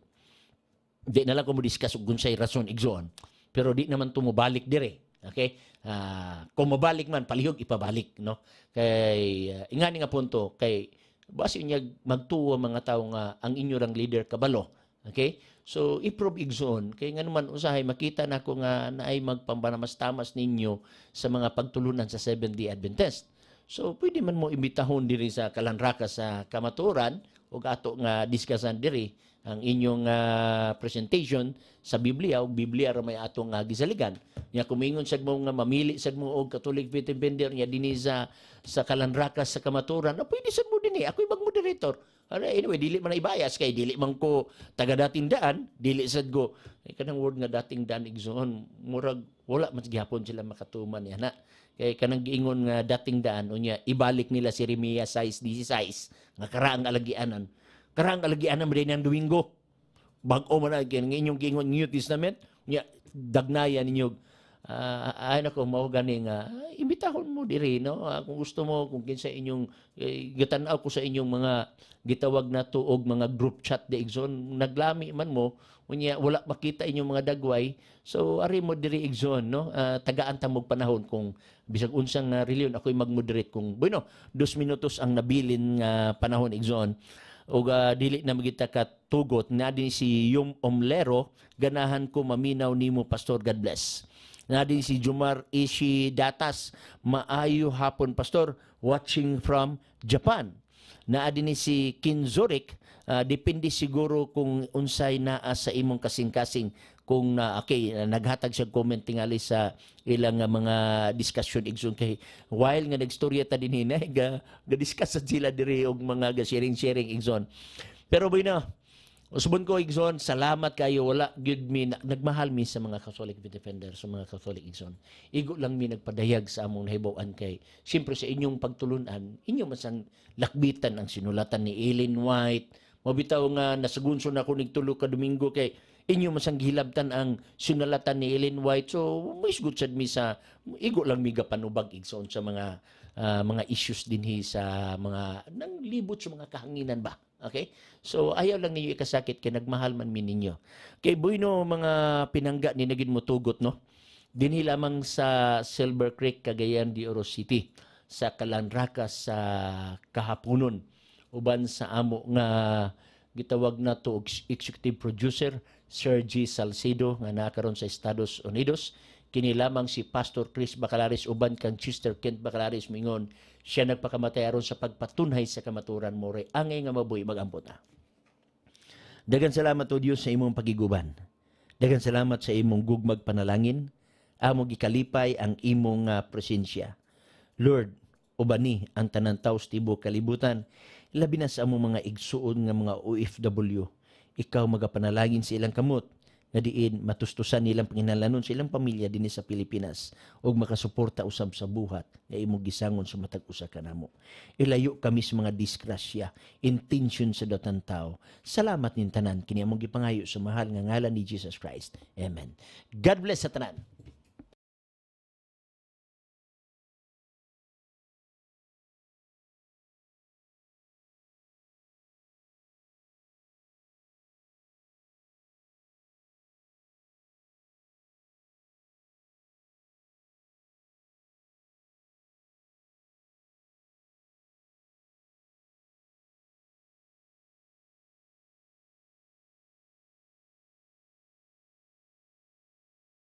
di na lang ko mo discuss ug unsay rason igsoon pero di naman tumubalik dire okay uh, kung mabalik man palihog ipabalik no kay uh, ingani nga punto kay basi unyag magtuo mga tao nga ang inyo rang leader kabalo okay So, iprove igzon. Kaya nga naman, usahay, makita na ko nga na ay magpambanamastamas ninyo sa mga pagtulunan sa Seventh-day Adventist. So, pwede man mo imitahon diri sa kalanraka sa kamaturan o ato nga diskasan diri ang inyong uh, presentation sa Biblia o Biblia ra may atong uh, gisaligan. Nga kumingon sad mo nga mamili sad mo og Catholic Faith Defender nya dinhi sa sa kalanrakas sa kamaturan. Na pwede sad mo dinhi. Ako'y mag-moderator. Anyway, dili man ibayas kay dili man ko taga dating daan, dili sad ko. Kay kanang word nga dating daan igsoon, murag wala man gihapon sila makatuman yan eh, na. Kay kanang giingon nga dating daan unya ibalik nila si Remia size 16 nga karaang alagianan. Karaang alagianan man ang Duwingo. Bag-o man ang inyong giingon New Testament, unya dagnayan ninyo uh, ay nako mo gani nga uh, imbitahon mo diri no uh, kung gusto mo kung kinsa inyong uh, gitanaw ko sa inyong mga gitawag na tuog mga group chat di igsoon naglami man mo unya wala makita inyong mga dagway so ari mo diri igsoon no uh, tagaan ta mog panahon kung bisag unsang uh, reliyon ako'y magmoderate kung bueno dos minutos ang nabilin nga uh, panahon igsoon o uh, dili na magita ka tugot na din si Yum Omlero ganahan ko maminaw nimo pastor God bless na din si Jumar Ishi Datas. Maayo hapon, Pastor, watching from Japan. Na din si Kinzurik, uh, ah, depende siguro kung unsay naa sa imong kasing-kasing kung na uh, okay uh, naghatag siya comment tingali sa ilang uh, mga discussion igsoon kay while nga nagstorya ta dinhi na ga, ga discuss sa sila diri og mga ga sharing sharing igsoon pero boy na Usbon ko, Igson, salamat kayo. Wala, good me, nagmahal mi sa mga Catholic defenders, sa mga Catholic, Igson. Igo lang mi nagpadayag sa among nahibawan kay. Siyempre sa inyong pagtulunan, inyo masang lakbitan ang sinulatan ni Ellen White. Mabitaw nga, nasagunso na ako nagtulog ka Domingo kay inyo masang gihilabtan ang sinulatan ni Ellen White. So, may good sad mi sa, igo lang mi gapanubag, Igson, sa mga uh, mga issues din hi sa mga nang libot sa mga kahanginan ba Okay? So, ayaw lang ninyo ikasakit kay nagmahal man mi ninyo. Kay buino mga pinangga ni nagin mo tugot, no? Dinhi lamang sa Silver Creek, Cagayan de Oro City, sa Kalanraka, sa Kahapunon, uban sa amo nga gitawag na to executive producer Sir G. Salcedo nga nakaroon sa Estados Unidos kini lamang si Pastor Chris Bacalaris uban kang Chester Kent Bacalaris mingon siya nagpakamatay aron sa pagpatunhay sa kamaturan mo ray angay nga maboy magampot na Dagan salamat o Dios sa imong pagiguban. Dagan salamat sa imong gugmag panalangin. Amo gikalipay ang imong uh, presensya. Lord, ubani ang tanan sa tibuok kalibutan. Labi na sa among mga igsuon nga mga OFW. Ikaw magapanalangin sa ilang kamot nga diin matustusan nilang panginalanon sa ilang pamilya din sa Pilipinas ug makasuporta usab sa buhat nga imong gisangon sa matag usa ka namo. Ilayo kami sa mga disgrasya, intention sa datan tao. Salamat nin tanan kini among gipangayo sa mahal nga ngalan ni Jesus Christ. Amen. God bless sa tanan.